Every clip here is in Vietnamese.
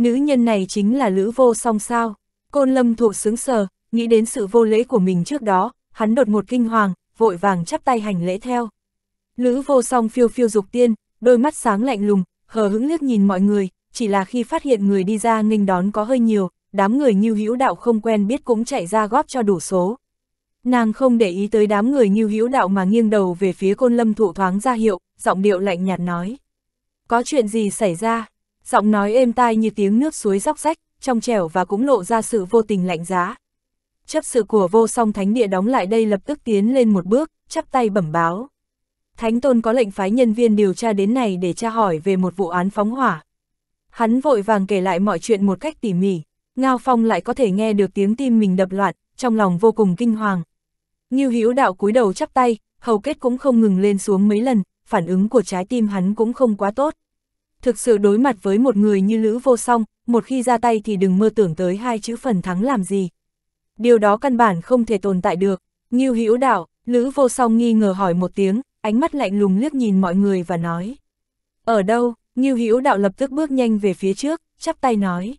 Nữ nhân này chính là Lữ Vô Song sao? Côn Lâm thuộc sướng sờ, nghĩ đến sự vô lễ của mình trước đó, hắn đột một kinh hoàng, vội vàng chắp tay hành lễ theo. Lữ Vô Song phiêu phiêu dục tiên, đôi mắt sáng lạnh lùng, hờ hững liếc nhìn mọi người, chỉ là khi phát hiện người đi ra nghênh đón có hơi nhiều, đám người như hữu đạo không quen biết cũng chạy ra góp cho đủ số. Nàng không để ý tới đám người như hữu đạo mà nghiêng đầu về phía côn lâm thụ thoáng ra hiệu, giọng điệu lạnh nhạt nói. Có chuyện gì xảy ra, giọng nói êm tai như tiếng nước suối róc rách, trong trẻo và cũng lộ ra sự vô tình lạnh giá. Chấp sự của vô song thánh địa đóng lại đây lập tức tiến lên một bước, chắp tay bẩm báo. Thánh tôn có lệnh phái nhân viên điều tra đến này để tra hỏi về một vụ án phóng hỏa. Hắn vội vàng kể lại mọi chuyện một cách tỉ mỉ, Ngao Phong lại có thể nghe được tiếng tim mình đập loạn, trong lòng vô cùng kinh hoàng. như Hữu đạo cúi đầu chắp tay, hầu kết cũng không ngừng lên xuống mấy lần, phản ứng của trái tim hắn cũng không quá tốt thực sự đối mặt với một người như Lữ Vô Song, một khi ra tay thì đừng mơ tưởng tới hai chữ phần thắng làm gì. Điều đó căn bản không thể tồn tại được. Ngưu Hữu Đạo, Lữ Vô Song nghi ngờ hỏi một tiếng, ánh mắt lạnh lùng liếc nhìn mọi người và nói: "Ở đâu?" Ngưu Hữu Đạo lập tức bước nhanh về phía trước, chắp tay nói: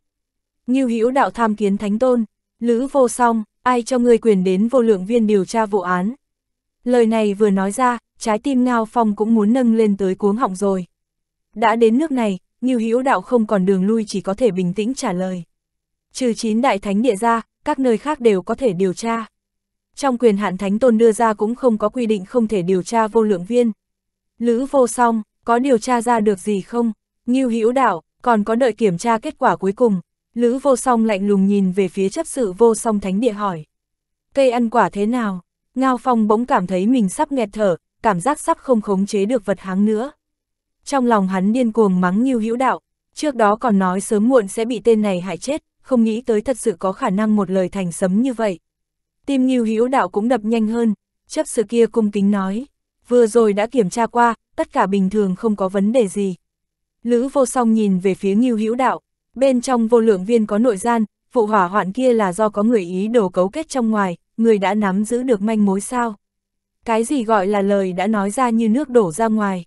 "Ngưu Hữu Đạo tham kiến Thánh Tôn, Lữ Vô Song, ai cho ngươi quyền đến vô lượng viên điều tra vụ án?" Lời này vừa nói ra, trái tim Ngao Phong cũng muốn nâng lên tới cuống họng rồi. Đã đến nước này, Ngưu Hữu Đạo không còn đường lui chỉ có thể bình tĩnh trả lời. Trừ chín đại thánh địa ra, các nơi khác đều có thể điều tra. Trong quyền hạn thánh tôn đưa ra cũng không có quy định không thể điều tra vô lượng viên. Lữ vô song, có điều tra ra được gì không? Ngưu Hữu Đạo, còn có đợi kiểm tra kết quả cuối cùng. Lữ vô song lạnh lùng nhìn về phía chấp sự vô song thánh địa hỏi. Cây ăn quả thế nào? Ngao Phong bỗng cảm thấy mình sắp nghẹt thở, cảm giác sắp không khống chế được vật háng nữa trong lòng hắn điên cuồng mắng như Hữu Đạo, trước đó còn nói sớm muộn sẽ bị tên này hại chết, không nghĩ tới thật sự có khả năng một lời thành sấm như vậy. Tim Ngưu Hữu Đạo cũng đập nhanh hơn, chấp sự kia cung kính nói, vừa rồi đã kiểm tra qua, tất cả bình thường không có vấn đề gì. Lữ vô song nhìn về phía Ngưu Hữu Đạo, bên trong vô lượng viên có nội gian, vụ hỏa hoạn kia là do có người ý đồ cấu kết trong ngoài, người đã nắm giữ được manh mối sao. Cái gì gọi là lời đã nói ra như nước đổ ra ngoài.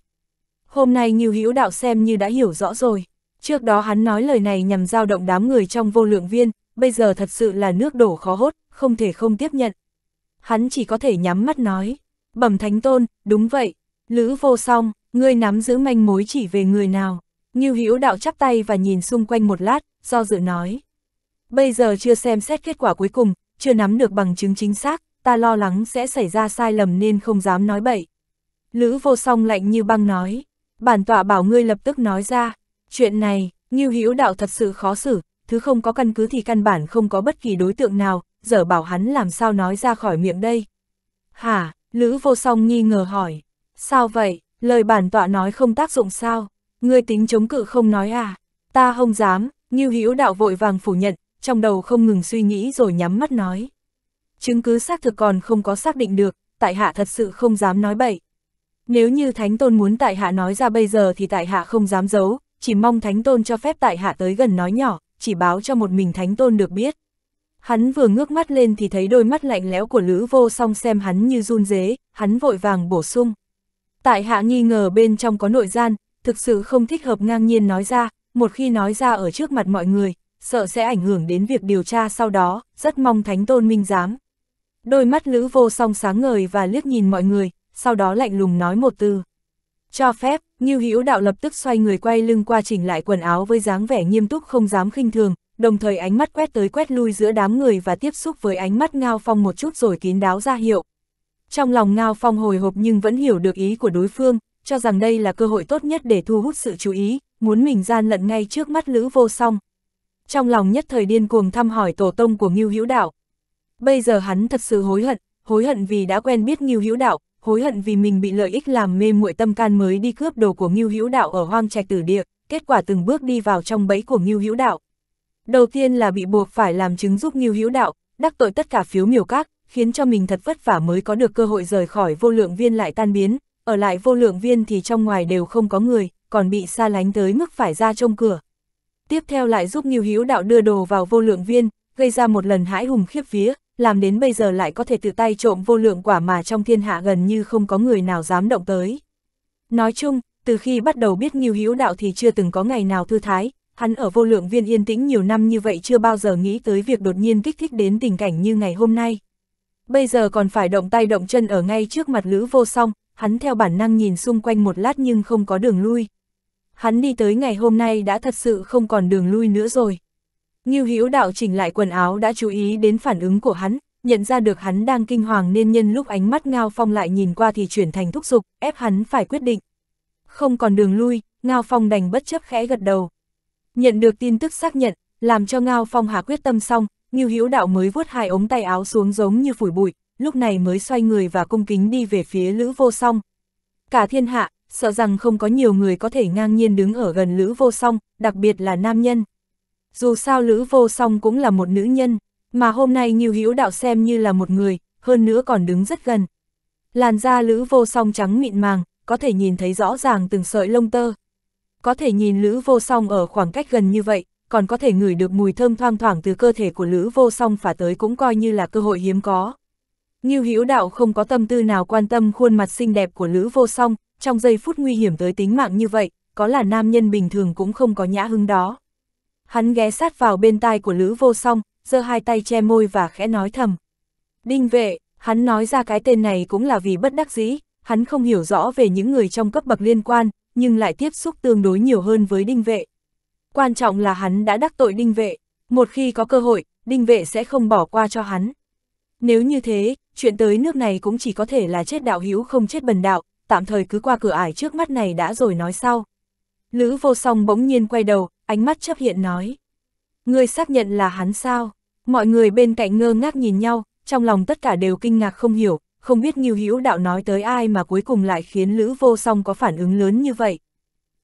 Hôm nay Ngưu Hữu Đạo xem như đã hiểu rõ rồi. Trước đó hắn nói lời này nhằm giao động đám người trong vô lượng viên, bây giờ thật sự là nước đổ khó hốt, không thể không tiếp nhận. Hắn chỉ có thể nhắm mắt nói, bẩm thánh tôn, đúng vậy, lữ vô song, ngươi nắm giữ manh mối chỉ về người nào. Ngưu Hữu Đạo chắp tay và nhìn xung quanh một lát, do dự nói. Bây giờ chưa xem xét kết quả cuối cùng, chưa nắm được bằng chứng chính xác, ta lo lắng sẽ xảy ra sai lầm nên không dám nói bậy. Lữ vô song lạnh như băng nói, bản tọa bảo ngươi lập tức nói ra, chuyện này, Ngưu Hữu Đạo thật sự khó xử, thứ không có căn cứ thì căn bản không có bất kỳ đối tượng nào, giờ bảo hắn làm sao nói ra khỏi miệng đây. Hả, Lữ Vô Song nghi ngờ hỏi, sao vậy, lời bản tọa nói không tác dụng sao, ngươi tính chống cự không nói à, ta không dám, Ngưu Hữu Đạo vội vàng phủ nhận, trong đầu không ngừng suy nghĩ rồi nhắm mắt nói. Chứng cứ xác thực còn không có xác định được, tại hạ thật sự không dám nói bậy. Nếu như Thánh Tôn muốn tại hạ nói ra bây giờ thì tại hạ không dám giấu, chỉ mong Thánh Tôn cho phép tại hạ tới gần nói nhỏ, chỉ báo cho một mình Thánh Tôn được biết. Hắn vừa ngước mắt lên thì thấy đôi mắt lạnh lẽo của Lữ Vô Song xem hắn như run rế, hắn vội vàng bổ sung. Tại hạ nghi ngờ bên trong có nội gian, thực sự không thích hợp ngang nhiên nói ra, một khi nói ra ở trước mặt mọi người, sợ sẽ ảnh hưởng đến việc điều tra sau đó, rất mong Thánh Tôn minh giám. Đôi mắt Lữ Vô Song sáng ngời và liếc nhìn mọi người, sau đó lạnh lùng nói một từ. Cho phép, Nhiêu Hữu Đạo lập tức xoay người quay lưng qua chỉnh lại quần áo với dáng vẻ nghiêm túc không dám khinh thường, đồng thời ánh mắt quét tới quét lui giữa đám người và tiếp xúc với ánh mắt Ngao Phong một chút rồi kín đáo ra hiệu. Trong lòng Ngao Phong hồi hộp nhưng vẫn hiểu được ý của đối phương, cho rằng đây là cơ hội tốt nhất để thu hút sự chú ý, muốn mình gian lận ngay trước mắt Lữ Vô Song. Trong lòng nhất thời điên cuồng thăm hỏi tổ tông của Ngưu Hữu Đạo. Bây giờ hắn thật sự hối hận, hối hận vì đã quen biết Ngưu Hữu Đạo, hối hận vì mình bị lợi ích làm mê muội tâm can mới đi cướp đồ của Ngưu Hữu Đạo ở Hoang Trạch Tử Địa, kết quả từng bước đi vào trong bẫy của Ngưu Hữu Đạo. Đầu tiên là bị buộc phải làm chứng giúp Ngưu Hữu Đạo, đắc tội tất cả phiếu miểu các, khiến cho mình thật vất vả mới có được cơ hội rời khỏi vô lượng viên lại tan biến, ở lại vô lượng viên thì trong ngoài đều không có người, còn bị xa lánh tới mức phải ra trông cửa. Tiếp theo lại giúp Ngưu Hữu Đạo đưa đồ vào vô lượng viên, gây ra một lần hãi hùng khiếp vía, làm đến bây giờ lại có thể tự tay trộm vô lượng quả mà trong thiên hạ gần như không có người nào dám động tới. Nói chung, từ khi bắt đầu biết Nghiêu Hữu Đạo thì chưa từng có ngày nào thư thái, hắn ở vô lượng viên yên tĩnh nhiều năm như vậy chưa bao giờ nghĩ tới việc đột nhiên kích thích đến tình cảnh như ngày hôm nay. Bây giờ còn phải động tay động chân ở ngay trước mặt Lữ Vô Song, hắn theo bản năng nhìn xung quanh một lát nhưng không có đường lui. Hắn đi tới ngày hôm nay đã thật sự không còn đường lui nữa rồi. Ngưu Hữu Đạo chỉnh lại quần áo đã chú ý đến phản ứng của hắn, nhận ra được hắn đang kinh hoàng nên nhân lúc ánh mắt Ngao Phong lại nhìn qua thì chuyển thành thúc giục, ép hắn phải quyết định. Không còn đường lui, Ngao Phong đành bất chấp khẽ gật đầu. Nhận được tin tức xác nhận, làm cho Ngao Phong hạ quyết tâm xong, Ngưu Hữu Đạo mới vuốt hai ống tay áo xuống giống như phủi bụi, lúc này mới xoay người và cung kính đi về phía Lữ Vô Song. Cả thiên hạ, sợ rằng không có nhiều người có thể ngang nhiên đứng ở gần Lữ Vô Song, đặc biệt là nam nhân. Dù sao Lữ Vô Song cũng là một nữ nhân, mà hôm nay Nhiêu Hữu Đạo xem như là một người, hơn nữa còn đứng rất gần. Làn da Lữ Vô Song trắng mịn màng, có thể nhìn thấy rõ ràng từng sợi lông tơ. Có thể nhìn Lữ Vô Song ở khoảng cách gần như vậy, còn có thể ngửi được mùi thơm thoang thoảng từ cơ thể của Lữ Vô Song phả tới cũng coi như là cơ hội hiếm có. Nhiêu Hữu Đạo không có tâm tư nào quan tâm khuôn mặt xinh đẹp của Lữ Vô Song, trong giây phút nguy hiểm tới tính mạng như vậy, có là nam nhân bình thường cũng không có nhã hứng đó. Hắn ghé sát vào bên tai của Lữ Vô Song, giơ hai tay che môi và khẽ nói thầm. Đinh vệ, hắn nói ra cái tên này cũng là vì bất đắc dĩ, hắn không hiểu rõ về những người trong cấp bậc liên quan, nhưng lại tiếp xúc tương đối nhiều hơn với đinh vệ. Quan trọng là hắn đã đắc tội đinh vệ, một khi có cơ hội, đinh vệ sẽ không bỏ qua cho hắn. Nếu như thế, chuyện tới nước này cũng chỉ có thể là chết đạo hữu không chết bần đạo, tạm thời cứ qua cửa ải trước mắt này đã rồi nói sau. Lữ vô song bỗng nhiên quay đầu, ánh mắt chấp hiện nói. ngươi xác nhận là hắn sao? Mọi người bên cạnh ngơ ngác nhìn nhau, trong lòng tất cả đều kinh ngạc không hiểu, không biết Ngưu Hữu Đạo nói tới ai mà cuối cùng lại khiến Lữ Vô Song có phản ứng lớn như vậy.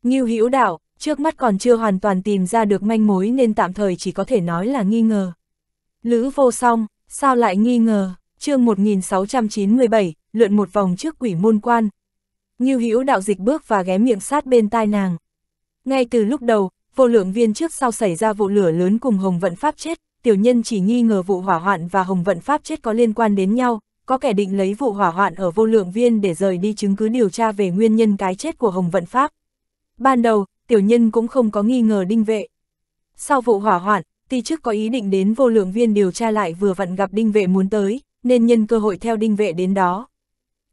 Ngưu Hữu Đạo, trước mắt còn chưa hoàn toàn tìm ra được manh mối nên tạm thời chỉ có thể nói là nghi ngờ. Lữ Vô Song, sao lại nghi ngờ? Chương 1697, lượn một vòng trước quỷ môn quan. Ngưu Hữu Đạo dịch bước và ghé miệng sát bên tai nàng. Ngay từ lúc đầu, vô lượng viên trước sau xảy ra vụ lửa lớn cùng Hồng Vận Pháp chết, tiểu nhân chỉ nghi ngờ vụ hỏa hoạn và Hồng Vận Pháp chết có liên quan đến nhau, có kẻ định lấy vụ hỏa hoạn ở vô lượng viên để rời đi chứng cứ điều tra về nguyên nhân cái chết của Hồng Vận Pháp. Ban đầu, tiểu nhân cũng không có nghi ngờ đinh vệ. Sau vụ hỏa hoạn, ti chức có ý định đến vô lượng viên điều tra lại vừa vặn gặp đinh vệ muốn tới, nên nhân cơ hội theo đinh vệ đến đó.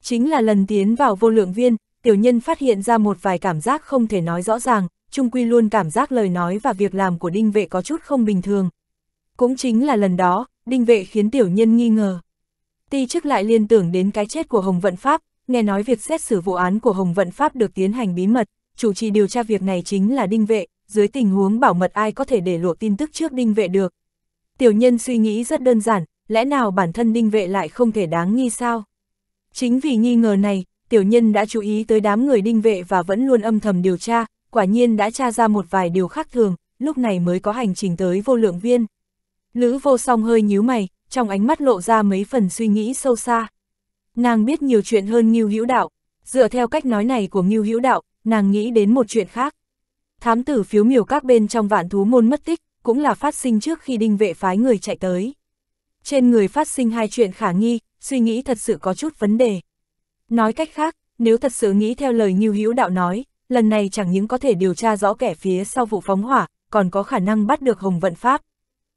Chính là lần tiến vào vô lượng viên, tiểu nhân phát hiện ra một vài cảm giác không thể nói rõ ràng, Trung Quy luôn cảm giác lời nói và việc làm của đinh vệ có chút không bình thường. Cũng chính là lần đó, đinh vệ khiến tiểu nhân nghi ngờ. Ti chức lại liên tưởng đến cái chết của Hồng Vận Pháp, nghe nói việc xét xử vụ án của Hồng Vận Pháp được tiến hành bí mật, chủ trì điều tra việc này chính là đinh vệ, dưới tình huống bảo mật ai có thể để lộ tin tức trước đinh vệ được. Tiểu nhân suy nghĩ rất đơn giản, lẽ nào bản thân đinh vệ lại không thể đáng nghi sao? Chính vì nghi ngờ này, tiểu nhân đã chú ý tới đám người đinh vệ và vẫn luôn âm thầm điều tra, quả nhiên đã tra ra một vài điều khác thường, lúc này mới có hành trình tới vô lượng viên. Lữ vô song hơi nhíu mày, trong ánh mắt lộ ra mấy phần suy nghĩ sâu xa. Nàng biết nhiều chuyện hơn Ngưu Hữu Đạo, dựa theo cách nói này của Ngưu Hữu Đạo, nàng nghĩ đến một chuyện khác. Thám tử phiếu miểu các bên trong vạn thú môn mất tích, cũng là phát sinh trước khi đinh vệ phái người chạy tới. Trên người phát sinh hai chuyện khả nghi, suy nghĩ thật sự có chút vấn đề. Nói cách khác, nếu thật sự nghĩ theo lời Ngưu Hữu Đạo nói, lần này chẳng những có thể điều tra rõ kẻ phía sau vụ phóng hỏa, còn có khả năng bắt được Hồng Vận Pháp.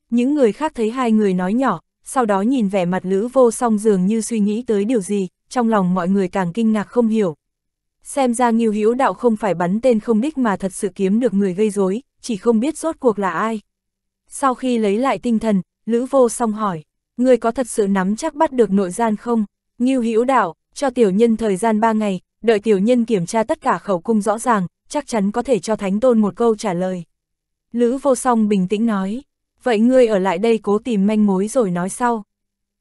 Những người khác thấy hai người nói nhỏ, sau đó nhìn vẻ mặt Lữ Vô Song dường như suy nghĩ tới điều gì, trong lòng mọi người càng kinh ngạc không hiểu. Xem ra nghiêu Hữu Đạo không phải bắn tên không đích mà thật sự kiếm được người gây rối, chỉ không biết rốt cuộc là ai. Sau khi lấy lại tinh thần, Lữ Vô Song hỏi, người có thật sự nắm chắc bắt được nội gian không? Nghiêu Hữu Đạo, cho tiểu nhân thời gian ba ngày, đợi tiểu nhân kiểm tra tất cả khẩu cung rõ ràng, chắc chắn có thể cho Thánh Tôn một câu trả lời. Lữ vô song bình tĩnh nói, vậy ngươi ở lại đây cố tìm manh mối rồi nói sau.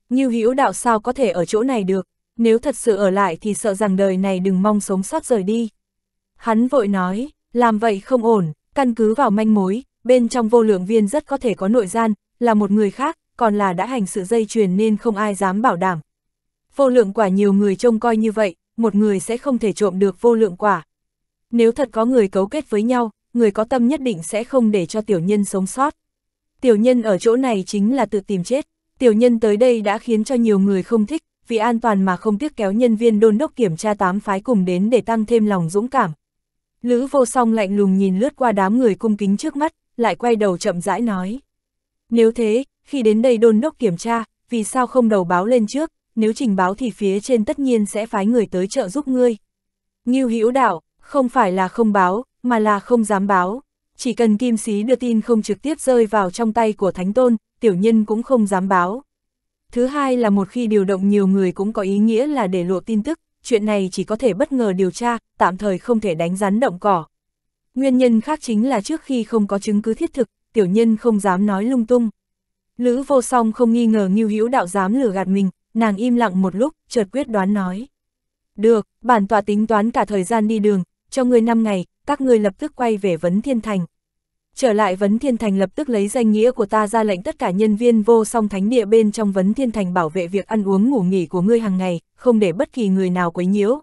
Như hữu đạo sao có thể ở chỗ này được, nếu thật sự ở lại thì sợ rằng đời này đừng mong sống sót rời đi. Hắn vội nói, làm vậy không ổn, căn cứ vào manh mối, bên trong vô lượng viên rất có thể có nội gian, là một người khác, còn là đã hành sự dây chuyền nên không ai dám bảo đảm. Vô lượng quả nhiều người trông coi như vậy, một người sẽ không thể trộm được vô lượng quả. Nếu thật có người cấu kết với nhau, người có tâm nhất định sẽ không để cho tiểu nhân sống sót. Tiểu nhân ở chỗ này chính là tự tìm chết, tiểu nhân tới đây đã khiến cho nhiều người không thích, vì an toàn mà không tiếc kéo nhân viên đôn đốc kiểm tra tám phái cùng đến để tăng thêm lòng dũng cảm. Lữ vô song lạnh lùng nhìn lướt qua đám người cung kính trước mắt, lại quay đầu chậm rãi nói. Nếu thế, khi đến đây đôn đốc kiểm tra, vì sao không đầu báo lên trước, nếu trình báo thì phía trên tất nhiên sẽ phái người tới trợ giúp ngươi. Ngưu Hữu Đạo, không phải là không báo, mà là không dám báo. Chỉ cần kim sĩ đưa tin không trực tiếp rơi vào trong tay của Thánh Tôn, tiểu nhân cũng không dám báo. Thứ hai là một khi điều động nhiều người cũng có ý nghĩa là để lộ tin tức, chuyện này chỉ có thể bất ngờ điều tra, tạm thời không thể đánh rắn động cỏ. Nguyên nhân khác chính là trước khi không có chứng cứ thiết thực, tiểu nhân không dám nói lung tung. Lữ vô song không nghi ngờ Ngưu Hữu Đạo dám lừa gạt mình, Nàng im lặng một lúc, chợt quyết đoán nói. Được, bản tọa tính toán cả thời gian đi đường, cho ngươi 5 ngày, các ngươi lập tức quay về Vấn Thiên Thành. Trở lại Vấn Thiên Thành lập tức lấy danh nghĩa của ta ra lệnh tất cả nhân viên vô song thánh địa bên trong Vấn Thiên Thành bảo vệ việc ăn uống ngủ nghỉ của ngươi hàng ngày, không để bất kỳ người nào quấy nhiễu.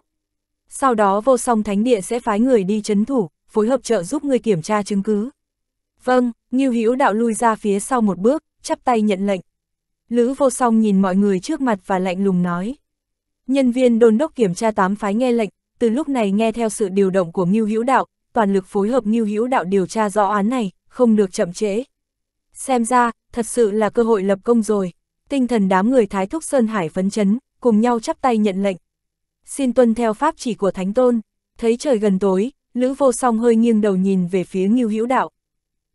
Sau đó vô song thánh địa sẽ phái người đi chấn thủ, phối hợp trợ giúp ngươi kiểm tra chứng cứ. Vâng, Ngưu Hữu đạo lui ra phía sau một bước, chắp tay nhận lệnh. Lữ vô song nhìn mọi người trước mặt và lạnh lùng nói. Nhân viên đôn đốc kiểm tra tám phái nghe lệnh, từ lúc này nghe theo sự điều động của Ngưu Hữu Đạo, toàn lực phối hợp Ngưu Hữu Đạo điều tra rõ án này, không được chậm trễ. Xem ra, thật sự là cơ hội lập công rồi. Tinh thần đám người Thái Thúc Sơn Hải phấn chấn, cùng nhau chắp tay nhận lệnh. Xin tuân theo pháp chỉ của Thánh Tôn. Thấy trời gần tối, Lữ Vô Song hơi nghiêng đầu nhìn về phía Ngưu Hữu Đạo.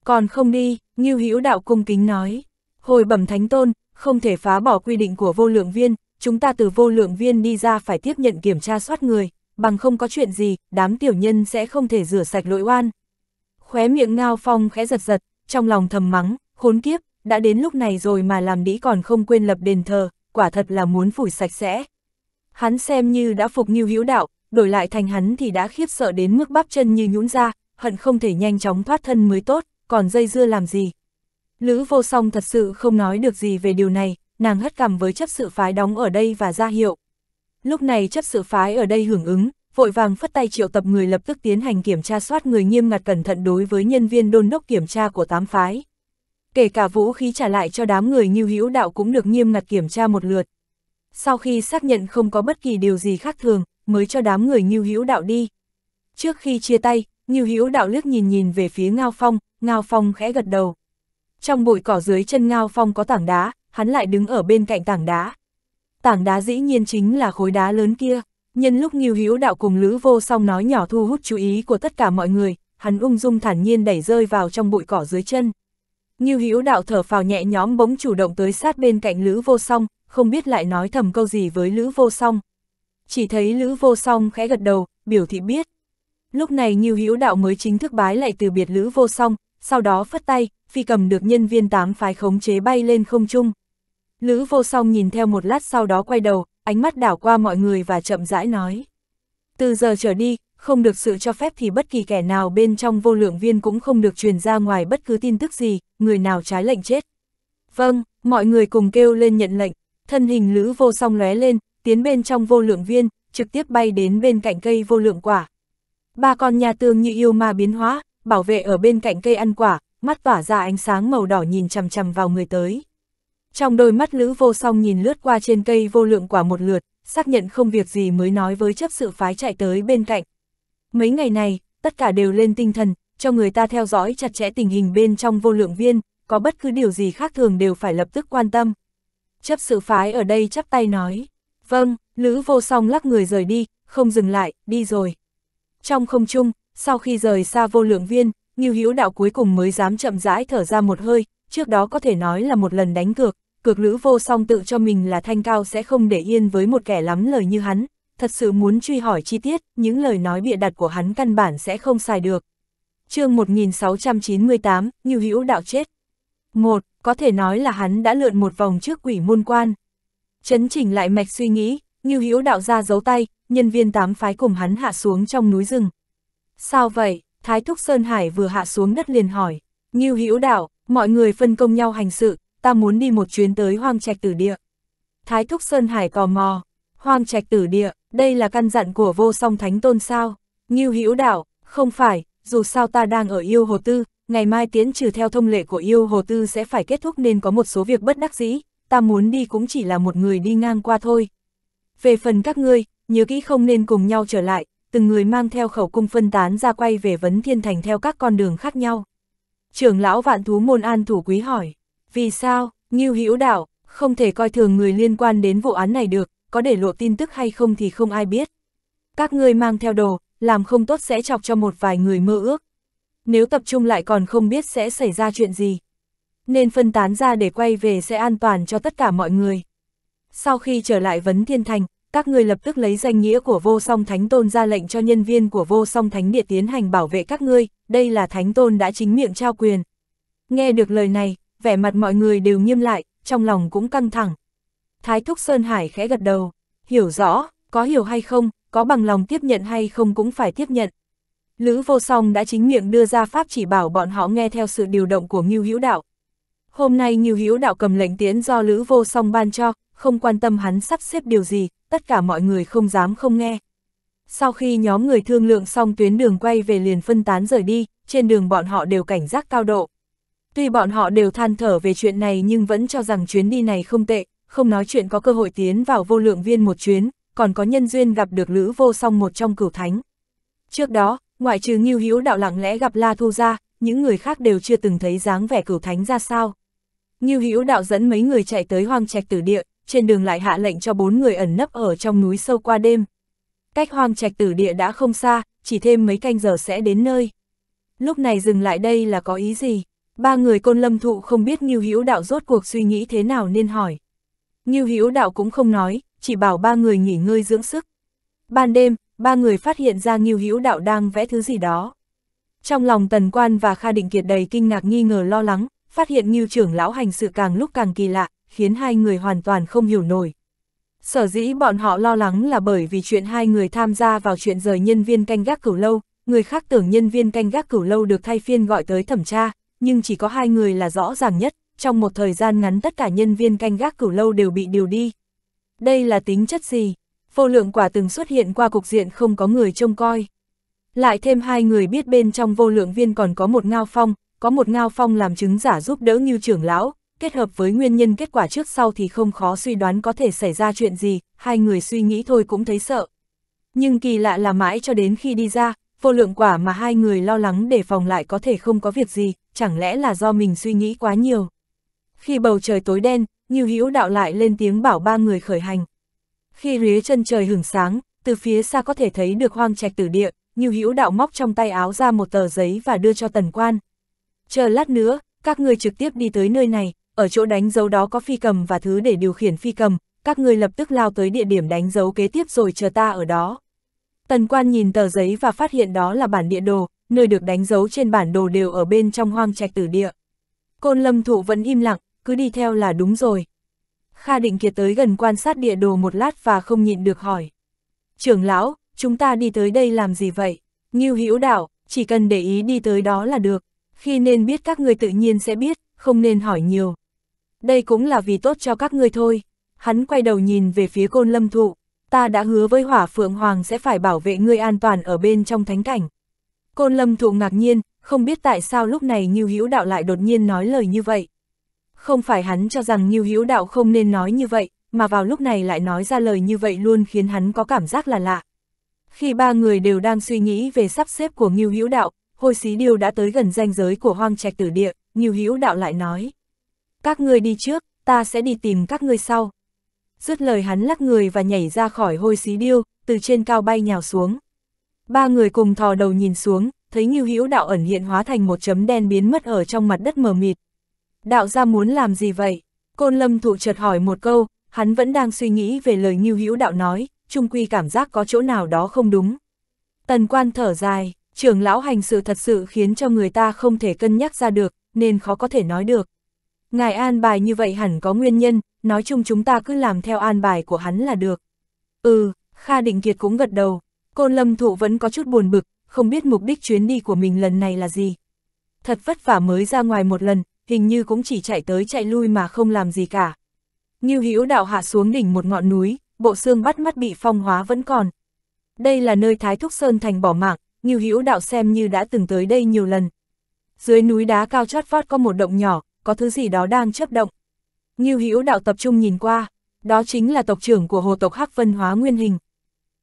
Còn không đi, Ngưu Hữu Đạo cung kính nói. Hồi bẩm Thánh Tôn, không thể phá bỏ quy định của vô lượng viên, chúng ta từ vô lượng viên đi ra phải tiếp nhận kiểm tra soát người, bằng không có chuyện gì, đám tiểu nhân sẽ không thể rửa sạch lỗi oan. Khóe miệng Ngao Phong khẽ giật giật, trong lòng thầm mắng, khốn kiếp, đã đến lúc này rồi mà làm đĩ còn không quên lập đền thờ, quả thật là muốn phủi sạch sẽ. Hắn xem như đã phục nghiêu hữu đạo, đổi lại thành hắn thì đã khiếp sợ đến mức bắp chân như nhũn ra, hận không thể nhanh chóng thoát thân mới tốt, còn dây dưa làm gì. Lữ vô song thật sự không nói được gì về điều này, nàng hất cằm với chấp sự phái đóng ở đây và ra hiệu. Lúc này chấp sự phái ở đây hưởng ứng, vội vàng phất tay triệu tập người lập tức tiến hành kiểm tra soát người nghiêm ngặt cẩn thận đối với nhân viên đôn đốc kiểm tra của tám phái. Kể cả vũ khí trả lại cho đám người như hữu đạo cũng được nghiêm ngặt kiểm tra một lượt. Sau khi xác nhận không có bất kỳ điều gì khác thường, mới cho đám người như hữu đạo đi. Trước khi chia tay, như hữu đạo liếc nhìn nhìn về phía Ngao Phong, Ngao Phong khẽ gật đầu trong bụi cỏ dưới chân Ngao Phong có tảng đá, hắn lại đứng ở bên cạnh tảng đá. Tảng đá dĩ nhiên chính là khối đá lớn kia, nhân lúc Nghiêu Hữu Đạo cùng Lữ Vô Song nói nhỏ thu hút chú ý của tất cả mọi người, hắn ung dung thản nhiên đẩy rơi vào trong bụi cỏ dưới chân. Nghiêu Hữu Đạo thở phào nhẹ nhóm bỗng chủ động tới sát bên cạnh Lữ Vô Song, không biết lại nói thầm câu gì với Lữ Vô Song. Chỉ thấy Lữ Vô Song khẽ gật đầu, biểu thị biết. Lúc này Nghiêu Hữu Đạo mới chính thức bái lại từ biệt Lữ Vô Song, sau đó phất tay, phi cầm được nhân viên tám phái khống chế bay lên không trung. Lữ vô song nhìn theo một lát sau đó quay đầu, ánh mắt đảo qua mọi người và chậm rãi nói. Từ giờ trở đi, không được sự cho phép thì bất kỳ kẻ nào bên trong vô lượng viên cũng không được truyền ra ngoài bất cứ tin tức gì, người nào trái lệnh chết. Vâng, mọi người cùng kêu lên nhận lệnh, thân hình lữ vô song lóe lên, tiến bên trong vô lượng viên, trực tiếp bay đến bên cạnh cây vô lượng quả. Ba con nhà tường như yêu ma biến hóa, bảo vệ ở bên cạnh cây ăn quả, mắt tỏa ra ánh sáng màu đỏ nhìn chằm chằm vào người tới. Trong đôi mắt Lữ Vô Song nhìn lướt qua trên cây vô lượng quả một lượt, xác nhận không việc gì mới nói với chấp sự phái chạy tới bên cạnh. Mấy ngày này, tất cả đều lên tinh thần, cho người ta theo dõi chặt chẽ tình hình bên trong vô lượng viên, có bất cứ điều gì khác thường đều phải lập tức quan tâm. Chấp sự phái ở đây chắp tay nói, vâng, Lữ Vô Song lắc người rời đi, không dừng lại, đi rồi. Trong không trung, sau khi rời xa vô lượng viên, Ngưu Hữu Đạo cuối cùng mới dám chậm rãi thở ra một hơi, trước đó có thể nói là một lần đánh cược, cược lữ vô song tự cho mình là thanh cao sẽ không để yên với một kẻ lắm lời như hắn, thật sự muốn truy hỏi chi tiết, những lời nói bịa đặt của hắn căn bản sẽ không xài được. chương 1698, Ngưu Hữu Đạo chết. Một, Có thể nói là hắn đã lượn một vòng trước quỷ môn quan. Chấn chỉnh lại mạch suy nghĩ, Ngưu Hữu Đạo ra giấu tay, nhân viên tám phái cùng hắn hạ xuống trong núi rừng. Sao vậy? Thái Thúc Sơn Hải vừa hạ xuống đất liền hỏi, Ngưu Hữu Đạo, mọi người phân công nhau hành sự, ta muốn đi một chuyến tới Hoang Trạch Tử Địa. Thái Thúc Sơn Hải tò mò, Hoang Trạch Tử Địa, đây là căn dặn của vô song thánh tôn sao? Ngưu Hữu Đạo, không phải, dù sao ta đang ở yêu hồ tư, ngày mai tiến trừ theo thông lệ của yêu hồ tư sẽ phải kết thúc nên có một số việc bất đắc dĩ, ta muốn đi cũng chỉ là một người đi ngang qua thôi. Về phần các ngươi, nhớ kỹ không nên cùng nhau trở lại, từng người mang theo khẩu cung phân tán ra quay về vấn thiên thành theo các con đường khác nhau. Trưởng lão vạn thú môn an thủ quý hỏi, vì sao, Ngưu Hữu Đạo, không thể coi thường người liên quan đến vụ án này được, có để lộ tin tức hay không thì không ai biết. Các ngươi mang theo đồ, làm không tốt sẽ chọc cho một vài người mơ ước. Nếu tập trung lại còn không biết sẽ xảy ra chuyện gì. Nên phân tán ra để quay về sẽ an toàn cho tất cả mọi người. Sau khi trở lại Vấn Thiên Thành, các ngươi lập tức lấy danh nghĩa của vô song thánh tôn ra lệnh cho nhân viên của vô song thánh địa tiến hành bảo vệ các ngươi, đây là thánh tôn đã chính miệng trao quyền. Nghe được lời này, vẻ mặt mọi người đều nghiêm lại, trong lòng cũng căng thẳng. Thái Thúc Sơn Hải khẽ gật đầu, hiểu rõ, có hiểu hay không, có bằng lòng tiếp nhận hay không cũng phải tiếp nhận. Lữ vô song đã chính miệng đưa ra pháp chỉ bảo bọn họ nghe theo sự điều động của Ngưu Hữu Đạo. Hôm nay Ngưu Hữu Đạo cầm lệnh tiến do Lữ vô song ban cho, không quan tâm hắn sắp xếp điều gì, tất cả mọi người không dám không nghe. Sau khi nhóm người thương lượng xong tuyến đường quay về liền phân tán rời đi, trên đường bọn họ đều cảnh giác cao độ. Tuy bọn họ đều than thở về chuyện này nhưng vẫn cho rằng chuyến đi này không tệ, không nói chuyện có cơ hội tiến vào vô lượng viên một chuyến, còn có nhân duyên gặp được Lữ Vô Song một trong cửu thánh. Trước đó, ngoại trừ Ngưu Hữu đạo lặng lẽ gặp La Thu gia, những người khác đều chưa từng thấy dáng vẻ cửu thánh ra sao. Ngưu Hữu đạo dẫn mấy người chạy tới hoang trạch tử địa, trên đường lại hạ lệnh cho bốn người ẩn nấp ở trong núi sâu qua đêm. Cách hoang trạch tử địa đã không xa, chỉ thêm mấy canh giờ sẽ đến nơi. Lúc này dừng lại đây là có ý gì? Ba người côn lâm thụ không biết Ngưu Hữu Đạo rốt cuộc suy nghĩ thế nào nên hỏi. Ngưu Hữu Đạo cũng không nói, chỉ bảo ba người nghỉ ngơi dưỡng sức. Ban đêm, ba người phát hiện ra Ngưu Hữu Đạo đang vẽ thứ gì đó. Trong lòng Tần Quan và Kha Định Kiệt đầy kinh ngạc nghi ngờ lo lắng, phát hiện Ngưu trưởng lão hành sự càng lúc càng kỳ lạ, khiến hai người hoàn toàn không hiểu nổi. Sở dĩ bọn họ lo lắng là bởi vì chuyện hai người tham gia vào chuyện rời nhân viên canh gác cửu lâu, người khác tưởng nhân viên canh gác cửu lâu được thay phiên gọi tới thẩm tra, nhưng chỉ có hai người là rõ ràng nhất, trong một thời gian ngắn tất cả nhân viên canh gác cửu lâu đều bị điều đi. Đây là tính chất gì? Vô lượng quả từng xuất hiện qua cục diện không có người trông coi. Lại thêm hai người biết bên trong vô lượng viên còn có một ngao phong, có một ngao phong làm chứng giả giúp đỡ như trưởng lão, kết hợp với nguyên nhân kết quả trước sau thì không khó suy đoán có thể xảy ra chuyện gì, hai người suy nghĩ thôi cũng thấy sợ. Nhưng kỳ lạ là mãi cho đến khi đi ra, vô lượng quả mà hai người lo lắng để phòng lại có thể không có việc gì, chẳng lẽ là do mình suy nghĩ quá nhiều. Khi bầu trời tối đen, như Hữu đạo lại lên tiếng bảo ba người khởi hành. Khi ría chân trời hưởng sáng, từ phía xa có thể thấy được hoang trạch tử địa, như Hữu đạo móc trong tay áo ra một tờ giấy và đưa cho tần quan. Chờ lát nữa, các người trực tiếp đi tới nơi này, ở chỗ đánh dấu đó có phi cầm và thứ để điều khiển phi cầm, các ngươi lập tức lao tới địa điểm đánh dấu kế tiếp rồi chờ ta ở đó. Tần quan nhìn tờ giấy và phát hiện đó là bản địa đồ, nơi được đánh dấu trên bản đồ đều ở bên trong hoang trạch tử địa. Côn lâm thụ vẫn im lặng, cứ đi theo là đúng rồi. Kha Định Kiệt tới gần quan sát địa đồ một lát và không nhịn được hỏi. Trưởng lão, chúng ta đi tới đây làm gì vậy? Ngưu Hữu Đạo, chỉ cần để ý đi tới đó là được. Khi nên biết các người tự nhiên sẽ biết, không nên hỏi nhiều đây cũng là vì tốt cho các ngươi thôi. Hắn quay đầu nhìn về phía côn lâm thụ, ta đã hứa với hỏa phượng hoàng sẽ phải bảo vệ ngươi an toàn ở bên trong thánh cảnh. Côn lâm thụ ngạc nhiên, không biết tại sao lúc này Nhiêu Hữu Đạo lại đột nhiên nói lời như vậy. Không phải hắn cho rằng Nhiêu Hữu Đạo không nên nói như vậy, mà vào lúc này lại nói ra lời như vậy luôn khiến hắn có cảm giác là lạ. Khi ba người đều đang suy nghĩ về sắp xếp của Nhiêu Hữu Đạo, hồi Xí điều đã tới gần ranh giới của Hoang Trạch Tử Địa, Nhiêu Hữu Đạo lại nói. Các ngươi đi trước, ta sẽ đi tìm các ngươi sau. Dứt lời hắn lắc người và nhảy ra khỏi hôi xí điêu, từ trên cao bay nhào xuống. Ba người cùng thò đầu nhìn xuống, thấy Ngưu Hữu đạo ẩn hiện hóa thành một chấm đen biến mất ở trong mặt đất mờ mịt. Đạo gia muốn làm gì vậy? Côn Lâm thụ chợt hỏi một câu, hắn vẫn đang suy nghĩ về lời Ngưu Hữu đạo nói, trung quy cảm giác có chỗ nào đó không đúng. Tần Quan thở dài, trưởng lão hành sự thật sự khiến cho người ta không thể cân nhắc ra được, nên khó có thể nói được. Ngài an bài như vậy hẳn có nguyên nhân, nói chung chúng ta cứ làm theo an bài của hắn là được. Ừ, Kha Định Kiệt cũng gật đầu, côn lâm thụ vẫn có chút buồn bực, không biết mục đích chuyến đi của mình lần này là gì. Thật vất vả mới ra ngoài một lần, hình như cũng chỉ chạy tới chạy lui mà không làm gì cả. Ngưu Hữu đạo hạ xuống đỉnh một ngọn núi, bộ xương bắt mắt bị phong hóa vẫn còn. Đây là nơi Thái Thúc Sơn thành bỏ mạng, Ngưu Hữu đạo xem như đã từng tới đây nhiều lần. Dưới núi đá cao chót vót có một động nhỏ, có thứ gì đó đang chấp động. Ngưu Hữu đạo tập trung nhìn qua, đó chính là tộc trưởng của hồ tộc Hắc Vân hóa nguyên hình.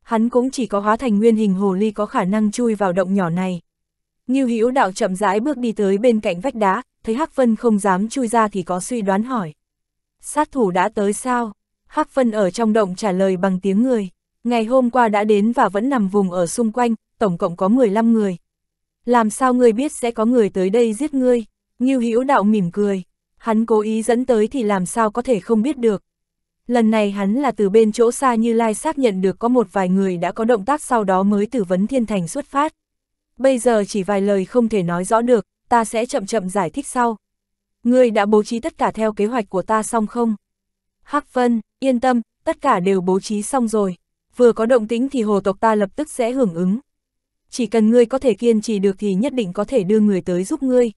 Hắn cũng chỉ có hóa thành nguyên hình hồ ly có khả năng chui vào động nhỏ này. Ngưu Hữu đạo chậm rãi bước đi tới bên cạnh vách đá, thấy Hắc Vân không dám chui ra thì có suy đoán hỏi. Sát thủ đã tới sao? Hắc Vân ở trong động trả lời bằng tiếng người. Ngày hôm qua đã đến và vẫn nằm vùng ở xung quanh, tổng cộng có 15 người. Làm sao ngươi biết sẽ có người tới đây giết ngươi? Ngưu Hữu Đạo mỉm cười, hắn cố ý dẫn tới thì làm sao có thể không biết được. Lần này hắn là từ bên chỗ xa Như Lai xác nhận được có một vài người đã có động tác sau đó mới từ vấn thiên thành xuất phát. Bây giờ chỉ vài lời không thể nói rõ được, ta sẽ chậm chậm giải thích sau. Ngươi đã bố trí tất cả theo kế hoạch của ta xong không? Hắc Vân, yên tâm, tất cả đều bố trí xong rồi. Vừa có động tĩnh thì hồ tộc ta lập tức sẽ hưởng ứng. Chỉ cần ngươi có thể kiên trì được thì nhất định có thể đưa người tới giúp ngươi.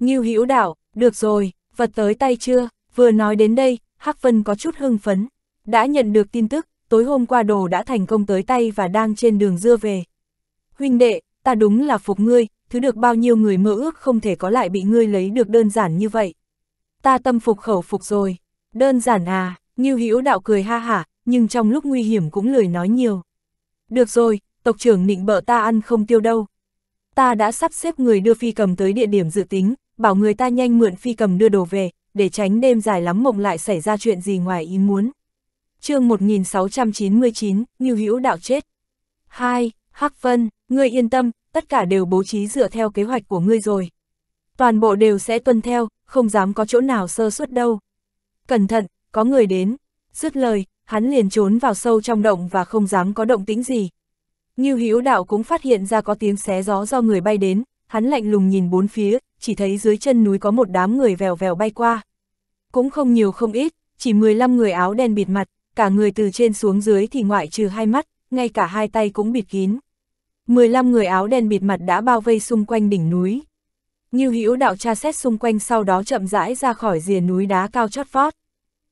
Ngưu Hữu Đạo, được rồi, vật tới tay chưa? Vừa nói đến đây, Hắc Vân có chút hưng phấn, đã nhận được tin tức, tối hôm qua đồ đã thành công tới tay và đang trên đường dưa về. Huynh đệ, ta đúng là phục ngươi, thứ được bao nhiêu người mơ ước không thể có lại bị ngươi lấy được đơn giản như vậy. Ta tâm phục khẩu phục rồi, đơn giản à, Ngưu Hữu Đạo cười ha hả, nhưng trong lúc nguy hiểm cũng lười nói nhiều. Được rồi, tộc trưởng nịnh bợ ta ăn không tiêu đâu. Ta đã sắp xếp người đưa phi cầm tới địa điểm dự tính, bảo người ta nhanh mượn phi cầm đưa đồ về, để tránh đêm dài lắm mộng lại xảy ra chuyện gì ngoài ý muốn. chương 1699, Như Hữu Đạo chết. 2. Hắc Vân, ngươi yên tâm, tất cả đều bố trí dựa theo kế hoạch của ngươi rồi. Toàn bộ đều sẽ tuân theo, không dám có chỗ nào sơ suất đâu. Cẩn thận, có người đến. Dứt lời, hắn liền trốn vào sâu trong động và không dám có động tĩnh gì. Như Hữu Đạo cũng phát hiện ra có tiếng xé gió do người bay đến, hắn lạnh lùng nhìn bốn phía, chỉ thấy dưới chân núi có một đám người vèo vèo bay qua. Cũng không nhiều không ít, chỉ 15 người áo đen bịt mặt, cả người từ trên xuống dưới thì ngoại trừ hai mắt, ngay cả hai tay cũng bịt kín. 15 người áo đen bịt mặt đã bao vây xung quanh đỉnh núi. Như hữu đạo tra xét xung quanh sau đó chậm rãi ra khỏi rìa núi đá cao chót vót.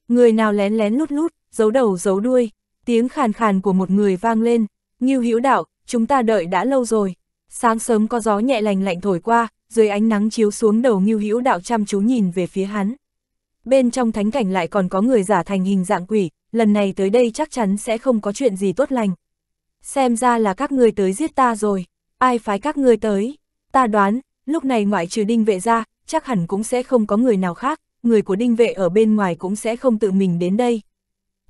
Người nào lén lén lút lút, giấu đầu giấu đuôi, tiếng khàn khàn của một người vang lên. Như hữu đạo, chúng ta đợi đã lâu rồi. Sáng sớm có gió nhẹ lành lạnh thổi qua, dưới ánh nắng chiếu xuống đầu Ngưu Hữu Đạo chăm chú nhìn về phía hắn. Bên trong thánh cảnh lại còn có người giả thành hình dạng quỷ, lần này tới đây chắc chắn sẽ không có chuyện gì tốt lành. Xem ra là các ngươi tới giết ta rồi, ai phái các ngươi tới? Ta đoán, lúc này ngoại trừ đinh vệ ra, chắc hẳn cũng sẽ không có người nào khác, người của đinh vệ ở bên ngoài cũng sẽ không tự mình đến đây.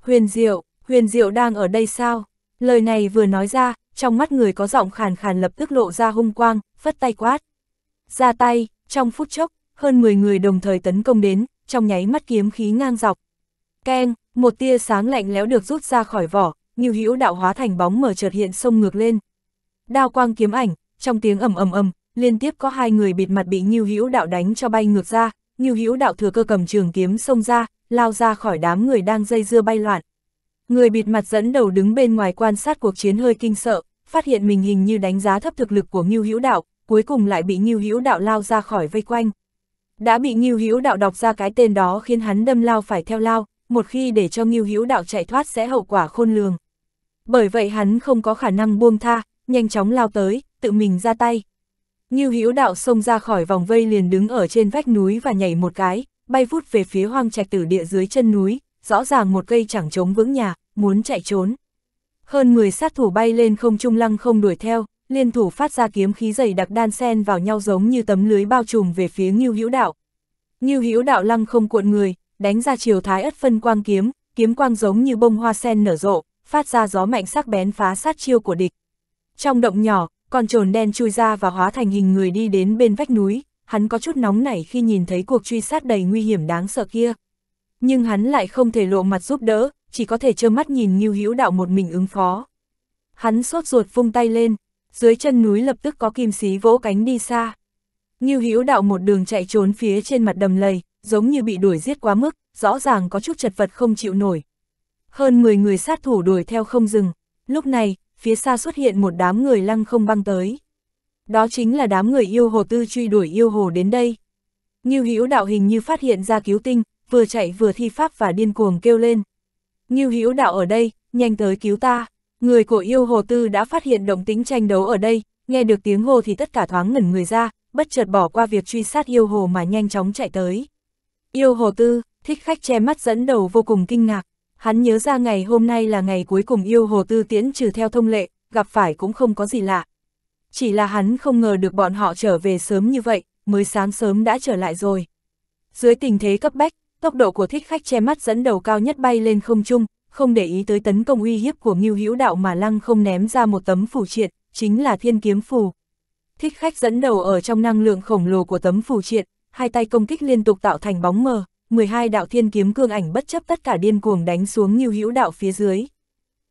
Huyền Diệu, Huyền Diệu đang ở đây sao? Lời này vừa nói ra, trong mắt người có giọng khàn khàn lập tức lộ ra hung quang, phất tay quát ra tay, trong phút chốc, hơn 10 người đồng thời tấn công đến, trong nháy mắt kiếm khí ngang dọc. Keng, một tia sáng lạnh lẽo được rút ra khỏi vỏ, như hữu đạo hóa thành bóng mở chợt hiện sông ngược lên. Đao quang kiếm ảnh, trong tiếng ầm ầm ầm, liên tiếp có hai người bịt mặt bị Nhiêu Hữu đạo đánh cho bay ngược ra, Nhiêu Hữu đạo thừa cơ cầm trường kiếm xông ra, lao ra khỏi đám người đang dây dưa bay loạn. Người bịt mặt dẫn đầu đứng bên ngoài quan sát cuộc chiến hơi kinh sợ, phát hiện mình hình như đánh giá thấp thực lực của Nhiêu Hữu đạo, cuối cùng lại bị Ngưu Hữu Đạo lao ra khỏi vây quanh. Đã bị Ngưu Hữu Đạo đọc ra cái tên đó khiến hắn đâm lao phải theo lao, một khi để cho Ngưu Hữu Đạo chạy thoát sẽ hậu quả khôn lường. Bởi vậy hắn không có khả năng buông tha, nhanh chóng lao tới, tự mình ra tay. Ngưu Hữu Đạo xông ra khỏi vòng vây liền đứng ở trên vách núi và nhảy một cái, bay vút về phía hoang trạch tử địa dưới chân núi, rõ ràng một cây chẳng chống vững nhà, muốn chạy trốn. Hơn 10 sát thủ bay lên không trung lăng không đuổi theo, liên thủ phát ra kiếm khí dày đặc đan sen vào nhau giống như tấm lưới bao trùm về phía Ngưu Hữu Đạo. Ngưu Hữu Đạo lăng không cuộn người, đánh ra chiều thái ất phân quang kiếm, kiếm quang giống như bông hoa sen nở rộ, phát ra gió mạnh sắc bén phá sát chiêu của địch. Trong động nhỏ, con trồn đen chui ra và hóa thành hình người đi đến bên vách núi, hắn có chút nóng nảy khi nhìn thấy cuộc truy sát đầy nguy hiểm đáng sợ kia. Nhưng hắn lại không thể lộ mặt giúp đỡ, chỉ có thể trơ mắt nhìn Ngưu Hữu Đạo một mình ứng phó. Hắn sốt ruột vung tay lên, dưới chân núi lập tức có kim xí vỗ cánh đi xa. Ngưu Hữu đạo một đường chạy trốn phía trên mặt đầm lầy, giống như bị đuổi giết quá mức, rõ ràng có chút chật vật không chịu nổi. Hơn 10 người sát thủ đuổi theo không dừng, lúc này, phía xa xuất hiện một đám người lăng không băng tới. Đó chính là đám người yêu hồ tư truy đuổi yêu hồ đến đây. Ngưu Hữu đạo hình như phát hiện ra cứu tinh, vừa chạy vừa thi pháp và điên cuồng kêu lên. Ngưu Hữu đạo ở đây, nhanh tới cứu ta. Người của yêu hồ tư đã phát hiện động tính tranh đấu ở đây, nghe được tiếng hồ thì tất cả thoáng ngẩn người ra, bất chợt bỏ qua việc truy sát yêu hồ mà nhanh chóng chạy tới. Yêu hồ tư, thích khách che mắt dẫn đầu vô cùng kinh ngạc, hắn nhớ ra ngày hôm nay là ngày cuối cùng yêu hồ tư tiễn trừ theo thông lệ, gặp phải cũng không có gì lạ. Chỉ là hắn không ngờ được bọn họ trở về sớm như vậy, mới sáng sớm đã trở lại rồi. Dưới tình thế cấp bách, tốc độ của thích khách che mắt dẫn đầu cao nhất bay lên không trung, không để ý tới tấn công uy hiếp của Ngưu Hữu Đạo mà lăng không ném ra một tấm phù triện, chính là thiên kiếm phù. Thích khách dẫn đầu ở trong năng lượng khổng lồ của tấm phù triện, hai tay công kích liên tục tạo thành bóng mờ, 12 đạo thiên kiếm cương ảnh bất chấp tất cả điên cuồng đánh xuống Ngưu Hữu Đạo phía dưới.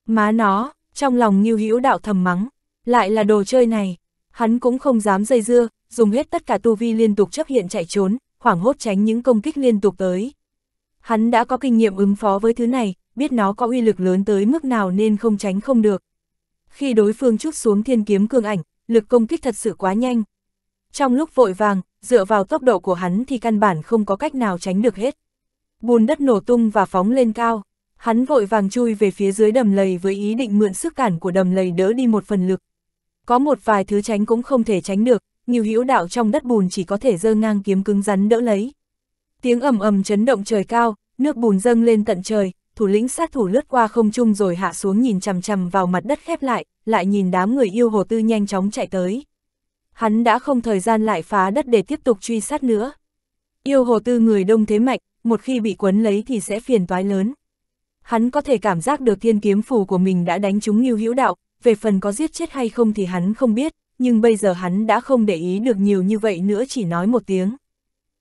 Má nó, trong lòng Ngưu Hữu Đạo thầm mắng, lại là đồ chơi này, hắn cũng không dám dây dưa, dùng hết tất cả tu vi liên tục chấp hiện chạy trốn, hoảng hốt tránh những công kích liên tục tới. Hắn đã có kinh nghiệm ứng phó với thứ này, biết nó có uy lực lớn tới mức nào nên không tránh không được. Khi đối phương chút xuống thiên kiếm cương ảnh, lực công kích thật sự quá nhanh. Trong lúc vội vàng, dựa vào tốc độ của hắn thì căn bản không có cách nào tránh được hết. Bùn đất nổ tung và phóng lên cao, hắn vội vàng chui về phía dưới đầm lầy với ý định mượn sức cản của đầm lầy đỡ đi một phần lực. Có một vài thứ tránh cũng không thể tránh được, nhiều hữu đạo trong đất bùn chỉ có thể dơ ngang kiếm cứng rắn đỡ lấy. Tiếng ầm ầm chấn động trời cao, nước bùn dâng lên tận trời, thủ lĩnh sát thủ lướt qua không trung rồi hạ xuống nhìn chằm chằm vào mặt đất khép lại, lại nhìn đám người yêu hồ tư nhanh chóng chạy tới. Hắn đã không thời gian lại phá đất để tiếp tục truy sát nữa. Yêu hồ tư người đông thế mạnh, một khi bị quấn lấy thì sẽ phiền toái lớn. Hắn có thể cảm giác được thiên kiếm phù của mình đã đánh trúng như Hữu Đạo, về phần có giết chết hay không thì hắn không biết, nhưng bây giờ hắn đã không để ý được nhiều như vậy nữa chỉ nói một tiếng.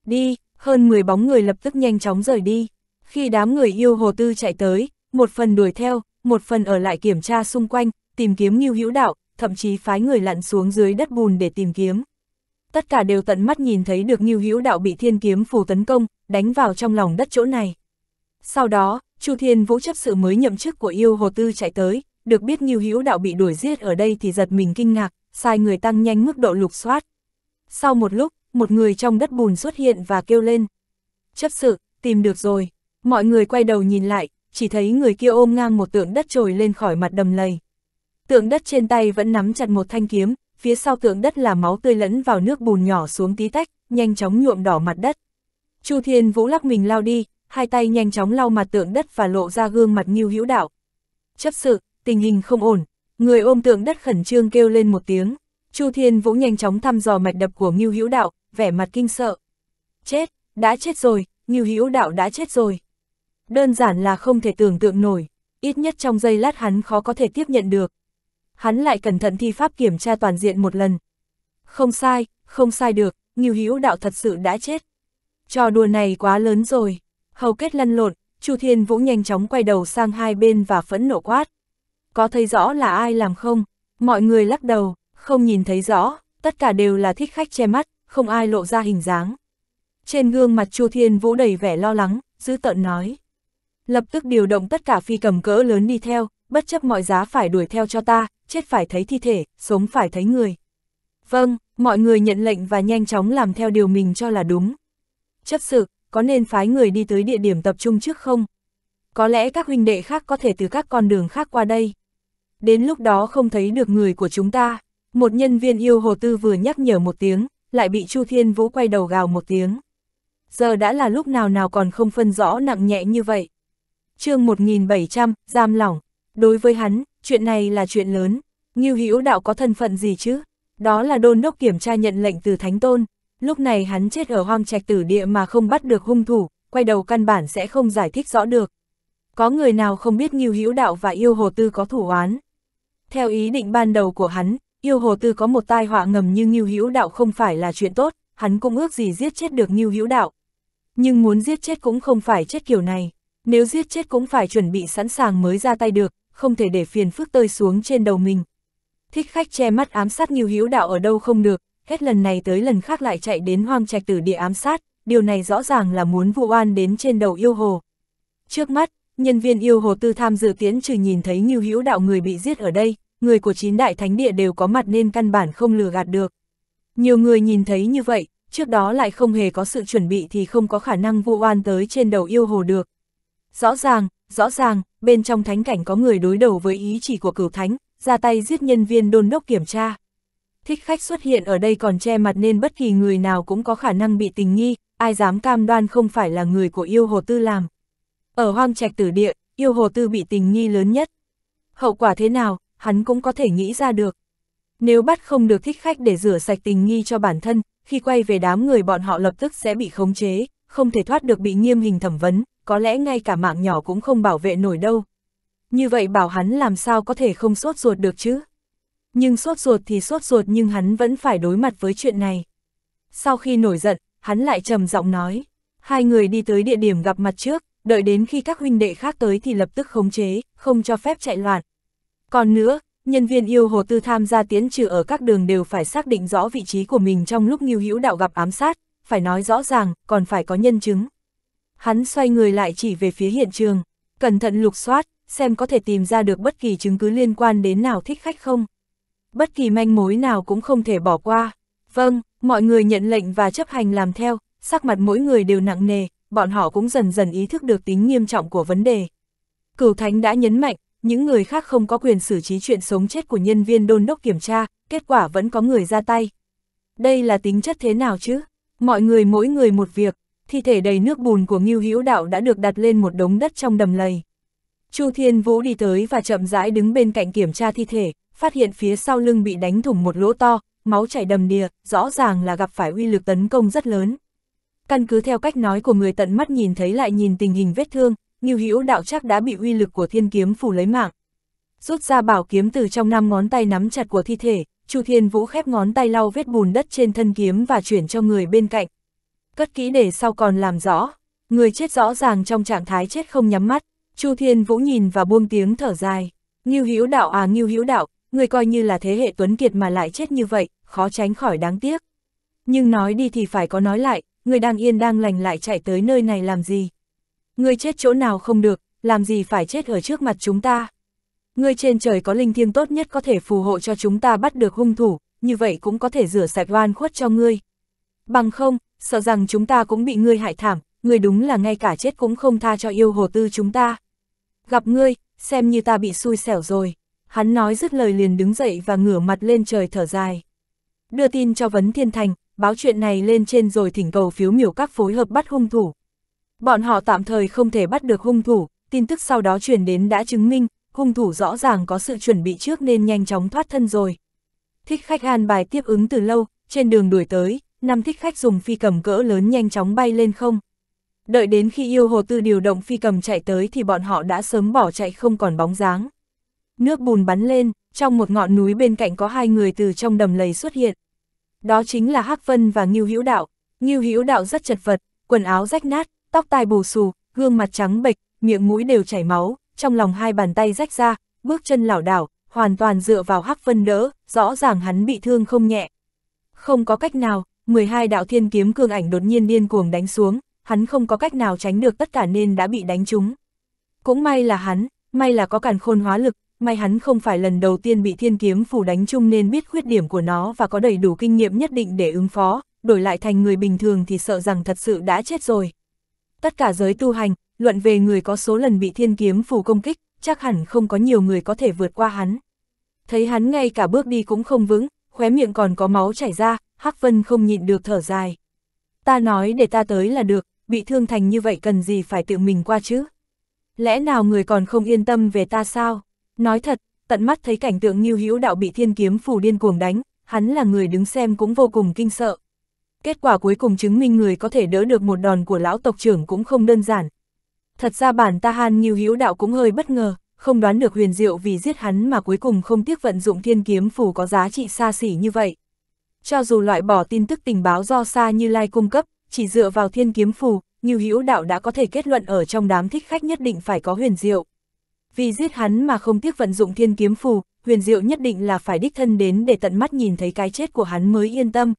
Đi, hơn 10 bóng người lập tức nhanh chóng rời đi. Khi đám người yêu Hồ Tư chạy tới, một phần đuổi theo, một phần ở lại kiểm tra xung quanh, tìm kiếm Ngưu Hữu Đạo, thậm chí phái người lặn xuống dưới đất bùn để tìm kiếm. Tất cả đều tận mắt nhìn thấy được Ngưu Hữu Đạo bị Thiên Kiếm phù tấn công, đánh vào trong lòng đất chỗ này. Sau đó, Chu Thiên Vũ chấp sự mới nhậm chức của yêu Hồ Tư chạy tới, được biết Ngưu Hữu Đạo bị đuổi giết ở đây thì giật mình kinh ngạc, sai người tăng nhanh mức độ lục soát. Sau một lúc, một người trong đất bùn xuất hiện và kêu lên. Chấp sự, tìm được rồi. Mọi người quay đầu nhìn lại, chỉ thấy người kia ôm ngang một tượng đất trồi lên khỏi mặt đầm lầy. Tượng đất trên tay vẫn nắm chặt một thanh kiếm, phía sau tượng đất là máu tươi lẫn vào nước bùn nhỏ xuống tí tách, nhanh chóng nhuộm đỏ mặt đất. Chu Thiên Vũ lắc mình lao đi, hai tay nhanh chóng lau mặt tượng đất và lộ ra gương mặt nghiêu hữu đạo. Chấp sự, tình hình không ổn, người ôm tượng đất khẩn trương kêu lên một tiếng. Chu Thiên Vũ nhanh chóng thăm dò mạch đập của Ngưu Hữu Đạo, vẻ mặt kinh sợ. Chết, đã chết rồi, Ngưu Hữu Đạo đã chết rồi đơn giản là không thể tưởng tượng nổi, ít nhất trong giây lát hắn khó có thể tiếp nhận được. Hắn lại cẩn thận thi pháp kiểm tra toàn diện một lần. Không sai, không sai được, Ngưu Hữu đạo thật sự đã chết. Trò đùa này quá lớn rồi. Hầu kết lăn lộn, Chu Thiên Vũ nhanh chóng quay đầu sang hai bên và phẫn nộ quát. Có thấy rõ là ai làm không? Mọi người lắc đầu, không nhìn thấy rõ, tất cả đều là thích khách che mắt, không ai lộ ra hình dáng. Trên gương mặt Chu Thiên Vũ đầy vẻ lo lắng, dữ tợn nói lập tức điều động tất cả phi cầm cỡ lớn đi theo, bất chấp mọi giá phải đuổi theo cho ta, chết phải thấy thi thể, sống phải thấy người. Vâng, mọi người nhận lệnh và nhanh chóng làm theo điều mình cho là đúng. Chấp sự, có nên phái người đi tới địa điểm tập trung trước không? Có lẽ các huynh đệ khác có thể từ các con đường khác qua đây. Đến lúc đó không thấy được người của chúng ta, một nhân viên yêu hồ tư vừa nhắc nhở một tiếng, lại bị Chu Thiên Vũ quay đầu gào một tiếng. Giờ đã là lúc nào nào còn không phân rõ nặng nhẹ như vậy chương 1700, giam lỏng. Đối với hắn, chuyện này là chuyện lớn. Ngưu Hữu Đạo có thân phận gì chứ? Đó là đôn đốc kiểm tra nhận lệnh từ Thánh Tôn. Lúc này hắn chết ở hoang trạch tử địa mà không bắt được hung thủ, quay đầu căn bản sẽ không giải thích rõ được. Có người nào không biết Ngưu Hữu Đạo và Yêu Hồ Tư có thủ oán? Theo ý định ban đầu của hắn, Yêu Hồ Tư có một tai họa ngầm nhưng Ngưu Hữu Đạo không phải là chuyện tốt, hắn cũng ước gì giết chết được Ngưu Hữu Đạo. Nhưng muốn giết chết cũng không phải chết kiểu này nếu giết chết cũng phải chuẩn bị sẵn sàng mới ra tay được, không thể để phiền phức tơi xuống trên đầu mình. Thích khách che mắt ám sát Ngưu hữu Đạo ở đâu không được, hết lần này tới lần khác lại chạy đến hoang trạch tử địa ám sát, điều này rõ ràng là muốn vụ oan đến trên đầu yêu hồ. Trước mắt, nhân viên yêu hồ tư tham dự tiễn trừ nhìn thấy Ngưu hữu Đạo người bị giết ở đây, người của chín đại thánh địa đều có mặt nên căn bản không lừa gạt được. Nhiều người nhìn thấy như vậy, trước đó lại không hề có sự chuẩn bị thì không có khả năng vụ oan tới trên đầu yêu hồ được. Rõ ràng, rõ ràng, bên trong thánh cảnh có người đối đầu với ý chỉ của cửu thánh, ra tay giết nhân viên đôn đốc kiểm tra. Thích khách xuất hiện ở đây còn che mặt nên bất kỳ người nào cũng có khả năng bị tình nghi, ai dám cam đoan không phải là người của yêu hồ tư làm. Ở hoang trạch tử địa, yêu hồ tư bị tình nghi lớn nhất. Hậu quả thế nào, hắn cũng có thể nghĩ ra được. Nếu bắt không được thích khách để rửa sạch tình nghi cho bản thân, khi quay về đám người bọn họ lập tức sẽ bị khống chế, không thể thoát được bị nghiêm hình thẩm vấn, có lẽ ngay cả mạng nhỏ cũng không bảo vệ nổi đâu. Như vậy bảo hắn làm sao có thể không sốt ruột được chứ? Nhưng sốt ruột thì sốt ruột nhưng hắn vẫn phải đối mặt với chuyện này. Sau khi nổi giận, hắn lại trầm giọng nói, hai người đi tới địa điểm gặp mặt trước, đợi đến khi các huynh đệ khác tới thì lập tức khống chế, không cho phép chạy loạn. Còn nữa, nhân viên yêu hồ tư tham gia tiến trừ ở các đường đều phải xác định rõ vị trí của mình trong lúc nghiêu hữu đạo gặp ám sát, phải nói rõ ràng, còn phải có nhân chứng hắn xoay người lại chỉ về phía hiện trường, cẩn thận lục soát, xem có thể tìm ra được bất kỳ chứng cứ liên quan đến nào thích khách không. Bất kỳ manh mối nào cũng không thể bỏ qua. Vâng, mọi người nhận lệnh và chấp hành làm theo, sắc mặt mỗi người đều nặng nề, bọn họ cũng dần dần ý thức được tính nghiêm trọng của vấn đề. Cửu Thánh đã nhấn mạnh, những người khác không có quyền xử trí chuyện sống chết của nhân viên đôn đốc kiểm tra, kết quả vẫn có người ra tay. Đây là tính chất thế nào chứ? Mọi người mỗi người một việc, thi thể đầy nước bùn của Ngưu Hữu Đạo đã được đặt lên một đống đất trong đầm lầy. Chu Thiên Vũ đi tới và chậm rãi đứng bên cạnh kiểm tra thi thể, phát hiện phía sau lưng bị đánh thủng một lỗ to, máu chảy đầm đìa, rõ ràng là gặp phải uy lực tấn công rất lớn. Căn cứ theo cách nói của người tận mắt nhìn thấy lại nhìn tình hình vết thương, Ngưu Hữu Đạo chắc đã bị uy lực của thiên kiếm phủ lấy mạng. Rút ra bảo kiếm từ trong năm ngón tay nắm chặt của thi thể, Chu Thiên Vũ khép ngón tay lau vết bùn đất trên thân kiếm và chuyển cho người bên cạnh, cất kỹ để sau còn làm rõ. Người chết rõ ràng trong trạng thái chết không nhắm mắt, Chu Thiên Vũ nhìn và buông tiếng thở dài. Ngưu Hữu Đạo à Ngưu Hữu Đạo, người coi như là thế hệ tuấn kiệt mà lại chết như vậy, khó tránh khỏi đáng tiếc. Nhưng nói đi thì phải có nói lại, người đang yên đang lành lại chạy tới nơi này làm gì? Người chết chỗ nào không được, làm gì phải chết ở trước mặt chúng ta? Người trên trời có linh thiêng tốt nhất có thể phù hộ cho chúng ta bắt được hung thủ, như vậy cũng có thể rửa sạch oan khuất cho ngươi. Bằng không, sợ rằng chúng ta cũng bị ngươi hại thảm, ngươi đúng là ngay cả chết cũng không tha cho yêu hồ tư chúng ta. Gặp ngươi, xem như ta bị xui xẻo rồi. Hắn nói dứt lời liền đứng dậy và ngửa mặt lên trời thở dài. Đưa tin cho Vấn Thiên Thành, báo chuyện này lên trên rồi thỉnh cầu phiếu miểu các phối hợp bắt hung thủ. Bọn họ tạm thời không thể bắt được hung thủ, tin tức sau đó truyền đến đã chứng minh, hung thủ rõ ràng có sự chuẩn bị trước nên nhanh chóng thoát thân rồi. Thích khách an bài tiếp ứng từ lâu, trên đường đuổi tới, năm thích khách dùng phi cầm cỡ lớn nhanh chóng bay lên không. Đợi đến khi yêu hồ tư điều động phi cầm chạy tới thì bọn họ đã sớm bỏ chạy không còn bóng dáng. Nước bùn bắn lên, trong một ngọn núi bên cạnh có hai người từ trong đầm lầy xuất hiện. Đó chính là Hắc Vân và Ngưu Hữu Đạo. Ngưu Hữu Đạo rất chật vật, quần áo rách nát, tóc tai bù xù, gương mặt trắng bệch, miệng mũi đều chảy máu, trong lòng hai bàn tay rách ra, bước chân lảo đảo, hoàn toàn dựa vào Hắc Vân đỡ, rõ ràng hắn bị thương không nhẹ. Không có cách nào, 12 đạo thiên kiếm cương ảnh đột nhiên điên cuồng đánh xuống, hắn không có cách nào tránh được tất cả nên đã bị đánh trúng. Cũng may là hắn, may là có càn khôn hóa lực, may hắn không phải lần đầu tiên bị thiên kiếm phủ đánh trúng nên biết khuyết điểm của nó và có đầy đủ kinh nghiệm nhất định để ứng phó, đổi lại thành người bình thường thì sợ rằng thật sự đã chết rồi. Tất cả giới tu hành, luận về người có số lần bị thiên kiếm phủ công kích, chắc hẳn không có nhiều người có thể vượt qua hắn. Thấy hắn ngay cả bước đi cũng không vững, khóe miệng còn có máu chảy ra, Hắc Vân không nhịn được thở dài. Ta nói để ta tới là được, bị thương thành như vậy cần gì phải tự mình qua chứ? Lẽ nào người còn không yên tâm về ta sao? Nói thật, tận mắt thấy cảnh tượng Ngưu Hữu Đạo bị thiên kiếm phủ điên cuồng đánh, hắn là người đứng xem cũng vô cùng kinh sợ. Kết quả cuối cùng chứng minh người có thể đỡ được một đòn của lão tộc trưởng cũng không đơn giản. Thật ra bản ta Han Ngưu Hữu Đạo cũng hơi bất ngờ, không đoán được huyền diệu vì giết hắn mà cuối cùng không tiếc vận dụng thiên kiếm phù có giá trị xa xỉ như vậy. Cho dù loại bỏ tin tức tình báo do xa như lai cung cấp, chỉ dựa vào thiên kiếm phù, như hữu đạo đã có thể kết luận ở trong đám thích khách nhất định phải có huyền diệu. Vì giết hắn mà không tiếc vận dụng thiên kiếm phù, huyền diệu nhất định là phải đích thân đến để tận mắt nhìn thấy cái chết của hắn mới yên tâm.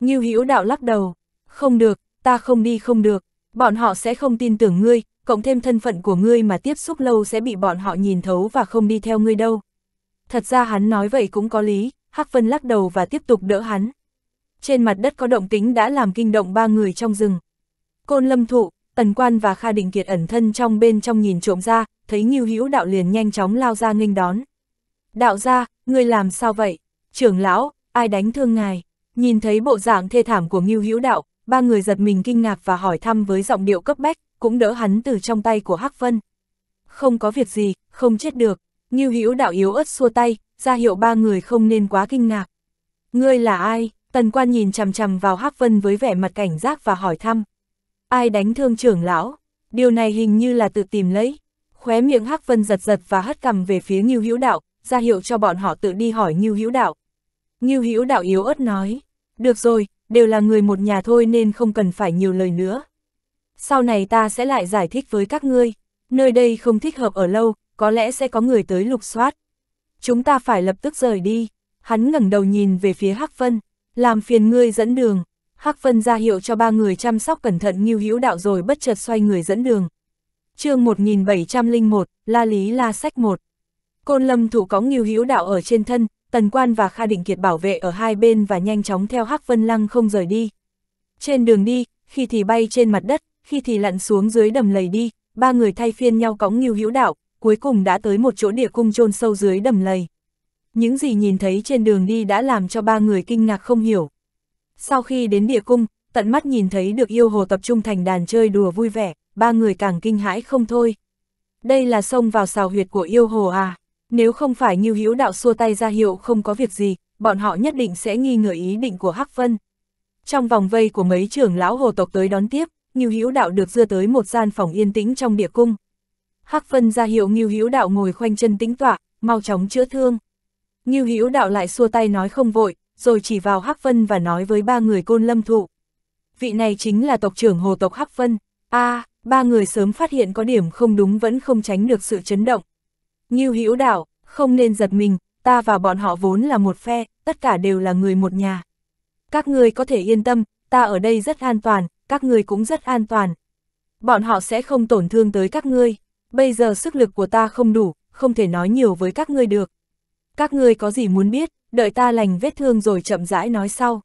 Như hữu đạo lắc đầu, không được, ta không đi không được, Bọn họ sẽ không tin tưởng ngươi, cộng thêm thân phận của ngươi mà tiếp xúc lâu sẽ bị bọn họ nhìn thấu và không đi theo ngươi đâu. Thật ra hắn nói vậy cũng có lý, Hắc Vân lắc đầu và tiếp tục đỡ hắn. Trên mặt đất có động tính đã làm kinh động ba người trong rừng. Côn Lâm Thụ, Tần Quan và Kha Đình Kiệt ẩn thân trong bên trong nhìn trộm ra, thấy Ngưu Hữu Đạo liền nhanh chóng lao ra nghênh đón. "Đạo gia, ngươi làm sao vậy? Trưởng lão, ai đánh thương ngài?" Nhìn thấy bộ dạng thê thảm của Ngưu Hữu Đạo, ba người giật mình kinh ngạc và hỏi thăm với giọng điệu cấp bách, cũng đỡ hắn từ trong tay của Hắc Vân. Không có việc gì, không chết được, Ngưu Hữu đạo yếu ớt xua tay, ra hiệu ba người không nên quá kinh ngạc. Ngươi là ai? Tần quan nhìn chằm chằm vào Hắc Vân với vẻ mặt cảnh giác và hỏi thăm. Ai đánh thương trưởng lão? Điều này hình như là tự tìm lấy. Khóe miệng Hắc Vân giật giật và hất cằm về phía Ngưu Hữu đạo, ra hiệu cho bọn họ tự đi hỏi Ngưu Hữu đạo. Ngưu Hữu đạo yếu ớt nói, "Được rồi, đều là người một nhà thôi nên không cần phải nhiều lời nữa. Sau này ta sẽ lại giải thích với các ngươi, nơi đây không thích hợp ở lâu, có lẽ sẽ có người tới lục soát. Chúng ta phải lập tức rời đi. Hắn ngẩng đầu nhìn về phía Hắc Vân, làm phiền ngươi dẫn đường. Hắc Vân ra hiệu cho ba người chăm sóc cẩn thận Ngưu hữu đạo rồi bất chợt xoay người dẫn đường. chương 1701, La Lý La Sách 1 Côn Lâm thủ có Ngưu hữu đạo ở trên thân, Tần Quan và Kha Định Kiệt bảo vệ ở hai bên và nhanh chóng theo Hắc Vân Lăng không rời đi. Trên đường đi, khi thì bay trên mặt đất, khi thì lặn xuống dưới đầm lầy đi, ba người thay phiên nhau cõng Ngưu Hữu Đạo, cuối cùng đã tới một chỗ địa cung chôn sâu dưới đầm lầy. Những gì nhìn thấy trên đường đi đã làm cho ba người kinh ngạc không hiểu. Sau khi đến địa cung, tận mắt nhìn thấy được yêu hồ tập trung thành đàn chơi đùa vui vẻ, ba người càng kinh hãi không thôi. Đây là sông vào xào huyệt của yêu hồ à? Nếu không phải Ngưu Hữu Đạo xua tay ra hiệu không có việc gì, bọn họ nhất định sẽ nghi ngờ ý định của Hắc Vân. Trong vòng vây của mấy trưởng lão hồ tộc tới đón tiếp, Ngưu Hữu Đạo được đưa tới một gian phòng yên tĩnh trong địa cung. Hắc Vân ra hiệu Ngưu Hữu Đạo ngồi khoanh chân tĩnh tọa, mau chóng chữa thương. Ngưu Hữu Đạo lại xua tay nói không vội, rồi chỉ vào Hắc Vân và nói với ba người côn lâm thụ. Vị này chính là tộc trưởng hồ tộc Hắc Vân. a à, ba người sớm phát hiện có điểm không đúng vẫn không tránh được sự chấn động. Ngưu Hữu Đảo, không nên giật mình, ta và bọn họ vốn là một phe, tất cả đều là người một nhà. Các ngươi có thể yên tâm, ta ở đây rất an toàn, các ngươi cũng rất an toàn. Bọn họ sẽ không tổn thương tới các ngươi, bây giờ sức lực của ta không đủ, không thể nói nhiều với các ngươi được. Các ngươi có gì muốn biết, đợi ta lành vết thương rồi chậm rãi nói sau.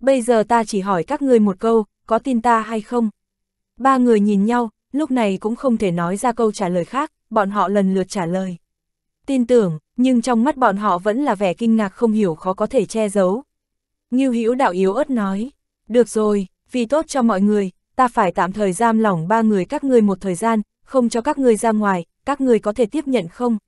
Bây giờ ta chỉ hỏi các ngươi một câu, có tin ta hay không? Ba người nhìn nhau, lúc này cũng không thể nói ra câu trả lời khác, bọn họ lần lượt trả lời. Tin tưởng, nhưng trong mắt bọn họ vẫn là vẻ kinh ngạc không hiểu khó có thể che giấu. Ngưu Hữu đạo yếu ớt nói, được rồi, vì tốt cho mọi người, ta phải tạm thời giam lỏng ba người các ngươi một thời gian, không cho các ngươi ra ngoài, các ngươi có thể tiếp nhận không?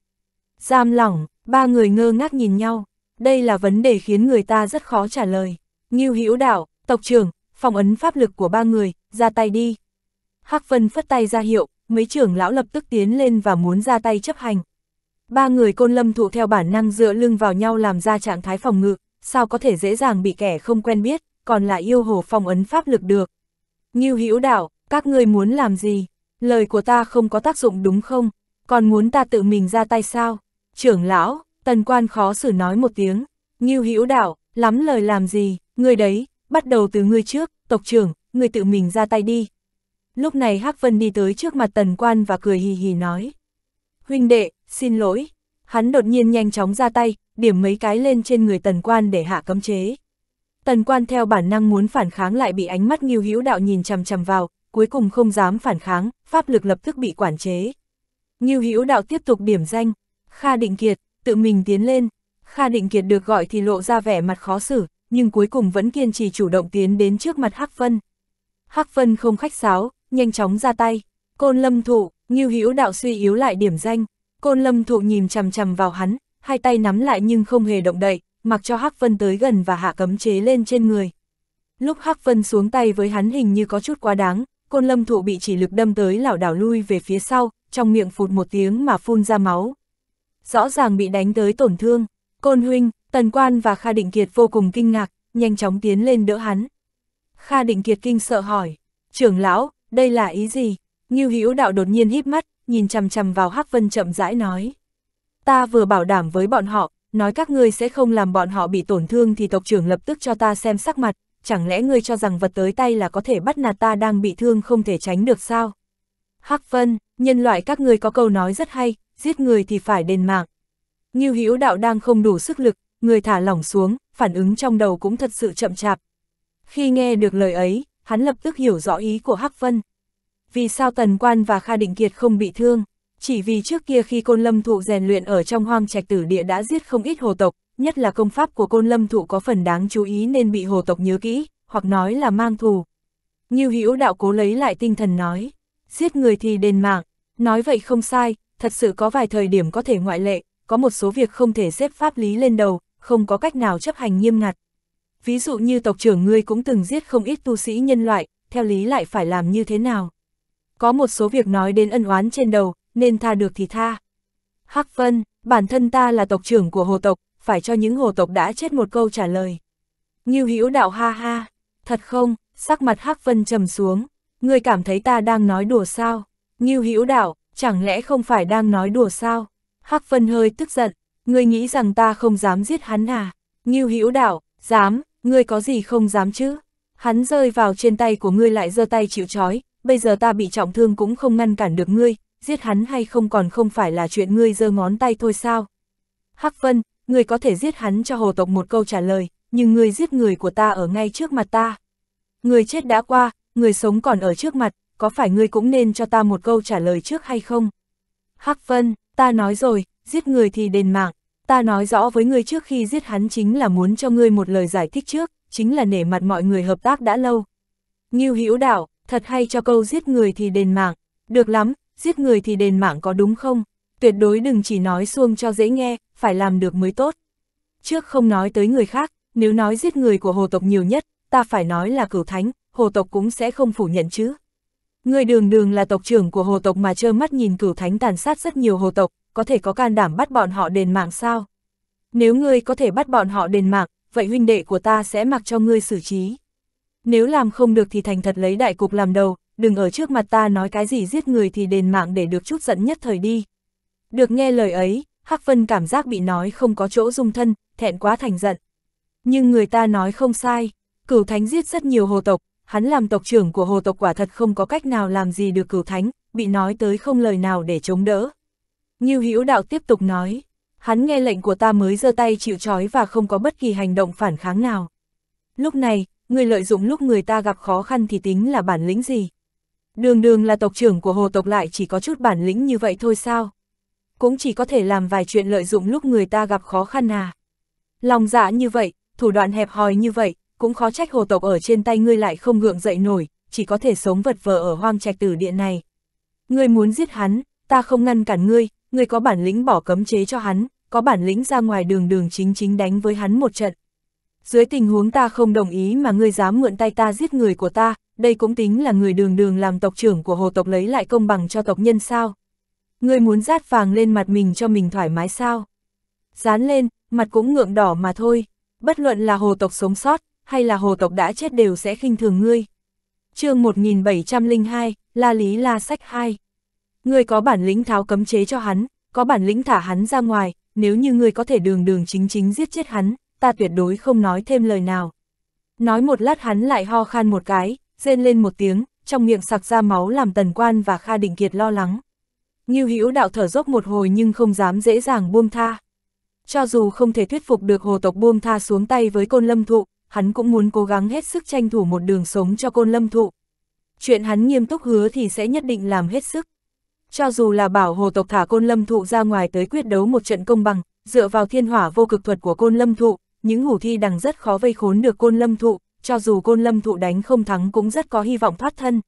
Giam lỏng, ba người ngơ ngác nhìn nhau, đây là vấn đề khiến người ta rất khó trả lời. Ngưu Hữu đạo, tộc trưởng, phòng ấn pháp lực của ba người, ra tay đi. Hắc Vân phất tay ra hiệu, mấy trưởng lão lập tức tiến lên và muốn ra tay chấp hành. Ba người côn lâm thụ theo bản năng dựa lưng vào nhau làm ra trạng thái phòng ngự, sao có thể dễ dàng bị kẻ không quen biết, còn lại yêu hồ phòng ấn pháp lực được. Ngưu Hữu Đạo, các ngươi muốn làm gì? Lời của ta không có tác dụng đúng không? Còn muốn ta tự mình ra tay sao? Trưởng lão, tần quan khó xử nói một tiếng. Ngưu Hữu Đạo, lắm lời làm gì? Ngươi đấy, bắt đầu từ ngươi trước, tộc trưởng, người tự mình ra tay đi, Lúc này Hắc Vân đi tới trước mặt tần quan và cười hì hì nói. Huynh đệ, xin lỗi. Hắn đột nhiên nhanh chóng ra tay, điểm mấy cái lên trên người tần quan để hạ cấm chế. Tần quan theo bản năng muốn phản kháng lại bị ánh mắt nghiêu hữu đạo nhìn chằm chằm vào, cuối cùng không dám phản kháng, pháp lực lập tức bị quản chế. Nghiêu hữu đạo tiếp tục điểm danh, Kha Định Kiệt, tự mình tiến lên. Kha Định Kiệt được gọi thì lộ ra vẻ mặt khó xử, nhưng cuối cùng vẫn kiên trì chủ động tiến đến trước mặt Hắc Vân. Hắc Vân không khách sáo, nhanh chóng ra tay. Côn lâm thụ, Ngưu Hữu đạo suy yếu lại điểm danh, Côn Lâm Thụ nhìn chằm chằm vào hắn, hai tay nắm lại nhưng không hề động đậy, mặc cho Hắc Vân tới gần và hạ cấm chế lên trên người. Lúc Hắc Vân xuống tay với hắn hình như có chút quá đáng, Côn Lâm Thụ bị chỉ lực đâm tới lảo đảo lui về phía sau, trong miệng phụt một tiếng mà phun ra máu. Rõ ràng bị đánh tới tổn thương, Côn huynh, Tần Quan và Kha Định Kiệt vô cùng kinh ngạc, nhanh chóng tiến lên đỡ hắn. Kha Định Kiệt kinh sợ hỏi, trưởng lão, đây là ý gì? Ngưu Hữu Đạo đột nhiên híp mắt, nhìn chằm chằm vào Hắc Vân chậm rãi nói. Ta vừa bảo đảm với bọn họ, nói các ngươi sẽ không làm bọn họ bị tổn thương thì tộc trưởng lập tức cho ta xem sắc mặt, chẳng lẽ ngươi cho rằng vật tới tay là có thể bắt nạt ta đang bị thương không thể tránh được sao? Hắc Vân, nhân loại các ngươi có câu nói rất hay, giết người thì phải đền mạng. Ngưu Hữu Đạo đang không đủ sức lực, người thả lỏng xuống, phản ứng trong đầu cũng thật sự chậm chạp. Khi nghe được lời ấy, hắn lập tức hiểu rõ ý của Hắc Vân. Vì sao Tần Quan và Kha Định Kiệt không bị thương? Chỉ vì trước kia khi côn lâm thụ rèn luyện ở trong hoang trạch tử địa đã giết không ít hồ tộc, nhất là công pháp của côn lâm thụ có phần đáng chú ý nên bị hồ tộc nhớ kỹ, hoặc nói là mang thù. như hữu đạo cố lấy lại tinh thần nói, giết người thì đền mạng, nói vậy không sai, thật sự có vài thời điểm có thể ngoại lệ, có một số việc không thể xếp pháp lý lên đầu, không có cách nào chấp hành nghiêm ngặt, Ví dụ như tộc trưởng ngươi cũng từng giết không ít tu sĩ nhân loại, theo lý lại phải làm như thế nào? Có một số việc nói đến ân oán trên đầu, nên tha được thì tha. Hắc Vân, bản thân ta là tộc trưởng của hồ tộc, phải cho những hồ tộc đã chết một câu trả lời. Ngưu Hữu đạo ha ha, thật không? Sắc mặt Hắc Vân trầm xuống, ngươi cảm thấy ta đang nói đùa sao? Ngưu Hữu đạo, chẳng lẽ không phải đang nói đùa sao? Hắc Vân hơi tức giận, ngươi nghĩ rằng ta không dám giết hắn à? Ngưu Hữu đạo, dám, Ngươi có gì không dám chứ? Hắn rơi vào trên tay của ngươi lại giơ tay chịu trói, bây giờ ta bị trọng thương cũng không ngăn cản được ngươi, giết hắn hay không còn không phải là chuyện ngươi giơ ngón tay thôi sao? Hắc Vân, ngươi có thể giết hắn cho hồ tộc một câu trả lời, nhưng ngươi giết người của ta ở ngay trước mặt ta. Người chết đã qua, người sống còn ở trước mặt, có phải ngươi cũng nên cho ta một câu trả lời trước hay không? Hắc Vân, ta nói rồi, giết người thì đền mạng ta nói rõ với ngươi trước khi giết hắn chính là muốn cho ngươi một lời giải thích trước, chính là nể mặt mọi người hợp tác đã lâu. Ngưu Hữu Đạo, thật hay cho câu giết người thì đền mạng, được lắm, giết người thì đền mạng có đúng không? Tuyệt đối đừng chỉ nói xuông cho dễ nghe, phải làm được mới tốt. Trước không nói tới người khác, nếu nói giết người của hồ tộc nhiều nhất, ta phải nói là cửu thánh, hồ tộc cũng sẽ không phủ nhận chứ. Người đường đường là tộc trưởng của hồ tộc mà trơ mắt nhìn cửu thánh tàn sát rất nhiều hồ tộc, có thể có can đảm bắt bọn họ đền mạng sao? Nếu ngươi có thể bắt bọn họ đền mạng, vậy huynh đệ của ta sẽ mặc cho ngươi xử trí. Nếu làm không được thì thành thật lấy đại cục làm đầu, đừng ở trước mặt ta nói cái gì giết người thì đền mạng để được chút giận nhất thời đi. Được nghe lời ấy, Hắc Vân cảm giác bị nói không có chỗ dung thân, thẹn quá thành giận. Nhưng người ta nói không sai, cửu thánh giết rất nhiều hồ tộc, hắn làm tộc trưởng của hồ tộc quả thật không có cách nào làm gì được cửu thánh, bị nói tới không lời nào để chống đỡ. Ngưu Hữu Đạo tiếp tục nói, hắn nghe lệnh của ta mới giơ tay chịu trói và không có bất kỳ hành động phản kháng nào. Lúc này, người lợi dụng lúc người ta gặp khó khăn thì tính là bản lĩnh gì? Đường đường là tộc trưởng của hồ tộc lại chỉ có chút bản lĩnh như vậy thôi sao? Cũng chỉ có thể làm vài chuyện lợi dụng lúc người ta gặp khó khăn à? Lòng dạ như vậy, thủ đoạn hẹp hòi như vậy, cũng khó trách hồ tộc ở trên tay ngươi lại không ngượng dậy nổi, chỉ có thể sống vật vờ ở hoang trạch tử điện này. Ngươi muốn giết hắn, ta không ngăn cản ngươi, người có bản lĩnh bỏ cấm chế cho hắn, có bản lĩnh ra ngoài đường đường chính chính đánh với hắn một trận. Dưới tình huống ta không đồng ý mà ngươi dám mượn tay ta giết người của ta, đây cũng tính là người đường đường làm tộc trưởng của hồ tộc lấy lại công bằng cho tộc nhân sao. Ngươi muốn rát vàng lên mặt mình cho mình thoải mái sao. Dán lên, mặt cũng ngượng đỏ mà thôi, bất luận là hồ tộc sống sót, hay là hồ tộc đã chết đều sẽ khinh thường ngươi. chương 1702, La Lý La Sách 2 ngươi có bản lĩnh tháo cấm chế cho hắn, có bản lĩnh thả hắn ra ngoài, nếu như ngươi có thể đường đường chính chính giết chết hắn, ta tuyệt đối không nói thêm lời nào. Nói một lát hắn lại ho khan một cái, rên lên một tiếng, trong miệng sặc ra máu làm tần quan và Kha Đình Kiệt lo lắng. Ngưu Hữu đạo thở dốc một hồi nhưng không dám dễ dàng buông tha. Cho dù không thể thuyết phục được hồ tộc buông tha xuống tay với côn lâm thụ, hắn cũng muốn cố gắng hết sức tranh thủ một đường sống cho côn lâm thụ. Chuyện hắn nghiêm túc hứa thì sẽ nhất định làm hết sức. Cho dù là bảo hồ tộc thả côn lâm thụ ra ngoài tới quyết đấu một trận công bằng, dựa vào thiên hỏa vô cực thuật của côn lâm thụ, những hủ thi đằng rất khó vây khốn được côn lâm thụ, cho dù côn lâm thụ đánh không thắng cũng rất có hy vọng thoát thân.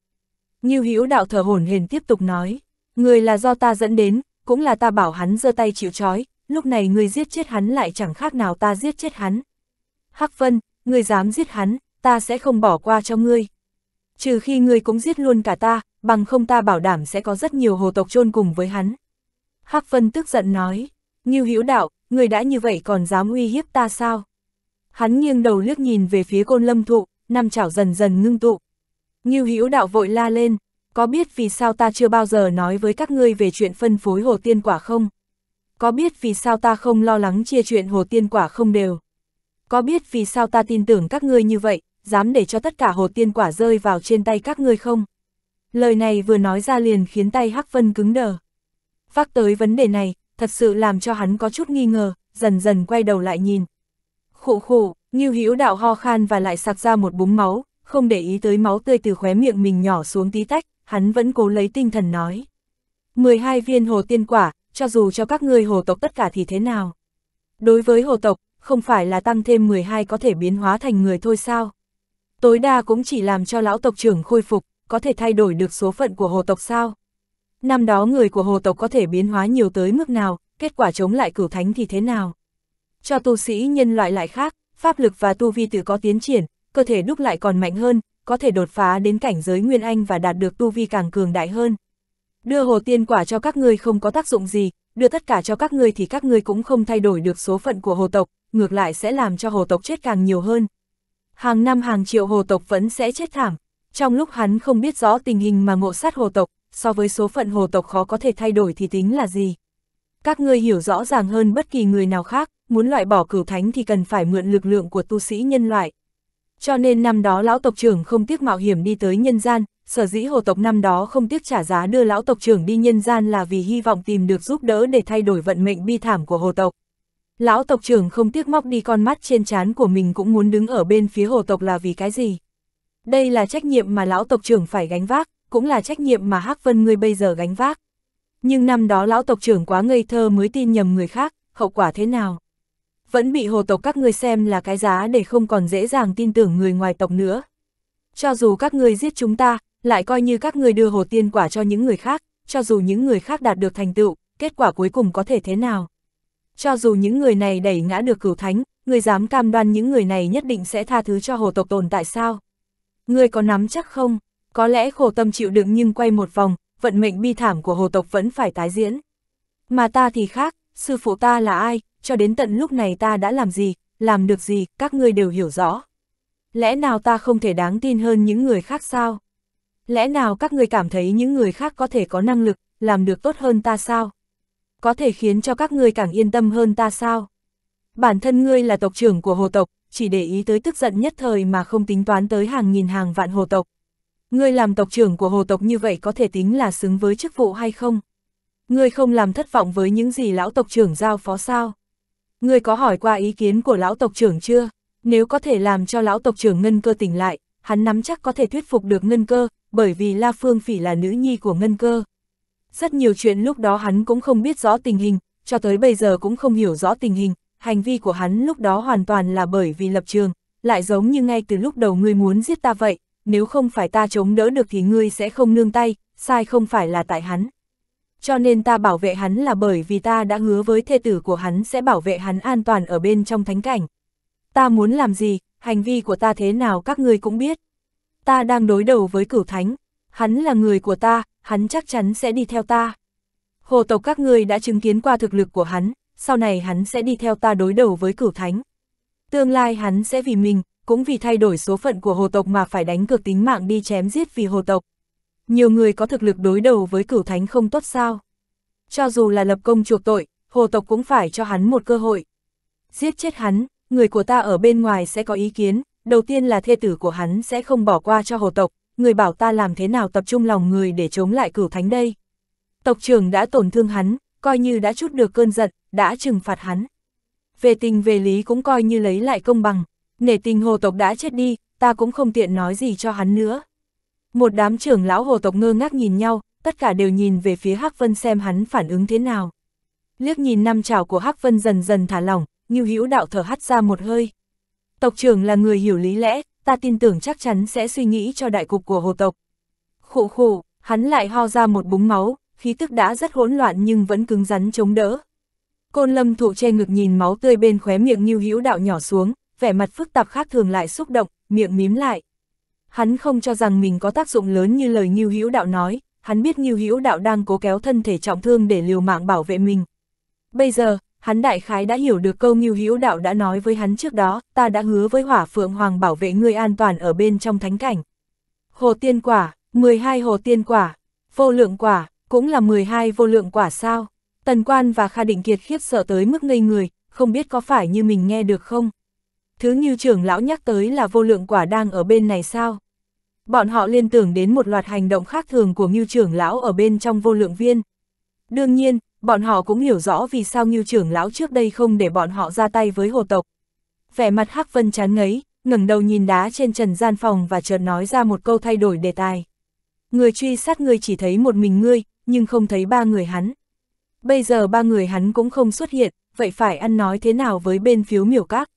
Như hữu đạo thở hổn hển tiếp tục nói, người là do ta dẫn đến, cũng là ta bảo hắn giơ tay chịu trói, lúc này người giết chết hắn lại chẳng khác nào ta giết chết hắn. Hắc Vân, người dám giết hắn, ta sẽ không bỏ qua cho ngươi. Trừ khi ngươi cũng giết luôn cả ta, bằng không ta bảo đảm sẽ có rất nhiều hồ tộc chôn cùng với hắn. Hắc Vân tức giận nói, Ngưu Hữu Đạo, người đã như vậy còn dám uy hiếp ta sao? Hắn nghiêng đầu liếc nhìn về phía côn lâm thụ, năm chảo dần dần ngưng tụ. Ngưu Hữu Đạo vội la lên, có biết vì sao ta chưa bao giờ nói với các ngươi về chuyện phân phối hồ tiên quả không? Có biết vì sao ta không lo lắng chia chuyện hồ tiên quả không đều? Có biết vì sao ta tin tưởng các ngươi như vậy, dám để cho tất cả hồ tiên quả rơi vào trên tay các ngươi không? Lời này vừa nói ra liền khiến tay Hắc Vân cứng đờ. Phát tới vấn đề này, thật sự làm cho hắn có chút nghi ngờ, dần dần quay đầu lại nhìn. Khụ khụ, Ngưu Hữu Đạo ho khan và lại sặc ra một búng máu, không để ý tới máu tươi từ khóe miệng mình nhỏ xuống tí tách, hắn vẫn cố lấy tinh thần nói. 12 viên hồ tiên quả, cho dù cho các ngươi hồ tộc tất cả thì thế nào? Đối với hồ tộc, không phải là tăng thêm 12 có thể biến hóa thành người thôi sao? Tối đa cũng chỉ làm cho lão tộc trưởng khôi phục, có thể thay đổi được số phận của hồ tộc sao? Năm đó người của hồ tộc có thể biến hóa nhiều tới mức nào, kết quả chống lại cửu thánh thì thế nào? Cho tu sĩ nhân loại lại khác, pháp lực và tu vi tự có tiến triển, cơ thể đúc lại còn mạnh hơn, có thể đột phá đến cảnh giới nguyên anh và đạt được tu vi càng cường đại hơn. Đưa hồ tiên quả cho các ngươi không có tác dụng gì, đưa tất cả cho các ngươi thì các ngươi cũng không thay đổi được số phận của hồ tộc, ngược lại sẽ làm cho hồ tộc chết càng nhiều hơn. Hàng năm hàng triệu hồ tộc vẫn sẽ chết thảm, trong lúc hắn không biết rõ tình hình mà ngộ sát hồ tộc, so với số phận hồ tộc khó có thể thay đổi thì tính là gì. Các ngươi hiểu rõ ràng hơn bất kỳ người nào khác, muốn loại bỏ cửu thánh thì cần phải mượn lực lượng của tu sĩ nhân loại. Cho nên năm đó lão tộc trưởng không tiếc mạo hiểm đi tới nhân gian, sở dĩ hồ tộc năm đó không tiếc trả giá đưa lão tộc trưởng đi nhân gian là vì hy vọng tìm được giúp đỡ để thay đổi vận mệnh bi thảm của hồ tộc. Lão tộc trưởng không tiếc móc đi con mắt trên trán của mình cũng muốn đứng ở bên phía hồ tộc là vì cái gì? Đây là trách nhiệm mà lão tộc trưởng phải gánh vác, cũng là trách nhiệm mà Hắc Vân ngươi bây giờ gánh vác. Nhưng năm đó lão tộc trưởng quá ngây thơ mới tin nhầm người khác, hậu quả thế nào? Vẫn bị hồ tộc các ngươi xem là cái giá để không còn dễ dàng tin tưởng người ngoài tộc nữa. Cho dù các ngươi giết chúng ta, lại coi như các ngươi đưa hồ tiên quả cho những người khác, cho dù những người khác đạt được thành tựu, kết quả cuối cùng có thể thế nào? Cho dù những người này đẩy ngã được cửu thánh, người dám cam đoan những người này nhất định sẽ tha thứ cho hồ tộc tồn tại sao? Ngươi có nắm chắc không? Có lẽ khổ tâm chịu đựng nhưng quay một vòng, vận mệnh bi thảm của hồ tộc vẫn phải tái diễn. Mà ta thì khác, sư phụ ta là ai, cho đến tận lúc này ta đã làm gì, làm được gì, các ngươi đều hiểu rõ. Lẽ nào ta không thể đáng tin hơn những người khác sao? Lẽ nào các ngươi cảm thấy những người khác có thể có năng lực, làm được tốt hơn ta sao? Có thể khiến cho các ngươi càng yên tâm hơn ta sao? Bản thân ngươi là tộc trưởng của hồ tộc, chỉ để ý tới tức giận nhất thời mà không tính toán tới hàng nghìn hàng vạn hồ tộc. Ngươi làm tộc trưởng của hồ tộc như vậy có thể tính là xứng với chức vụ hay không? Ngươi không làm thất vọng với những gì lão tộc trưởng giao phó sao? Ngươi có hỏi qua ý kiến của lão tộc trưởng chưa? Nếu có thể làm cho lão tộc trưởng ngân cơ tỉnh lại, hắn nắm chắc có thể thuyết phục được ngân cơ, bởi vì La Phương Phỉ là nữ nhi của ngân cơ. Rất nhiều chuyện lúc đó hắn cũng không biết rõ tình hình, cho tới bây giờ cũng không hiểu rõ tình hình, hành vi của hắn lúc đó hoàn toàn là bởi vì lập trường, lại giống như ngay từ lúc đầu ngươi muốn giết ta vậy, nếu không phải ta chống đỡ được thì ngươi sẽ không nương tay, sai không phải là tại hắn. Cho nên ta bảo vệ hắn là bởi vì ta đã hứa với thê tử của hắn sẽ bảo vệ hắn an toàn ở bên trong thánh cảnh. Ta muốn làm gì, hành vi của ta thế nào các ngươi cũng biết. Ta đang đối đầu với cửu thánh, hắn là người của ta, hắn chắc chắn sẽ đi theo ta. Hồ tộc các ngươi đã chứng kiến qua thực lực của hắn, sau này hắn sẽ đi theo ta đối đầu với cửu thánh. Tương lai hắn sẽ vì mình, cũng vì thay đổi số phận của hồ tộc mà phải đánh cược tính mạng đi chém giết vì hồ tộc. Nhiều người có thực lực đối đầu với cửu thánh không tốt sao. Cho dù là lập công chuộc tội, hồ tộc cũng phải cho hắn một cơ hội. Giết chết hắn, người của ta ở bên ngoài sẽ có ý kiến, đầu tiên là thê tử của hắn sẽ không bỏ qua cho hồ tộc, người bảo ta làm thế nào tập trung lòng người để chống lại cửu thánh đây. Tộc trưởng đã tổn thương hắn, coi như đã chút được cơn giận, đã trừng phạt hắn. Về tình về lý cũng coi như lấy lại công bằng, nể tình hồ tộc đã chết đi, ta cũng không tiện nói gì cho hắn nữa. Một đám trưởng lão hồ tộc ngơ ngác nhìn nhau, tất cả đều nhìn về phía Hắc Vân xem hắn phản ứng thế nào. Liếc nhìn năm trào của Hắc Vân dần dần thả lỏng, như hữu đạo thở hắt ra một hơi. Tộc trưởng là người hiểu lý lẽ, ta tin tưởng chắc chắn sẽ suy nghĩ cho đại cục của hồ tộc. Khụ khụ, hắn lại ho ra một búng máu, khí tức đã rất hỗn loạn nhưng vẫn cứng rắn chống đỡ. Côn Lâm Thụ che ngực nhìn máu tươi bên khóe miệng Nưu Hữu Đạo nhỏ xuống, vẻ mặt phức tạp khác thường lại xúc động, miệng mím lại. Hắn không cho rằng mình có tác dụng lớn như lời Nưu Hữu Đạo nói, hắn biết Nưu Hữu Đạo đang cố kéo thân thể trọng thương để liều mạng bảo vệ mình. Bây giờ, hắn đại khái đã hiểu được câu Nưu Hữu Đạo đã nói với hắn trước đó, ta đã hứa với Hỏa Phượng Hoàng bảo vệ ngươi an toàn ở bên trong thánh cảnh. Hồ tiên quả, 12 hồ tiên quả, vô lượng quả, cũng là 12 vô lượng quả sao. Tần quan và Kha Định Kiệt khiếp sợ tới mức ngây người, không biết có phải như mình nghe được không. Thứ như trưởng lão nhắc tới là vô lượng quả đang ở bên này sao. Bọn họ liên tưởng đến một loạt hành động khác thường của Ngưu trưởng lão ở bên trong vô lượng viên. Đương nhiên, bọn họ cũng hiểu rõ vì sao Ngưu trưởng lão trước đây không để bọn họ ra tay với hồ tộc. Vẻ mặt Hắc Vân chán ngấy, ngẩng đầu nhìn đá trên trần gian phòng và chợt nói ra một câu thay đổi đề tài. Người truy sát người chỉ thấy một mình ngươi, nhưng không thấy ba người hắn. Bây giờ ba người hắn cũng không xuất hiện, vậy phải ăn nói thế nào với bên phiếu miểu các?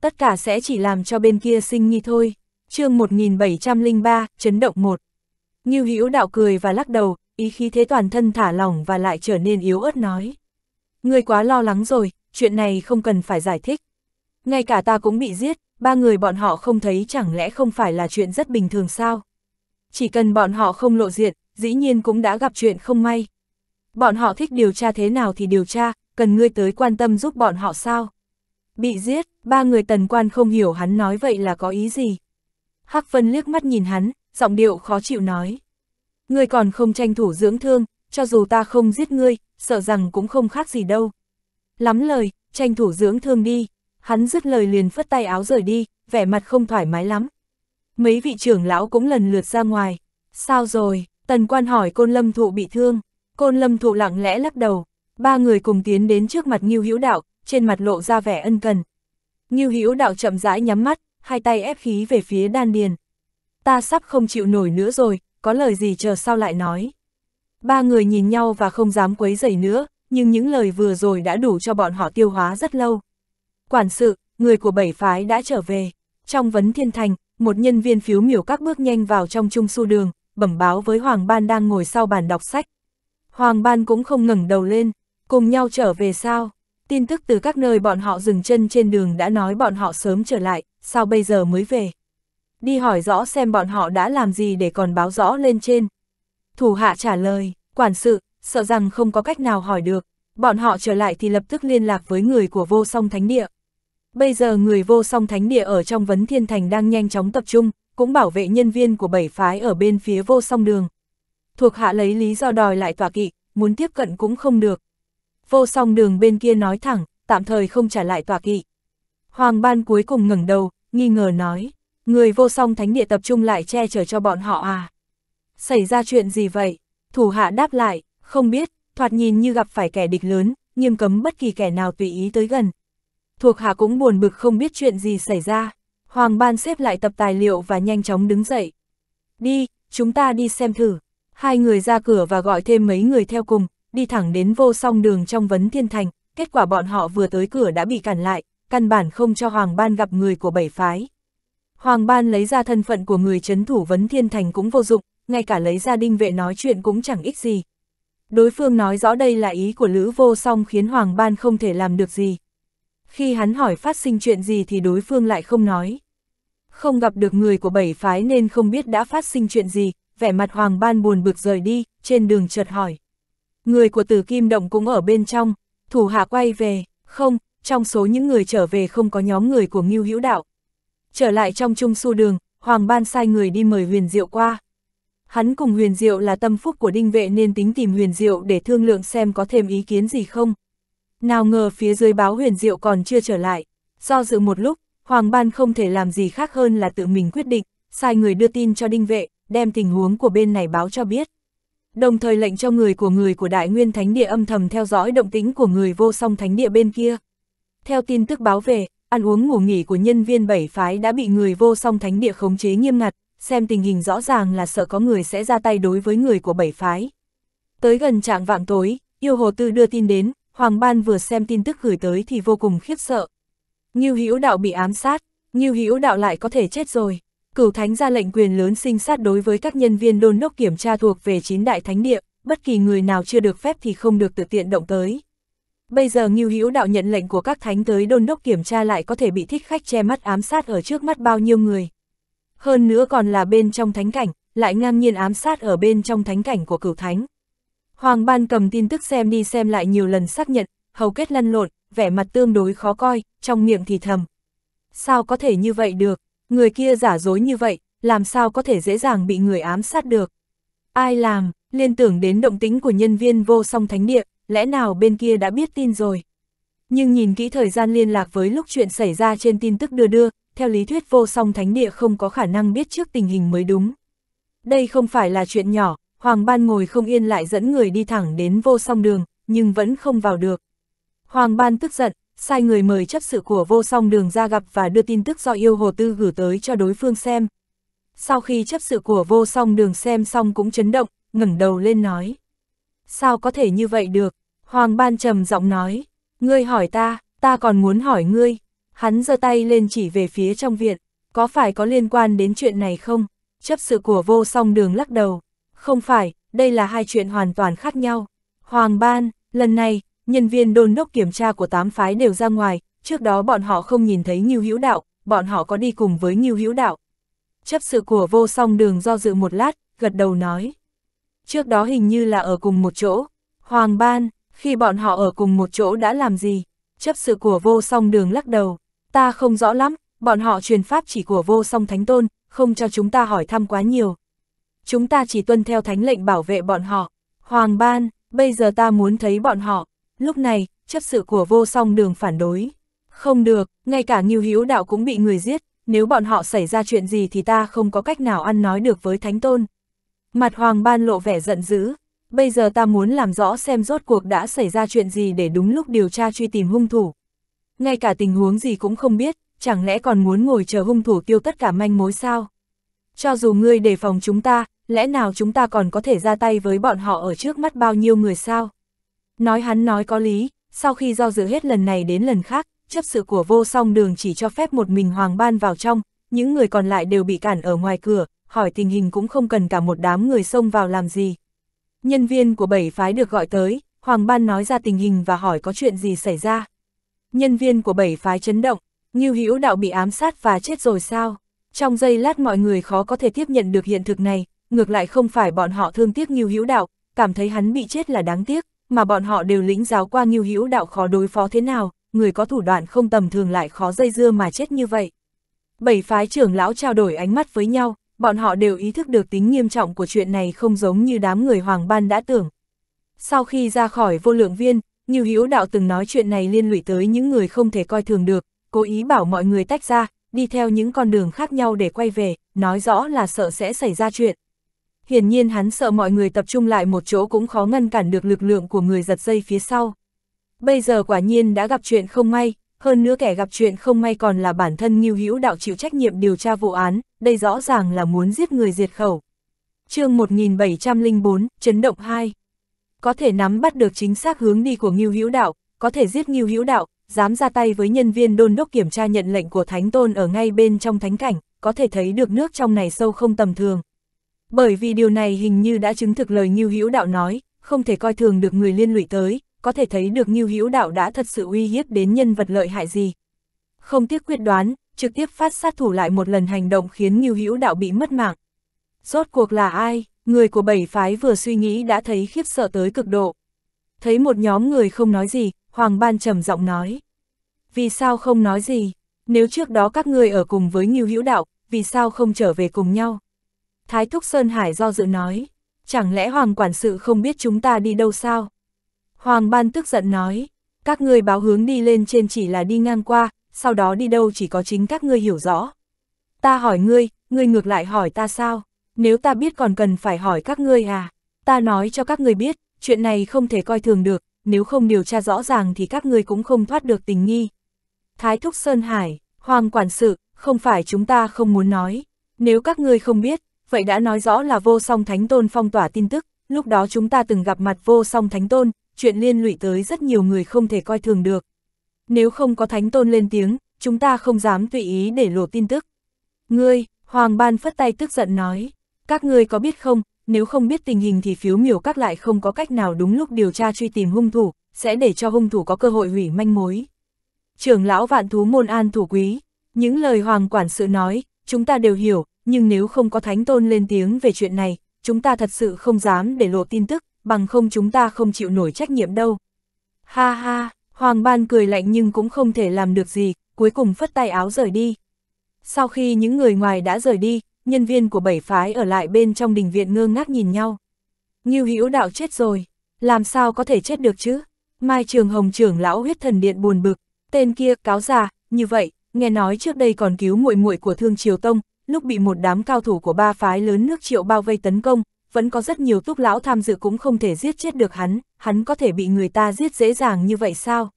Tất cả sẽ chỉ làm cho bên kia sinh nghi thôi. chương 1703, chấn động 1. như Hữu đạo cười và lắc đầu, ý khí thế toàn thân thả lỏng và lại trở nên yếu ớt nói. Người quá lo lắng rồi, chuyện này không cần phải giải thích. Ngay cả ta cũng bị giết, ba người bọn họ không thấy chẳng lẽ không phải là chuyện rất bình thường sao? Chỉ cần bọn họ không lộ diện, dĩ nhiên cũng đã gặp chuyện không may. Bọn họ thích điều tra thế nào thì điều tra, cần ngươi tới quan tâm giúp bọn họ sao? Bị giết, ba người tần quan không hiểu hắn nói vậy là có ý gì. Hắc Phân liếc mắt nhìn hắn, giọng điệu khó chịu nói. Ngươi còn không tranh thủ dưỡng thương, cho dù ta không giết ngươi, sợ rằng cũng không khác gì đâu. Lắm lời, tranh thủ dưỡng thương đi, hắn dứt lời liền phất tay áo rời đi, vẻ mặt không thoải mái lắm. Mấy vị trưởng lão cũng lần lượt ra ngoài, sao rồi, Tần quan hỏi côn lâm thụ bị thương, côn lâm thụ lặng lẽ lắc đầu, ba người cùng tiến đến trước mặt Ngưu Hữu Đạo, trên mặt lộ ra vẻ ân cần. Ngưu Hữu Đạo chậm rãi nhắm mắt, hai tay ép khí về phía đan điền. Ta sắp không chịu nổi nữa rồi, có lời gì chờ sau lại nói. Ba người nhìn nhau và không dám quấy rầy nữa, nhưng những lời vừa rồi đã đủ cho bọn họ tiêu hóa rất lâu. Quản sự, người của bảy phái đã trở về. Trong vấn thiên thành, một nhân viên phiếu miểu các bước nhanh vào trong trung su đường, bẩm báo với Hoàng Ban đang ngồi sau bàn đọc sách. Hoàng Ban cũng không ngẩng đầu lên, cùng nhau trở về sao. Tin tức từ các nơi bọn họ dừng chân trên đường đã nói bọn họ sớm trở lại, sao bây giờ mới về. Đi hỏi rõ xem bọn họ đã làm gì để còn báo rõ lên trên. Thủ hạ trả lời, quản sự, sợ rằng không có cách nào hỏi được, bọn họ trở lại thì lập tức liên lạc với người của vô song thánh địa. Bây giờ người vô song thánh địa ở trong vấn thiên thành đang nhanh chóng tập trung, cũng bảo vệ nhân viên của bảy phái ở bên phía vô song đường. Thuộc hạ lấy lý do đòi lại tòa kỵ, muốn tiếp cận cũng không được. Vô song đường bên kia nói thẳng, tạm thời không trả lại tòa kỵ. Hoàng ban cuối cùng ngẩng đầu, nghi ngờ nói, người vô song thánh địa tập trung lại che chở cho bọn họ à. Xảy ra chuyện gì vậy? Thủ hạ đáp lại, không biết, thoạt nhìn như gặp phải kẻ địch lớn, nghiêm cấm bất kỳ kẻ nào tùy ý tới gần. Thuộc hạ cũng buồn bực không biết chuyện gì xảy ra. Hoàng Ban xếp lại tập tài liệu và nhanh chóng đứng dậy. Đi, chúng ta đi xem thử. Hai người ra cửa và gọi thêm mấy người theo cùng, đi thẳng đến vô song đường trong vấn thiên thành, kết quả bọn họ vừa tới cửa đã bị cản lại, căn bản không cho Hoàng Ban gặp người của bảy phái. Hoàng Ban lấy ra thân phận của người chấn thủ vấn thiên thành cũng vô dụng, ngay cả lấy ra đinh vệ nói chuyện cũng chẳng ích gì. Đối phương nói rõ đây là ý của Lữ Vô Song khiến Hoàng Ban không thể làm được gì. Khi hắn hỏi phát sinh chuyện gì thì đối phương lại không nói không gặp được người của bảy phái nên không biết đã phát sinh chuyện gì, vẻ mặt Hoàng Ban buồn bực rời đi, trên đường chợt hỏi. Người của Tử Kim Động cũng ở bên trong, thủ hạ quay về, không, trong số những người trở về không có nhóm người của Ngưu Hữu Đạo. Trở lại trong Trung Su Đường, Hoàng Ban sai người đi mời Huyền Diệu qua. Hắn cùng Huyền Diệu là tâm phúc của đinh vệ nên tính tìm Huyền Diệu để thương lượng xem có thêm ý kiến gì không. Nào ngờ phía dưới báo Huyền Diệu còn chưa trở lại. Do dự một lúc, Hoàng Ban không thể làm gì khác hơn là tự mình quyết định, sai người đưa tin cho đinh vệ, đem tình huống của bên này báo cho biết. Đồng thời lệnh cho người của người của Đại Nguyên Thánh Địa âm thầm theo dõi động tĩnh của người vô song Thánh Địa bên kia. Theo tin tức báo về, ăn uống ngủ nghỉ của nhân viên bảy phái đã bị người vô song Thánh Địa khống chế nghiêm ngặt, xem tình hình rõ ràng là sợ có người sẽ ra tay đối với người của bảy phái. Tới gần trạng vạng tối, yêu hồ tư đưa tin đến, Hoàng Ban vừa xem tin tức gửi tới thì vô cùng khiếp sợ, Ngưu Hữu Đạo bị ám sát, Ngưu Hữu Đạo lại có thể chết rồi. Cửu Thánh ra lệnh quyền lớn sinh sát đối với các nhân viên đôn đốc kiểm tra thuộc về chín đại thánh địa, bất kỳ người nào chưa được phép thì không được tự tiện động tới. Bây giờ Ngưu Hữu Đạo nhận lệnh của các thánh tới đôn đốc kiểm tra lại có thể bị thích khách che mắt ám sát ở trước mắt bao nhiêu người. Hơn nữa còn là bên trong thánh cảnh, lại ngang nhiên ám sát ở bên trong thánh cảnh của cửu thánh. Hoàng Ban cầm tin tức xem đi xem lại nhiều lần xác nhận, hầu kết lăn lộn, vẻ mặt tương đối khó coi, trong miệng thì thầm. Sao có thể như vậy được, người kia giả dối như vậy, làm sao có thể dễ dàng bị người ám sát được. Ai làm, liên tưởng đến động tính của nhân viên vô song thánh địa, lẽ nào bên kia đã biết tin rồi. Nhưng nhìn kỹ thời gian liên lạc với lúc chuyện xảy ra trên tin tức đưa đưa, theo lý thuyết vô song thánh địa không có khả năng biết trước tình hình mới đúng. Đây không phải là chuyện nhỏ, Hoàng Ban ngồi không yên lại dẫn người đi thẳng đến vô song đường, nhưng vẫn không vào được. Hoàng Ban tức giận, sai người mời chấp sự của vô song đường ra gặp và đưa tin tức do yêu hồ tư gửi tới cho đối phương xem. Sau khi chấp sự của vô song đường xem xong cũng chấn động, ngẩng đầu lên nói. Sao có thể như vậy được? Hoàng Ban trầm giọng nói. Ngươi hỏi ta, ta còn muốn hỏi ngươi. Hắn giơ tay lên chỉ về phía trong viện. Có phải có liên quan đến chuyện này không? Chấp sự của vô song đường lắc đầu. Không phải, đây là hai chuyện hoàn toàn khác nhau. Hoàng Ban, lần này, nhân viên đôn đốc kiểm tra của tám phái đều ra ngoài, trước đó bọn họ không nhìn thấy Ngưu Hữu Đạo, bọn họ có đi cùng với Ngưu Hữu Đạo. Chấp sự của vô song đường do dự một lát, gật đầu nói. Trước đó hình như là ở cùng một chỗ. Hoàng Ban, khi bọn họ ở cùng một chỗ đã làm gì? Chấp sự của vô song đường lắc đầu. Ta không rõ lắm, bọn họ truyền pháp chỉ của vô song thánh tôn, không cho chúng ta hỏi thăm quá nhiều. Chúng ta chỉ tuân theo thánh lệnh bảo vệ bọn họ. Hoàng Ban, bây giờ ta muốn thấy bọn họ. Lúc này, chấp sự của vô song đường phản đối. Không được, ngay cả Ngưu Hữu Đạo cũng bị người giết, nếu bọn họ xảy ra chuyện gì thì ta không có cách nào ăn nói được với Thánh Tôn. Mặt Hoàng Ban lộ vẻ giận dữ, bây giờ ta muốn làm rõ xem rốt cuộc đã xảy ra chuyện gì để đúng lúc điều tra truy tìm hung thủ. Ngay cả tình huống gì cũng không biết, chẳng lẽ còn muốn ngồi chờ hung thủ tiêu tất cả manh mối sao? Cho dù ngươi đề phòng chúng ta, lẽ nào chúng ta còn có thể ra tay với bọn họ ở trước mắt bao nhiêu người sao? Nói hắn nói có lý, sau khi do dự hết lần này đến lần khác, chấp sự của vô song đường chỉ cho phép một mình hoàng ban vào trong, những người còn lại đều bị cản ở ngoài cửa, hỏi tình hình cũng không cần cả một đám người xông vào làm gì. Nhân viên của bảy phái được gọi tới, hoàng ban nói ra tình hình và hỏi có chuyện gì xảy ra. Nhân viên của bảy phái chấn động, Ngưu Hữu Đạo bị ám sát và chết rồi sao? Trong giây lát mọi người khó có thể tiếp nhận được hiện thực này, ngược lại không phải bọn họ thương tiếc Ngưu Hữu Đạo, cảm thấy hắn bị chết là đáng tiếc, mà bọn họ đều lĩnh giáo qua nghiêu hữu đạo khó đối phó thế nào, người có thủ đoạn không tầm thường lại khó dây dưa mà chết như vậy. Bảy phái trưởng lão trao đổi ánh mắt với nhau, bọn họ đều ý thức được tính nghiêm trọng của chuyện này không giống như đám người Hoàng Ban đã tưởng. Sau khi ra khỏi vô lượng viên, Nhiều Hữu Đạo từng nói chuyện này liên lụy tới những người không thể coi thường được, cố ý bảo mọi người tách ra, đi theo những con đường khác nhau để quay về, nói rõ là sợ sẽ xảy ra chuyện hiển nhiên hắn sợ mọi người tập trung lại một chỗ cũng khó ngăn cản được lực lượng của người giật dây phía sau. Bây giờ quả nhiên đã gặp chuyện không may, hơn nữa kẻ gặp chuyện không may còn là bản thân Ngưu Hữu Đạo chịu trách nhiệm điều tra vụ án, đây rõ ràng là muốn giết người diệt khẩu. Chương 1704, chấn động 2. Có thể nắm bắt được chính xác hướng đi của Ngưu Hữu Đạo, có thể giết Ngưu Hữu Đạo, dám ra tay với nhân viên đôn đốc kiểm tra nhận lệnh của Thánh Tôn ở ngay bên trong thánh cảnh, có thể thấy được nước trong này sâu không tầm thường, bởi vì điều này hình như đã chứng thực lời Ngưu Hữu Đạo nói, không thể coi thường được người liên lụy tới, có thể thấy được Ngưu Hữu Đạo đã thật sự uy hiếp đến nhân vật lợi hại gì. Không tiếc quyết đoán, trực tiếp phát sát thủ lại một lần hành động khiến Ngưu Hữu Đạo bị mất mạng. Rốt cuộc là ai, người của bảy phái vừa suy nghĩ đã thấy khiếp sợ tới cực độ. Thấy một nhóm người không nói gì, Hoàng Ban trầm giọng nói. Vì sao không nói gì? Nếu trước đó các ngươi ở cùng với Ngưu Hữu Đạo, vì sao không trở về cùng nhau? Thái Thúc Sơn Hải do dự nói, chẳng lẽ Hoàng Quản sự không biết chúng ta đi đâu sao? Hoàng Ban tức giận nói, các ngươi báo hướng đi lên trên chỉ là đi ngang qua, sau đó đi đâu chỉ có chính các ngươi hiểu rõ. Ta hỏi ngươi, ngươi ngược lại hỏi ta sao? Nếu ta biết còn cần phải hỏi các ngươi à? Ta nói cho các ngươi biết, chuyện này không thể coi thường được, nếu không điều tra rõ ràng thì các ngươi cũng không thoát được tình nghi. Thái Thúc Sơn Hải, Hoàng Quản sự, không phải chúng ta không muốn nói. Nếu các ngươi không biết, vậy đã nói rõ là vô song thánh tôn phong tỏa tin tức, lúc đó chúng ta từng gặp mặt vô song thánh tôn, chuyện liên lụy tới rất nhiều người không thể coi thường được. Nếu không có thánh tôn lên tiếng, chúng ta không dám tùy ý để lộ tin tức. Ngươi, Hoàng Ban phất tay tức giận nói, các ngươi có biết không, nếu không biết tình hình thì phiếu miểu các lại không có cách nào đúng lúc điều tra truy tìm hung thủ, sẽ để cho hung thủ có cơ hội hủy manh mối. Trưởng lão vạn thú môn an thủ quý, những lời Hoàng quản sự nói, chúng ta đều hiểu, nhưng nếu không có Thánh Tôn lên tiếng về chuyện này, chúng ta thật sự không dám để lộ tin tức, bằng không chúng ta không chịu nổi trách nhiệm đâu. Ha ha, Hoàng Ban cười lạnh nhưng cũng không thể làm được gì, cuối cùng phất tay áo rời đi. Sau khi những người ngoài đã rời đi, nhân viên của bảy phái ở lại bên trong đình viện ngơ ngác nhìn nhau. Ngưu Hữu đạo chết rồi, làm sao có thể chết được chứ? Mai Trường Hồng trưởng lão huyết thần điện buồn bực, tên kia cáo già, như vậy, nghe nói trước đây còn cứu muội muội của Thương Triều Tông, lúc bị một đám cao thủ của ba phái lớn nước triệu bao vây tấn công, vẫn có rất nhiều túc lão tham dự cũng không thể giết chết được hắn, hắn có thể bị người ta giết dễ dàng như vậy sao?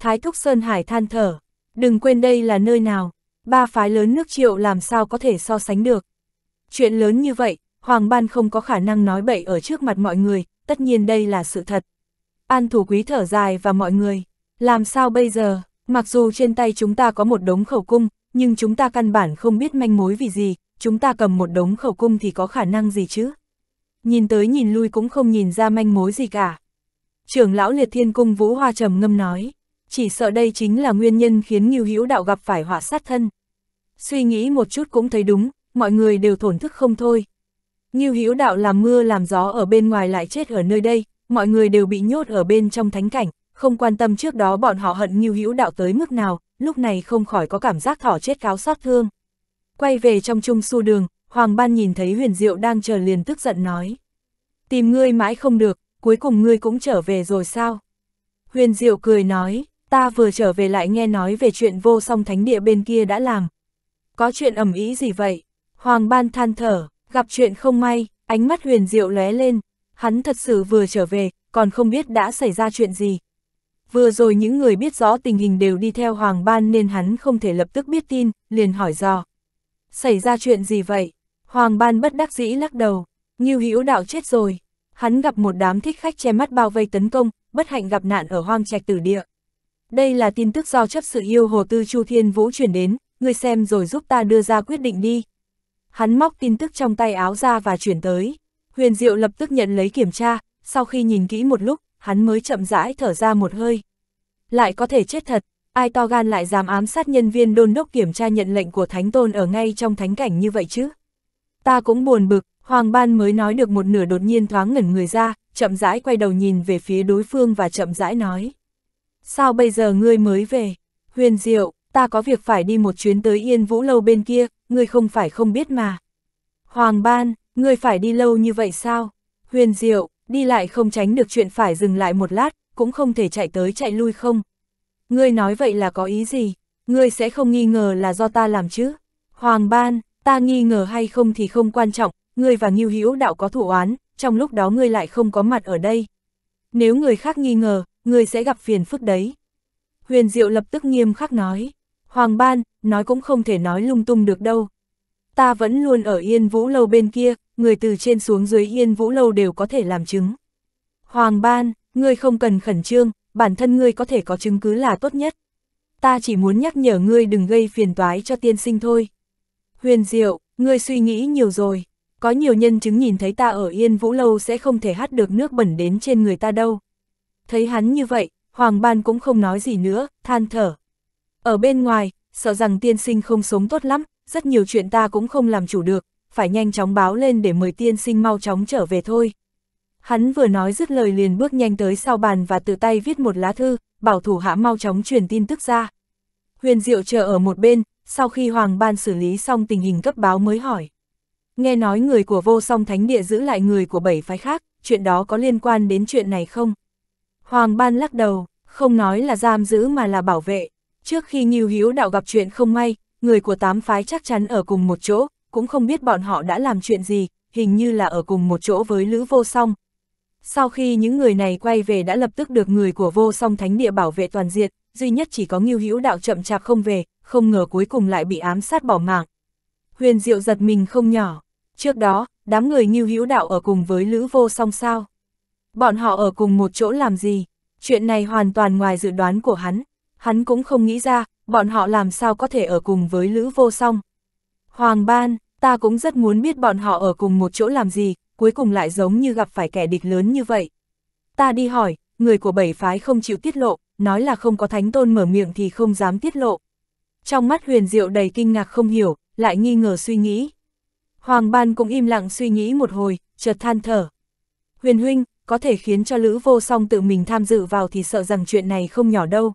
Thái Thúc Sơn Hải than thở, đừng quên đây là nơi nào, ba phái lớn nước triệu làm sao có thể so sánh được. Chuyện lớn như vậy, Hoàng Ban không có khả năng nói bậy ở trước mặt mọi người, tất nhiên đây là sự thật. An thủ quý thở dài và mọi người, làm sao bây giờ, mặc dù trên tay chúng ta có một đống khẩu cung, nhưng chúng ta căn bản không biết manh mối vì gì, chúng ta cầm một đống khẩu cung thì có khả năng gì chứ? Nhìn tới nhìn lui cũng không nhìn ra manh mối gì cả. Trưởng lão liệt thiên cung Vũ Hoa trầm ngâm nói, chỉ sợ đây chính là nguyên nhân khiến Ngưu Hữu Đạo gặp phải họa sát thân. Suy nghĩ một chút cũng thấy đúng, mọi người đều thổn thức không thôi. Ngưu Hữu Đạo làm mưa làm gió ở bên ngoài lại chết ở nơi đây, mọi người đều bị nhốt ở bên trong thánh cảnh, không quan tâm trước đó bọn họ hận Ngưu Hữu Đạo tới mức nào, lúc này không khỏi có cảm giác thỏ chết cáo sát thương. Quay về trong trung su đường, Hoàng Ban nhìn thấy huyền diệu đang chờ liền tức giận nói. Tìm ngươi mãi không được, cuối cùng ngươi cũng trở về rồi sao? Huyền diệu cười nói, ta vừa trở về lại nghe nói về chuyện vô song thánh địa bên kia đã làm. Có chuyện ẩm ý gì vậy? Hoàng Ban than thở, gặp chuyện không may, ánh mắt huyền diệu lóe lên. Hắn thật sự vừa trở về, còn không biết đã xảy ra chuyện gì, vừa rồi những người biết rõ tình hình đều đi theo Hoàng Ban nên hắn không thể lập tức biết tin, liền hỏi dò. Xảy ra chuyện gì vậy? Hoàng Ban bất đắc dĩ lắc đầu, như Hữu Đạo chết rồi. Hắn gặp một đám thích khách che mắt bao vây tấn công, bất hạnh gặp nạn ở hoang trạch tử địa. Đây là tin tức do chấp sự yêu Hồ Tư Chu Thiên Vũ chuyển đến, ngươi xem rồi giúp ta đưa ra quyết định đi. Hắn móc tin tức trong tay áo ra và chuyển tới. Huyền Diệu lập tức nhận lấy kiểm tra, sau khi nhìn kỹ một lúc, hắn mới chậm rãi thở ra một hơi. Lại có thể chết thật, ai to gan lại dám ám sát nhân viên đôn đốc kiểm tra nhận lệnh của Thánh Tôn ở ngay trong thánh cảnh như vậy chứ? Ta cũng buồn bực, Hoàng Ban mới nói được một nửa đột nhiên thoáng ngẩn người ra, chậm rãi quay đầu nhìn về phía đối phương và chậm rãi nói. Sao bây giờ ngươi mới về? Huyền Diệu, ta có việc phải đi một chuyến tới Yên Vũ Lâu bên kia, ngươi không phải không biết mà. Hoàng Ban, ngươi phải đi lâu như vậy sao? Huyền Diệu, đi lại không tránh được chuyện phải dừng lại một lát, cũng không thể chạy tới chạy lui không. Ngươi nói vậy là có ý gì? Ngươi sẽ không nghi ngờ là do ta làm chứ? Hoàng Ban, ta nghi ngờ hay không thì không quan trọng, ngươi và Ngưu Hữu Đạo có thủ oán, trong lúc đó ngươi lại không có mặt ở đây. Nếu người khác nghi ngờ, ngươi sẽ gặp phiền phức đấy. Huyền Diệu lập tức nghiêm khắc nói, Hoàng Ban, nói cũng không thể nói lung tung được đâu. Ta vẫn luôn ở Yên Vũ lâu bên kia, người từ trên xuống dưới yên vũ lâu đều có thể làm chứng. Hoàng ban, ngươi không cần khẩn trương, bản thân ngươi có thể có chứng cứ là tốt nhất. Ta chỉ muốn nhắc nhở ngươi đừng gây phiền toái cho tiên sinh thôi. Huyền diệu, ngươi suy nghĩ nhiều rồi, có nhiều nhân chứng nhìn thấy ta ở yên vũ lâu sẽ không thể hát được nước bẩn đến trên người ta đâu. Thấy hắn như vậy, Hoàng ban cũng không nói gì nữa, than thở. Ở bên ngoài, sợ rằng tiên sinh không sống tốt lắm, rất nhiều chuyện ta cũng không làm chủ được, phải nhanh chóng báo lên để mời tiên sinh mau chóng trở về thôi. Hắn vừa nói dứt lời liền bước nhanh tới sau bàn và tự tay viết một lá thư, bảo thủ hạ mau chóng truyền tin tức ra. Huyền Diệu chờ ở một bên, sau khi Hoàng Ban xử lý xong tình hình cấp báo mới hỏi. Nghe nói người của vô song thánh địa giữ lại người của bảy phái khác, chuyện đó có liên quan đến chuyện này không? Hoàng Ban lắc đầu, không nói là giam giữ mà là bảo vệ. Trước khi Nghiêu Hiếu Đạo gặp chuyện không may, người của tám phái chắc chắn ở cùng một chỗ, cũng không biết bọn họ đã làm chuyện gì, hình như là ở cùng một chỗ với Lữ Vô Song. Sau khi những người này quay về đã lập tức được người của Vô Song Thánh Địa bảo vệ toàn diện, duy nhất chỉ có Ngưu Hữu Đạo chậm chạp không về, không ngờ cuối cùng lại bị ám sát bỏ mạng. Huyền Diệu giật mình không nhỏ. Trước đó, đám người Ngưu Hữu Đạo ở cùng với Lữ Vô Song sao? Bọn họ ở cùng một chỗ làm gì? Chuyện này hoàn toàn ngoài dự đoán của hắn. Hắn cũng không nghĩ ra, bọn họ làm sao có thể ở cùng với Lữ Vô Song. Hoàng Ban, ta cũng rất muốn biết bọn họ ở cùng một chỗ làm gì, cuối cùng lại giống như gặp phải kẻ địch lớn như vậy. Ta đi hỏi, người của bảy phái không chịu tiết lộ, nói là không có thánh tôn mở miệng thì không dám tiết lộ. Trong mắt huyền diệu đầy kinh ngạc không hiểu, lại nghi ngờ suy nghĩ. Hoàng ban cũng im lặng suy nghĩ một hồi, chợt than thở. Huyền huynh, có thể khiến cho Lữ Vô Song tự mình tham dự vào thì sợ rằng chuyện này không nhỏ đâu.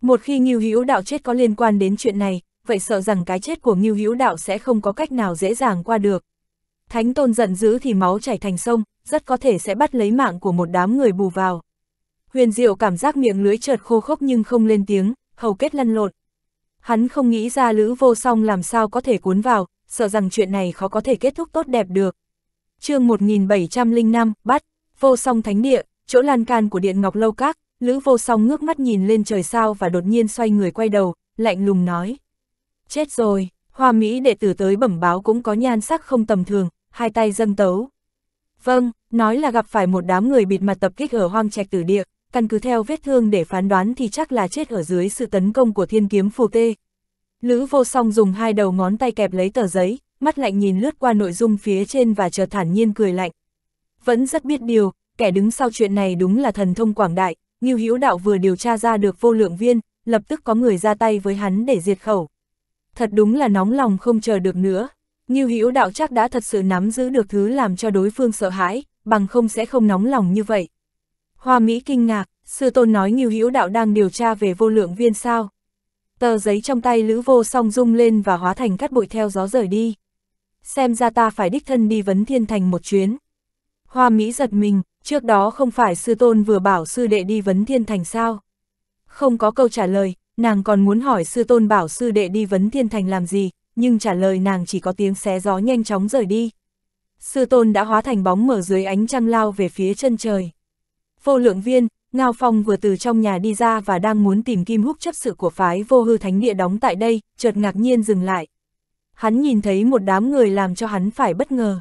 Một khi Ngưu Hữu đạo chết có liên quan đến chuyện này, vậy sợ rằng cái chết của Ngưu Hữu Đạo sẽ không có cách nào dễ dàng qua được. Thánh Tôn giận dữ thì máu chảy thành sông, rất có thể sẽ bắt lấy mạng của một đám người bù vào. Huyền Diệu cảm giác miệng lưới chợt khô khốc nhưng không lên tiếng, hầu kết lăn lộn. Hắn không nghĩ ra Lữ Vô Song làm sao có thể cuốn vào, sợ rằng chuyện này khó có thể kết thúc tốt đẹp được. chương 1705, bắt, Vô Song Thánh Địa, chỗ lan can của Điện Ngọc Lâu Các, Lữ Vô Song ngước mắt nhìn lên trời sao và đột nhiên xoay người quay đầu, lạnh lùng nói. Chết rồi, hoa Mỹ đệ tử tới bẩm báo cũng có nhan sắc không tầm thường, hai tay dâng tấu. Vâng, nói là gặp phải một đám người bịt mặt tập kích ở hoang trạch tử địa, căn cứ theo vết thương để phán đoán thì chắc là chết ở dưới sự tấn công của thiên kiếm phù tê. Lữ vô song dùng hai đầu ngón tay kẹp lấy tờ giấy, mắt lạnh nhìn lướt qua nội dung phía trên và chợt thản nhiên cười lạnh. Vẫn rất biết điều, kẻ đứng sau chuyện này đúng là thần thông quảng đại, Ngưu Hữu Đạo vừa điều tra ra được vô lượng viên, lập tức có người ra tay với hắn để diệt khẩu thật đúng là nóng lòng không chờ được nữa. Như Hữu đạo chắc đã thật sự nắm giữ được thứ làm cho đối phương sợ hãi, bằng không sẽ không nóng lòng như vậy. Hoa Mỹ kinh ngạc, sư tôn nói Ngưu Hữu đạo đang điều tra về vô lượng viên sao. Tờ giấy trong tay Lữ Vô song rung lên và hóa thành cát bụi theo gió rời đi. Xem ra ta phải đích thân đi vấn thiên thành một chuyến. Hoa Mỹ giật mình, trước đó không phải sư tôn vừa bảo sư đệ đi vấn thiên thành sao. Không có câu trả lời, nàng còn muốn hỏi sư tôn bảo sư đệ đi vấn thiên thành làm gì, nhưng trả lời nàng chỉ có tiếng xé gió nhanh chóng rời đi. Sư tôn đã hóa thành bóng mở dưới ánh trăng lao về phía chân trời. Vô lượng viên, Ngao Phong vừa từ trong nhà đi ra và đang muốn tìm kim húc chấp sự của phái vô hư thánh địa đóng tại đây, chợt ngạc nhiên dừng lại. Hắn nhìn thấy một đám người làm cho hắn phải bất ngờ.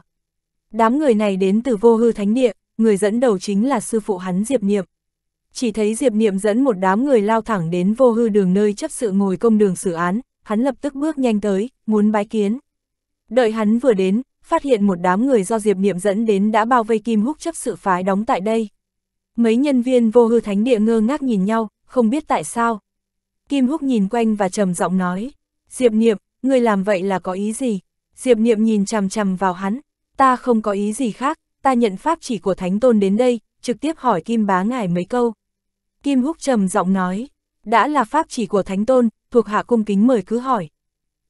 Đám người này đến từ vô hư thánh địa, người dẫn đầu chính là sư phụ hắn Diệp Niệm chỉ thấy Diệp Niệm dẫn một đám người lao thẳng đến vô hư đường nơi chấp sự ngồi công đường xử án, hắn lập tức bước nhanh tới, muốn bái kiến. Đợi hắn vừa đến, phát hiện một đám người do Diệp Niệm dẫn đến đã bao vây Kim Húc chấp sự phái đóng tại đây. Mấy nhân viên vô hư thánh địa ngơ ngác nhìn nhau, không biết tại sao. Kim Húc nhìn quanh và trầm giọng nói, Diệp Niệm, người làm vậy là có ý gì? Diệp Niệm nhìn chằm chằm vào hắn, ta không có ý gì khác, ta nhận pháp chỉ của Thánh Tôn đến đây, trực tiếp hỏi Kim Bá Ngài mấy câu. Kim Húc trầm giọng nói, đã là pháp chỉ của Thánh Tôn, thuộc hạ cung kính mời cứ hỏi.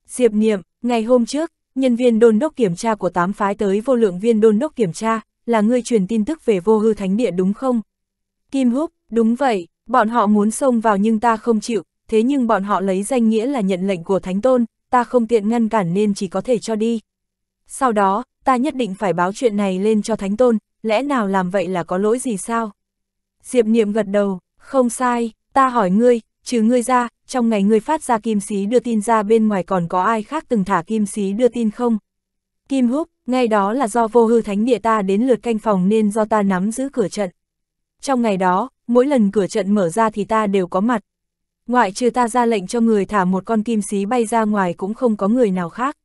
Diệp Niệm, ngày hôm trước, nhân viên đôn đốc kiểm tra của tám phái tới vô lượng viên đôn đốc kiểm tra, là ngươi truyền tin tức về vô hư thánh địa đúng không? Kim Húc, đúng vậy, bọn họ muốn xông vào nhưng ta không chịu, thế nhưng bọn họ lấy danh nghĩa là nhận lệnh của Thánh Tôn, ta không tiện ngăn cản nên chỉ có thể cho đi. Sau đó, ta nhất định phải báo chuyện này lên cho Thánh Tôn, lẽ nào làm vậy là có lỗi gì sao? Diệp Niệm gật đầu, không sai, ta hỏi ngươi, trừ ngươi ra, trong ngày ngươi phát ra kim sĩ đưa tin ra bên ngoài còn có ai khác từng thả kim sĩ đưa tin không? Kim Húc, ngay đó là do vô hư thánh địa ta đến lượt canh phòng nên do ta nắm giữ cửa trận. Trong ngày đó, mỗi lần cửa trận mở ra thì ta đều có mặt. Ngoại trừ ta ra lệnh cho người thả một con kim xí bay ra ngoài cũng không có người nào khác.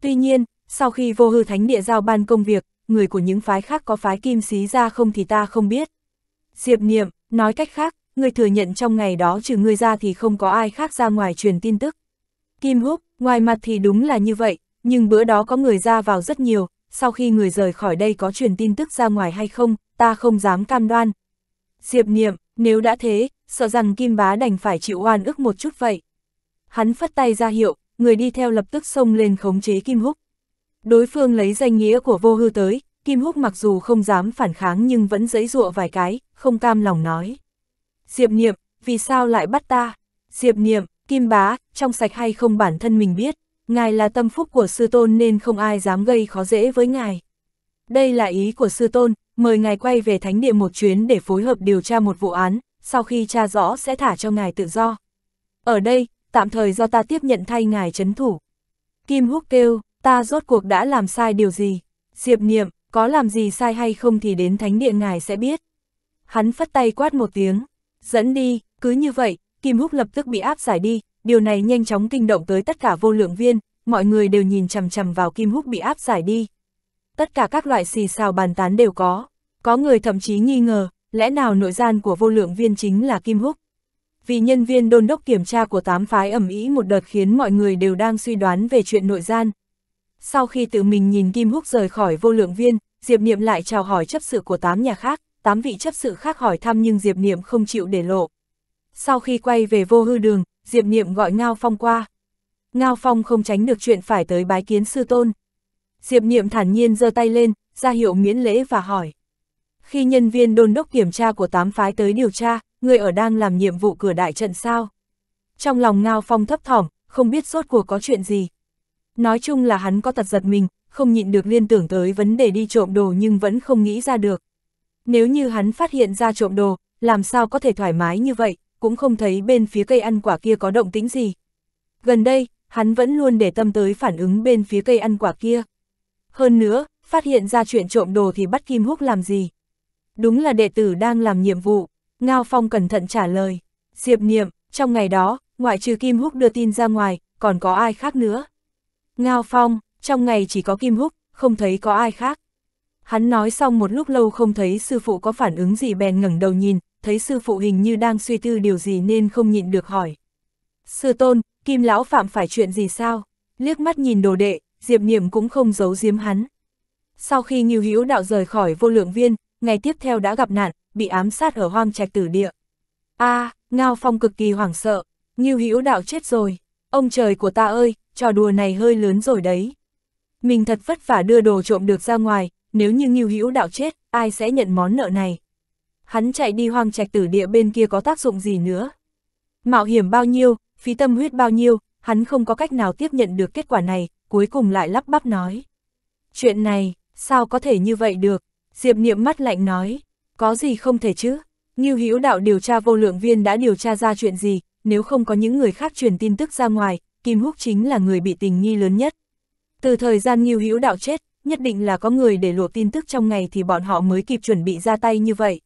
Tuy nhiên, sau khi vô hư thánh địa giao ban công việc, người của những phái khác có phái kim xí ra không thì ta không biết. Diệp Niệm, Nói cách khác, người thừa nhận trong ngày đó trừ ngươi ra thì không có ai khác ra ngoài truyền tin tức. Kim Húc, ngoài mặt thì đúng là như vậy, nhưng bữa đó có người ra vào rất nhiều, sau khi người rời khỏi đây có truyền tin tức ra ngoài hay không, ta không dám cam đoan. Diệp Niệm, nếu đã thế, sợ rằng Kim Bá đành phải chịu oan ức một chút vậy. Hắn phất tay ra hiệu, người đi theo lập tức xông lên khống chế Kim Húc. Đối phương lấy danh nghĩa của vô hư tới, Kim Húc mặc dù không dám phản kháng nhưng vẫn giấy dụa vài cái, không cam lòng nói. Diệp Niệm, vì sao lại bắt ta? Diệp Niệm, Kim Bá, trong sạch hay không bản thân mình biết, ngài là tâm phúc của sư tôn nên không ai dám gây khó dễ với ngài. Đây là ý của sư tôn, mời ngài quay về thánh địa một chuyến để phối hợp điều tra một vụ án, sau khi tra rõ sẽ thả cho ngài tự do. Ở đây, tạm thời do ta tiếp nhận thay ngài chấn thủ. Kim Húc kêu, ta rốt cuộc đã làm sai điều gì? Diệp Niệm, có làm gì sai hay không thì đến thánh địa ngài sẽ biết. Hắn phất tay quát một tiếng, dẫn đi, cứ như vậy, Kim Húc lập tức bị áp giải đi, điều này nhanh chóng kinh động tới tất cả vô lượng viên, mọi người đều nhìn chằm chằm vào Kim Húc bị áp giải đi. Tất cả các loại xì xào bàn tán đều có, có người thậm chí nghi ngờ, lẽ nào nội gian của vô lượng viên chính là Kim Húc? Vì nhân viên đôn đốc kiểm tra của tám phái ẩm ý một đợt khiến mọi người đều đang suy đoán về chuyện nội gian, sau khi tự mình nhìn Kim Húc rời khỏi vô lượng viên, Diệp Niệm lại chào hỏi chấp sự của tám nhà khác, tám vị chấp sự khác hỏi thăm nhưng Diệp Niệm không chịu để lộ. Sau khi quay về vô hư đường, Diệp Niệm gọi Ngao Phong qua. Ngao Phong không tránh được chuyện phải tới bái kiến sư tôn. Diệp Niệm thản nhiên giơ tay lên, ra hiệu miễn lễ và hỏi. Khi nhân viên đôn đốc kiểm tra của tám phái tới điều tra, người ở đang làm nhiệm vụ cửa đại trận sao? Trong lòng Ngao Phong thấp thỏm, không biết rốt cuộc có chuyện gì. Nói chung là hắn có tật giật mình, không nhịn được liên tưởng tới vấn đề đi trộm đồ nhưng vẫn không nghĩ ra được. Nếu như hắn phát hiện ra trộm đồ, làm sao có thể thoải mái như vậy, cũng không thấy bên phía cây ăn quả kia có động tĩnh gì. Gần đây, hắn vẫn luôn để tâm tới phản ứng bên phía cây ăn quả kia. Hơn nữa, phát hiện ra chuyện trộm đồ thì bắt Kim Húc làm gì? Đúng là đệ tử đang làm nhiệm vụ, Ngao Phong cẩn thận trả lời. Diệp Niệm, trong ngày đó, ngoại trừ Kim Húc đưa tin ra ngoài, còn có ai khác nữa? Ngao Phong, trong ngày chỉ có Kim Húc, không thấy có ai khác. Hắn nói xong một lúc lâu không thấy sư phụ có phản ứng gì bèn ngẩng đầu nhìn, thấy sư phụ hình như đang suy tư điều gì nên không nhịn được hỏi. Sư tôn, Kim Lão phạm phải chuyện gì sao? Liếc mắt nhìn đồ đệ, Diệp Niệm cũng không giấu giếm hắn. Sau khi Ngưu Hữu đạo rời khỏi vô lượng viên, ngày tiếp theo đã gặp nạn, bị ám sát ở hoang trạch tử địa. a à, Ngao Phong cực kỳ hoảng sợ, Ngưu Hữu đạo chết rồi, ông trời của ta ơi, trò đùa này hơi lớn rồi đấy. Mình thật vất vả đưa đồ trộm được ra ngoài, nếu như Ngưu hữu đạo chết, ai sẽ nhận món nợ này. Hắn chạy đi hoang trạch tử địa bên kia có tác dụng gì nữa. Mạo hiểm bao nhiêu, phí tâm huyết bao nhiêu, hắn không có cách nào tiếp nhận được kết quả này, cuối cùng lại lắp bắp nói. Chuyện này, sao có thể như vậy được? Diệp niệm mắt lạnh nói, có gì không thể chứ? Ngưu hữu đạo điều tra vô lượng viên đã điều tra ra chuyện gì, nếu không có những người khác truyền tin tức ra ngoài, Kim Húc chính là người bị tình nghi lớn nhất. Từ thời gian Ngưu Hữu Đạo chết, nhất định là có người để luộc tin tức trong ngày thì bọn họ mới kịp chuẩn bị ra tay như vậy.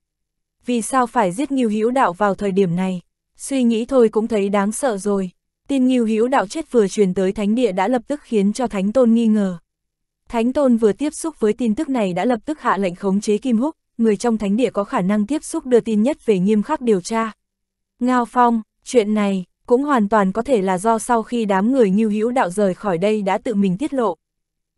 Vì sao phải giết Ngưu Hữu Đạo vào thời điểm này? Suy nghĩ thôi cũng thấy đáng sợ rồi. Tin Ngưu Hữu Đạo chết vừa truyền tới thánh địa đã lập tức khiến cho Thánh Tôn nghi ngờ. Thánh Tôn vừa tiếp xúc với tin tức này đã lập tức hạ lệnh khống chế Kim Húc, người trong thánh địa có khả năng tiếp xúc đưa tin nhất về nghiêm khắc điều tra. Ngao Phong, chuyện này, cũng hoàn toàn có thể là do sau khi đám người như hữu đạo rời khỏi đây đã tự mình tiết lộ.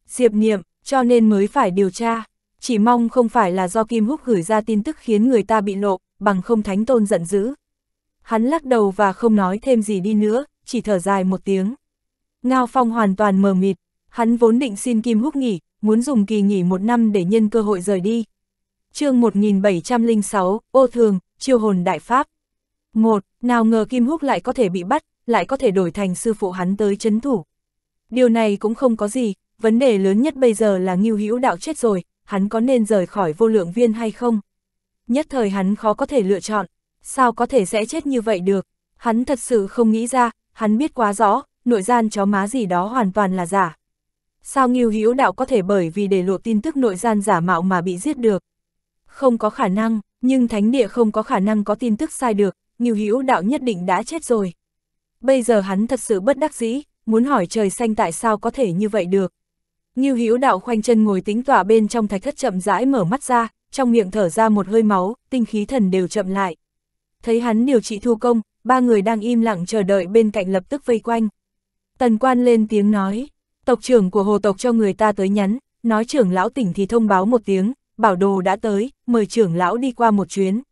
Diệp niệm, cho nên mới phải điều tra, chỉ mong không phải là do Kim Húc gửi ra tin tức khiến người ta bị lộ, bằng không thánh tôn giận dữ. Hắn lắc đầu và không nói thêm gì đi nữa, chỉ thở dài một tiếng. Ngao Phong hoàn toàn mờ mịt, hắn vốn định xin Kim Húc nghỉ, muốn dùng kỳ nghỉ một năm để nhân cơ hội rời đi. chương 1706, ô thường, chiêu hồn đại pháp. Một, nào ngờ Kim Húc lại có thể bị bắt, lại có thể đổi thành sư phụ hắn tới chấn thủ. Điều này cũng không có gì, vấn đề lớn nhất bây giờ là Ngưu Hữu Đạo chết rồi, hắn có nên rời khỏi vô lượng viên hay không? Nhất thời hắn khó có thể lựa chọn, sao có thể sẽ chết như vậy được? Hắn thật sự không nghĩ ra, hắn biết quá rõ, nội gian chó má gì đó hoàn toàn là giả. Sao Ngưu Hữu Đạo có thể bởi vì để lộ tin tức nội gian giả mạo mà bị giết được? Không có khả năng, nhưng thánh địa không có khả năng có tin tức sai được, Ngưu Hữu đạo nhất định đã chết rồi. Bây giờ hắn thật sự bất đắc dĩ, muốn hỏi trời xanh tại sao có thể như vậy được. Ngưu Hữu đạo khoanh chân ngồi tính tỏa bên trong thạch thất chậm rãi mở mắt ra, trong miệng thở ra một hơi máu, tinh khí thần đều chậm lại. Thấy hắn điều trị thu công, ba người đang im lặng chờ đợi bên cạnh lập tức vây quanh. Tần quan lên tiếng nói, tộc trưởng của hồ tộc cho người ta tới nhắn, nói trưởng lão tỉnh thì thông báo một tiếng, bảo đồ đã tới, mời trưởng lão đi qua một chuyến.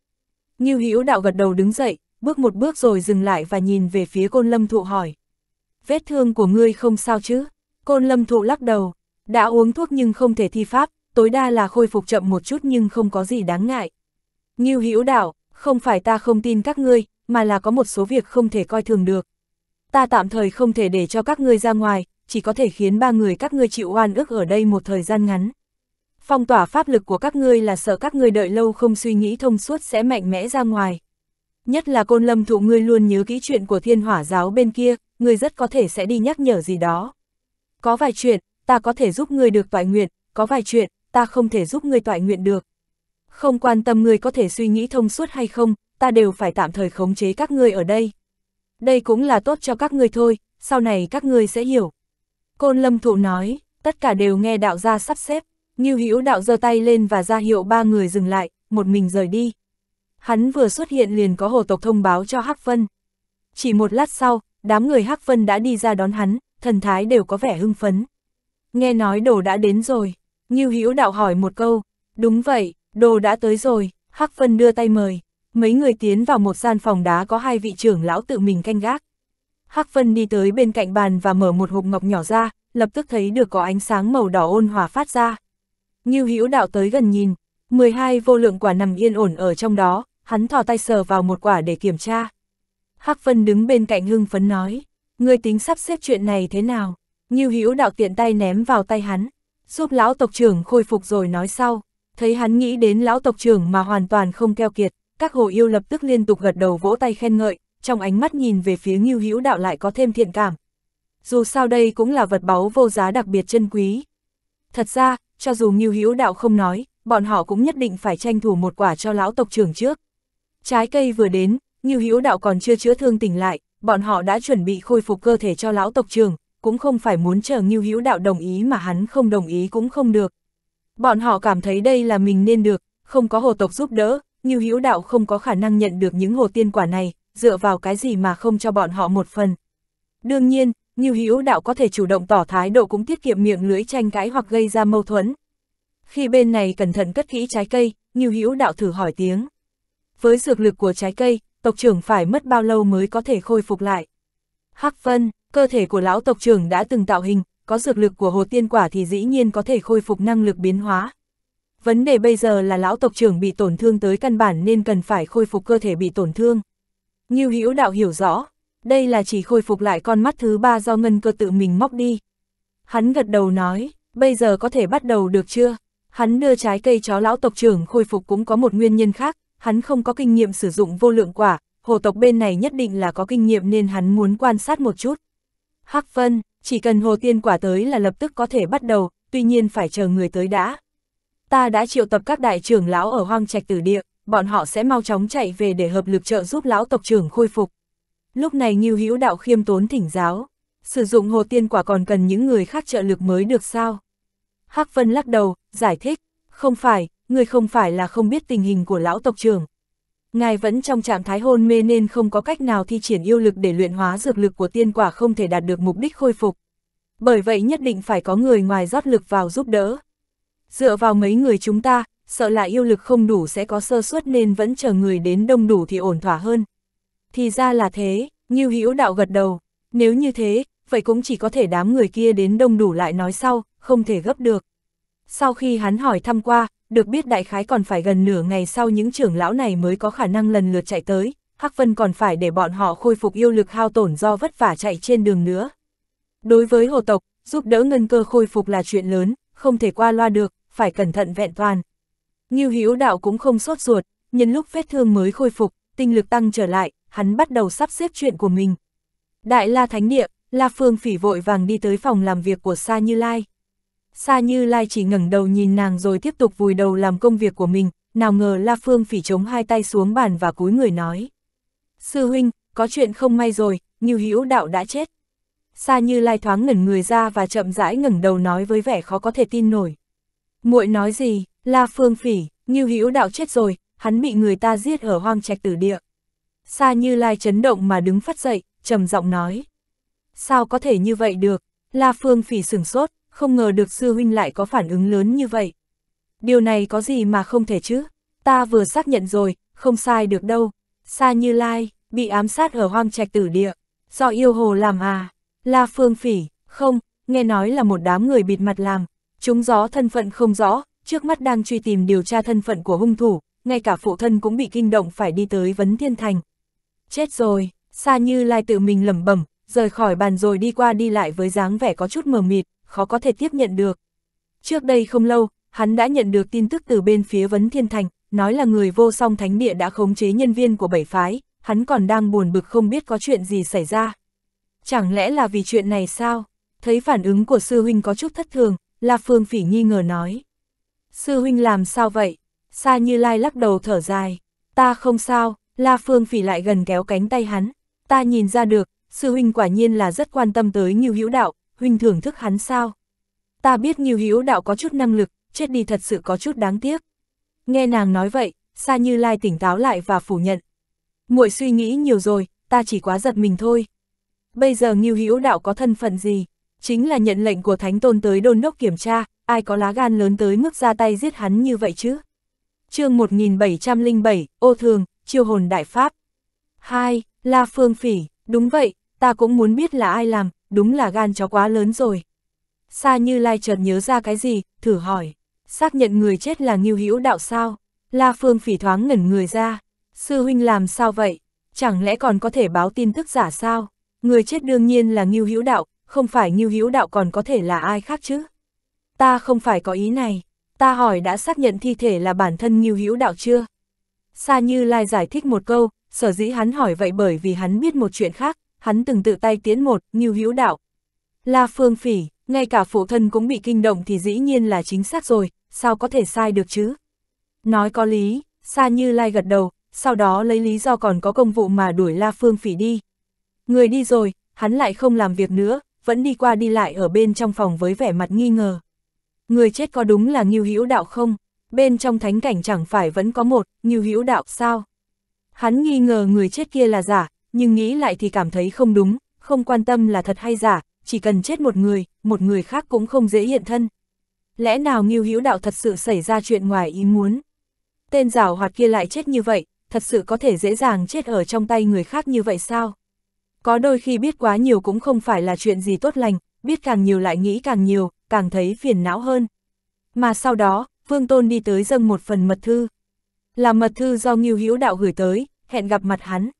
Ngưu Hữu đạo gật đầu đứng dậy, bước một bước rồi dừng lại và nhìn về phía côn lâm thụ hỏi. Vết thương của ngươi không sao chứ? Côn lâm thụ lắc đầu, đã uống thuốc nhưng không thể thi pháp, tối đa là khôi phục chậm một chút nhưng không có gì đáng ngại. Ngưu Hữu đạo, không phải ta không tin các ngươi, mà là có một số việc không thể coi thường được. Ta tạm thời không thể để cho các ngươi ra ngoài, chỉ có thể khiến ba người các ngươi chịu oan ức ở đây một thời gian ngắn phong tỏa pháp lực của các ngươi là sợ các ngươi đợi lâu không suy nghĩ thông suốt sẽ mạnh mẽ ra ngoài. Nhất là côn lâm thụ ngươi luôn nhớ kỹ chuyện của thiên hỏa giáo bên kia, ngươi rất có thể sẽ đi nhắc nhở gì đó. Có vài chuyện, ta có thể giúp ngươi được toại nguyện, có vài chuyện, ta không thể giúp ngươi toại nguyện được. Không quan tâm ngươi có thể suy nghĩ thông suốt hay không, ta đều phải tạm thời khống chế các ngươi ở đây. Đây cũng là tốt cho các ngươi thôi, sau này các ngươi sẽ hiểu. Côn lâm thụ nói, tất cả đều nghe đạo gia sắp xếp. Ngưu Hữu Đạo giơ tay lên và ra hiệu ba người dừng lại, một mình rời đi. Hắn vừa xuất hiện liền có hồ tộc thông báo cho Hắc Vân. Chỉ một lát sau, đám người Hắc Vân đã đi ra đón hắn, thần thái đều có vẻ hưng phấn. Nghe nói đồ đã đến rồi, Ngưu Hữu Đạo hỏi một câu, đúng vậy, đồ đã tới rồi, Hắc Vân đưa tay mời, mấy người tiến vào một gian phòng đá có hai vị trưởng lão tự mình canh gác. Hắc Vân đi tới bên cạnh bàn và mở một hộp ngọc nhỏ ra, lập tức thấy được có ánh sáng màu đỏ ôn hòa phát ra. Ngưu Hữu Đạo tới gần nhìn, 12 vô lượng quả nằm yên ổn ở trong đó, hắn thò tay sờ vào một quả để kiểm tra. Hắc Vân đứng bên cạnh hưng phấn nói, ngươi tính sắp xếp chuyện này thế nào? Ngưu Hữu Đạo tiện tay ném vào tay hắn, giúp lão tộc trưởng khôi phục rồi nói sau, thấy hắn nghĩ đến lão tộc trưởng mà hoàn toàn không keo kiệt, các hồ yêu lập tức liên tục gật đầu vỗ tay khen ngợi, trong ánh mắt nhìn về phía Ngưu Hữu Đạo lại có thêm thiện cảm. Dù sao đây cũng là vật báu vô giá đặc biệt chân quý. Thật ra, cho dù Ngưu Hữu Đạo không nói, bọn họ cũng nhất định phải tranh thủ một quả cho lão tộc trưởng trước. Trái cây vừa đến, Ngưu Hữu Đạo còn chưa chữa thương tỉnh lại, bọn họ đã chuẩn bị khôi phục cơ thể cho lão tộc trưởng, cũng không phải muốn chờ Ngưu Hữu Đạo đồng ý mà hắn không đồng ý cũng không được. Bọn họ cảm thấy đây là mình nên được, không có hồ tộc giúp đỡ, Ngưu Hữu Đạo không có khả năng nhận được những hồ tiên quả này, dựa vào cái gì mà không cho bọn họ một phần. Đương nhiên, Ngưu Hữu Đạo có thể chủ động tỏ thái độ cũng tiết kiệm miệng lưỡi tranh cãi hoặc gây ra mâu thuẫn. Khi bên này cẩn thận cất kỹ trái cây, Ngưu Hữu Đạo thử hỏi tiếng. Với dược lực của trái cây, tộc trưởng phải mất bao lâu mới có thể khôi phục lại? Hắc Vân, cơ thể của lão tộc trưởng đã từng tạo hình, có dược lực của hồ tiên quả thì dĩ nhiên có thể khôi phục năng lực biến hóa. Vấn đề bây giờ là lão tộc trưởng bị tổn thương tới căn bản nên cần phải khôi phục cơ thể bị tổn thương. Ngưu Hữu Đạo hiểu rõ, đây là chỉ khôi phục lại con mắt thứ ba do ngân cơ tự mình móc đi. Hắn gật đầu nói, bây giờ có thể bắt đầu được chưa? Hắn đưa trái cây chó lão tộc trưởng khôi phục cũng có một nguyên nhân khác, hắn không có kinh nghiệm sử dụng vô lượng quả, hồ tộc bên này nhất định là có kinh nghiệm nên hắn muốn quan sát một chút. Hắc Vân, chỉ cần hồ tiên quả tới là lập tức có thể bắt đầu, tuy nhiên phải chờ người tới đã. Ta đã triệu tập các đại trưởng lão ở hoang trạch tử địa, bọn họ sẽ mau chóng chạy về để hợp lực trợ giúp lão tộc trưởng khôi phục. Lúc này Ngưu Hữu Đạo khiêm tốn thỉnh giáo, sử dụng hồ tiên quả còn cần những người khác trợ lực mới được sao? Hắc Vân lắc đầu, giải thích, không phải, người không phải là không biết tình hình của lão tộc trưởng. Ngài vẫn trong trạng thái hôn mê nên không có cách nào thi triển yêu lực để luyện hóa dược lực của tiên quả không thể đạt được mục đích khôi phục. Bởi vậy nhất định phải có người ngoài rót lực vào giúp đỡ. Dựa vào mấy người chúng ta, sợ là yêu lực không đủ sẽ có sơ suất nên vẫn chờ người đến đông đủ thì ổn thỏa hơn. Thì ra là thế, Ngưu Hữu đạo gật đầu, nếu như thế, vậy cũng chỉ có thể đám người kia đến đông đủ lại nói sau, không thể gấp được. Sau khi hắn hỏi thăm qua, được biết đại khái còn phải gần nửa ngày sau những trưởng lão này mới có khả năng lần lượt chạy tới, Hắc Vân còn phải để bọn họ khôi phục yêu lực hao tổn do vất vả chạy trên đường nữa. Đối với hồ tộc, giúp đỡ ngân cơ khôi phục là chuyện lớn, không thể qua loa được, phải cẩn thận vẹn toàn. Ngưu Hữu Đạo cũng không sốt ruột, nhân lúc vết thương mới khôi phục, tinh lực tăng trở lại, hắn bắt đầu sắp xếp chuyện của mình. Đại La Thánh Địa, La Phương Phỉ vội vàng đi tới phòng làm việc của Sa Như Lai. Sa Như Lai chỉ ngẩng đầu nhìn nàng rồi tiếp tục vùi đầu làm công việc của mình, nào ngờ La Phương Phỉ chống hai tay xuống bàn và cúi người nói. Sư huynh, có chuyện không may rồi, Như Hữu Đạo đã chết. Sa Như Lai thoáng ngẩn người ra và chậm rãi ngẩng đầu nói với vẻ khó có thể tin nổi. Muội nói gì, La Phương Phỉ, Như Hữu Đạo chết rồi, hắn bị người ta giết ở hoang trạch tử địa. Sa Như Lai chấn động mà đứng phát dậy, trầm giọng nói. Sao có thể như vậy được? La Phương Phỉ sửng sốt, không ngờ được sư huynh lại có phản ứng lớn như vậy. Điều này có gì mà không thể chứ? Ta vừa xác nhận rồi, không sai được đâu. Sa Như Lai, bị ám sát ở hoang trạch tử địa. Do yêu hồ làm à? La Phương Phỉ, không, nghe nói là một đám người bịt mặt làm. Chúng gió thân phận không rõ, trước mắt đang truy tìm điều tra thân phận của hung thủ, ngay cả phụ thân cũng bị kinh động phải đi tới Vấn Thiên Thành, Chết rồi, xa như lai tự mình lẩm bẩm, rời khỏi bàn rồi đi qua đi lại với dáng vẻ có chút mờ mịt, khó có thể tiếp nhận được. Trước đây không lâu, hắn đã nhận được tin tức từ bên phía Vấn Thiên Thành, nói là người vô song thánh địa đã khống chế nhân viên của bảy phái, hắn còn đang buồn bực không biết có chuyện gì xảy ra. Chẳng lẽ là vì chuyện này sao? Thấy phản ứng của sư huynh có chút thất thường, La Phương Phỉ nghi ngờ nói. Sư huynh làm sao vậy? Sa Như Lai lắc đầu thở dài. Ta không sao, La Phương Phỉ lại gần kéo cánh tay hắn, ta nhìn ra được, sư huynh quả nhiên là rất quan tâm tới Ngưu Hữu Đạo, huynh thưởng thức hắn sao? Ta biết Ngưu Hữu Đạo có chút năng lực, chết đi thật sự có chút đáng tiếc. Nghe nàng nói vậy, Sa Như Lai tỉnh táo lại và phủ nhận. Muội suy nghĩ nhiều rồi, ta chỉ quá giật mình thôi. Bây giờ Ngưu Hữu Đạo có thân phận gì? Chính là nhận lệnh của Thánh Tôn tới đôn đốc kiểm tra, ai có lá gan lớn tới mức ra tay giết hắn như vậy chứ? chương 1707, ô thường, chiêu hồn đại pháp. Hai, La Phương Phỉ, đúng vậy, ta cũng muốn biết là ai làm, đúng là gan chó quá lớn rồi. Sa Như Lai chợt nhớ ra cái gì, thử hỏi, xác nhận người chết là Ngưu Hữu đạo sao? La Phương Phỉ thoáng ngẩn người ra, sư huynh làm sao vậy? Chẳng lẽ còn có thể báo tin tức giả sao? Người chết đương nhiên là Ngưu Hữu đạo, không phải Ngưu Hữu đạo còn có thể là ai khác chứ? Ta không phải có ý này, ta hỏi đã xác nhận thi thể là bản thân Ngưu Hữu đạo chưa? Sa Như Lai giải thích một câu, sở dĩ hắn hỏi vậy bởi vì hắn biết một chuyện khác, hắn từng tự tay tiến một, nghiêu hữu đạo. La Phương Phỉ, ngay cả phụ thân cũng bị kinh động thì dĩ nhiên là chính xác rồi, sao có thể sai được chứ? Nói có lý, Sa Như Lai gật đầu, sau đó lấy lý do còn có công vụ mà đuổi La Phương Phỉ đi. Người đi rồi, hắn lại không làm việc nữa, vẫn đi qua đi lại ở bên trong phòng với vẻ mặt nghi ngờ. Người chết có đúng là nghiêu hữu đạo không? bên trong thánh cảnh chẳng phải vẫn có một, như hữu đạo sao? Hắn nghi ngờ người chết kia là giả, nhưng nghĩ lại thì cảm thấy không đúng, không quan tâm là thật hay giả, chỉ cần chết một người, một người khác cũng không dễ hiện thân. Lẽ nào Ngưu Hữu Đạo thật sự xảy ra chuyện ngoài ý muốn? Tên rào hoạt kia lại chết như vậy, thật sự có thể dễ dàng chết ở trong tay người khác như vậy sao? Có đôi khi biết quá nhiều cũng không phải là chuyện gì tốt lành, biết càng nhiều lại nghĩ càng nhiều, càng thấy phiền não hơn. Mà sau đó, Phương Tôn đi tới dâng một phần mật thư. Là mật thư do Ngưu Hữu Đạo gửi tới, hẹn gặp mặt hắn.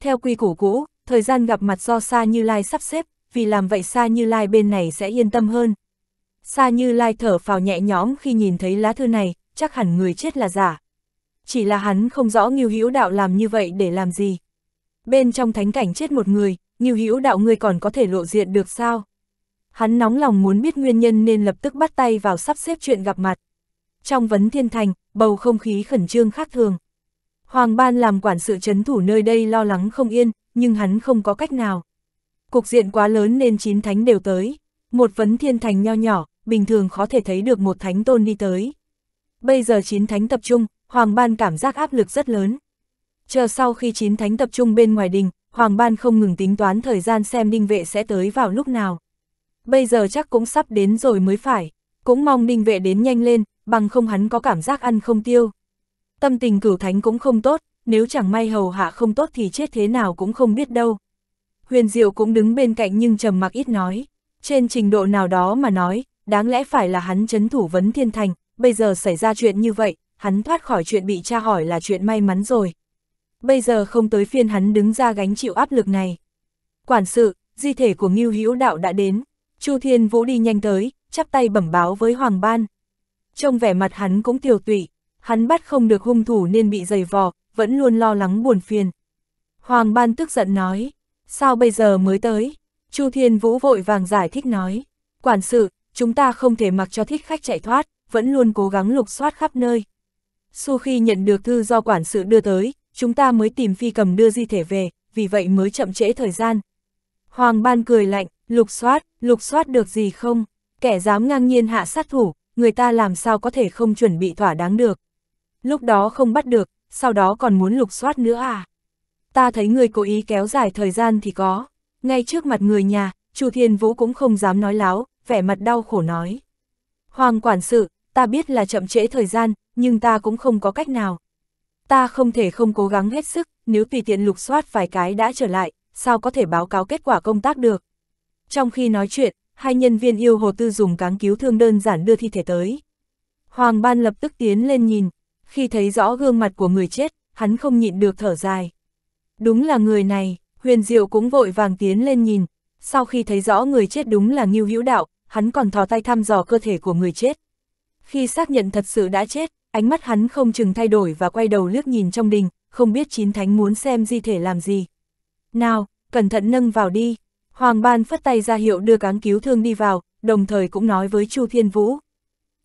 Theo quy củ cũ, thời gian gặp mặt do Sa Như Lai sắp xếp, vì làm vậy Sa Như Lai bên này sẽ yên tâm hơn. Sa Như Lai thở phào nhẹ nhõm khi nhìn thấy lá thư này, chắc hẳn người chết là giả. Chỉ là hắn không rõ Ngưu Hữu Đạo làm như vậy để làm gì. Bên trong thánh cảnh chết một người, Ngưu Hữu Đạo ngươi còn có thể lộ diện được sao? Hắn nóng lòng muốn biết nguyên nhân nên lập tức bắt tay vào sắp xếp chuyện gặp mặt trong vấn thiên thành, bầu không khí khẩn trương khác thường. Hoàng Ban làm quản sự chấn thủ nơi đây lo lắng không yên, nhưng hắn không có cách nào. Cục diện quá lớn nên chín thánh đều tới. Một vấn thiên thành nho nhỏ, bình thường khó thể thấy được một thánh tôn đi tới. Bây giờ chín thánh tập trung, Hoàng Ban cảm giác áp lực rất lớn. Chờ sau khi chín thánh tập trung bên ngoài đình, Hoàng Ban không ngừng tính toán thời gian xem đinh vệ sẽ tới vào lúc nào. Bây giờ chắc cũng sắp đến rồi mới phải, cũng mong đinh vệ đến nhanh lên, bằng không hắn có cảm giác ăn không tiêu. Tâm tình cửu thánh cũng không tốt, nếu chẳng may hầu hạ không tốt thì chết thế nào cũng không biết đâu. Huyền Diệu cũng đứng bên cạnh nhưng trầm mặc ít nói, trên trình độ nào đó mà nói, đáng lẽ phải là hắn chấn thủ vấn thiên thành, bây giờ xảy ra chuyện như vậy, hắn thoát khỏi chuyện bị tra hỏi là chuyện may mắn rồi. Bây giờ không tới phiên hắn đứng ra gánh chịu áp lực này. Quản sự, di thể của Ngưu Hữu Đạo đã đến, Chu Thiên Vũ đi nhanh tới, chắp tay bẩm báo với Hoàng Ban trông vẻ mặt hắn cũng tiều tụy, hắn bắt không được hung thủ nên bị dày vò, vẫn luôn lo lắng buồn phiền. Hoàng Ban tức giận nói, sao bây giờ mới tới? Chu Thiên Vũ vội vàng giải thích nói, quản sự, chúng ta không thể mặc cho thích khách chạy thoát, vẫn luôn cố gắng lục soát khắp nơi. Sau khi nhận được thư do quản sự đưa tới, chúng ta mới tìm phi cầm đưa di thể về, vì vậy mới chậm trễ thời gian. Hoàng Ban cười lạnh, lục soát, lục soát được gì không? Kẻ dám ngang nhiên hạ sát thủ, người ta làm sao có thể không chuẩn bị thỏa đáng được. Lúc đó không bắt được, sau đó còn muốn lục soát nữa à? Ta thấy người cố ý kéo dài thời gian thì có. Ngay trước mặt người nhà, Chu Thiên Vũ cũng không dám nói láo, vẻ mặt đau khổ nói. Hoàng quản sự, ta biết là chậm trễ thời gian, nhưng ta cũng không có cách nào. Ta không thể không cố gắng hết sức, nếu tùy tiện lục soát vài cái đã trở lại, sao có thể báo cáo kết quả công tác được. Trong khi nói chuyện, hai nhân viên yêu hồ tư dùng cáng cứu thương đơn giản đưa thi thể tới. Hoàng Ban lập tức tiến lên nhìn, khi thấy rõ gương mặt của người chết, hắn không nhịn được thở dài. Đúng là người này, huyền diệu cũng vội vàng tiến lên nhìn, sau khi thấy rõ người chết đúng là Ngưu Hữu Đạo, hắn còn thò tay thăm dò cơ thể của người chết. Khi xác nhận thật sự đã chết, ánh mắt hắn không chừng thay đổi và quay đầu liếc nhìn trong đình, không biết chín thánh muốn xem di thể làm gì. Nào, cẩn thận nâng vào đi. Hoàng Ban phất tay ra hiệu đưa cáng cứu thương đi vào, đồng thời cũng nói với Chu Thiên Vũ.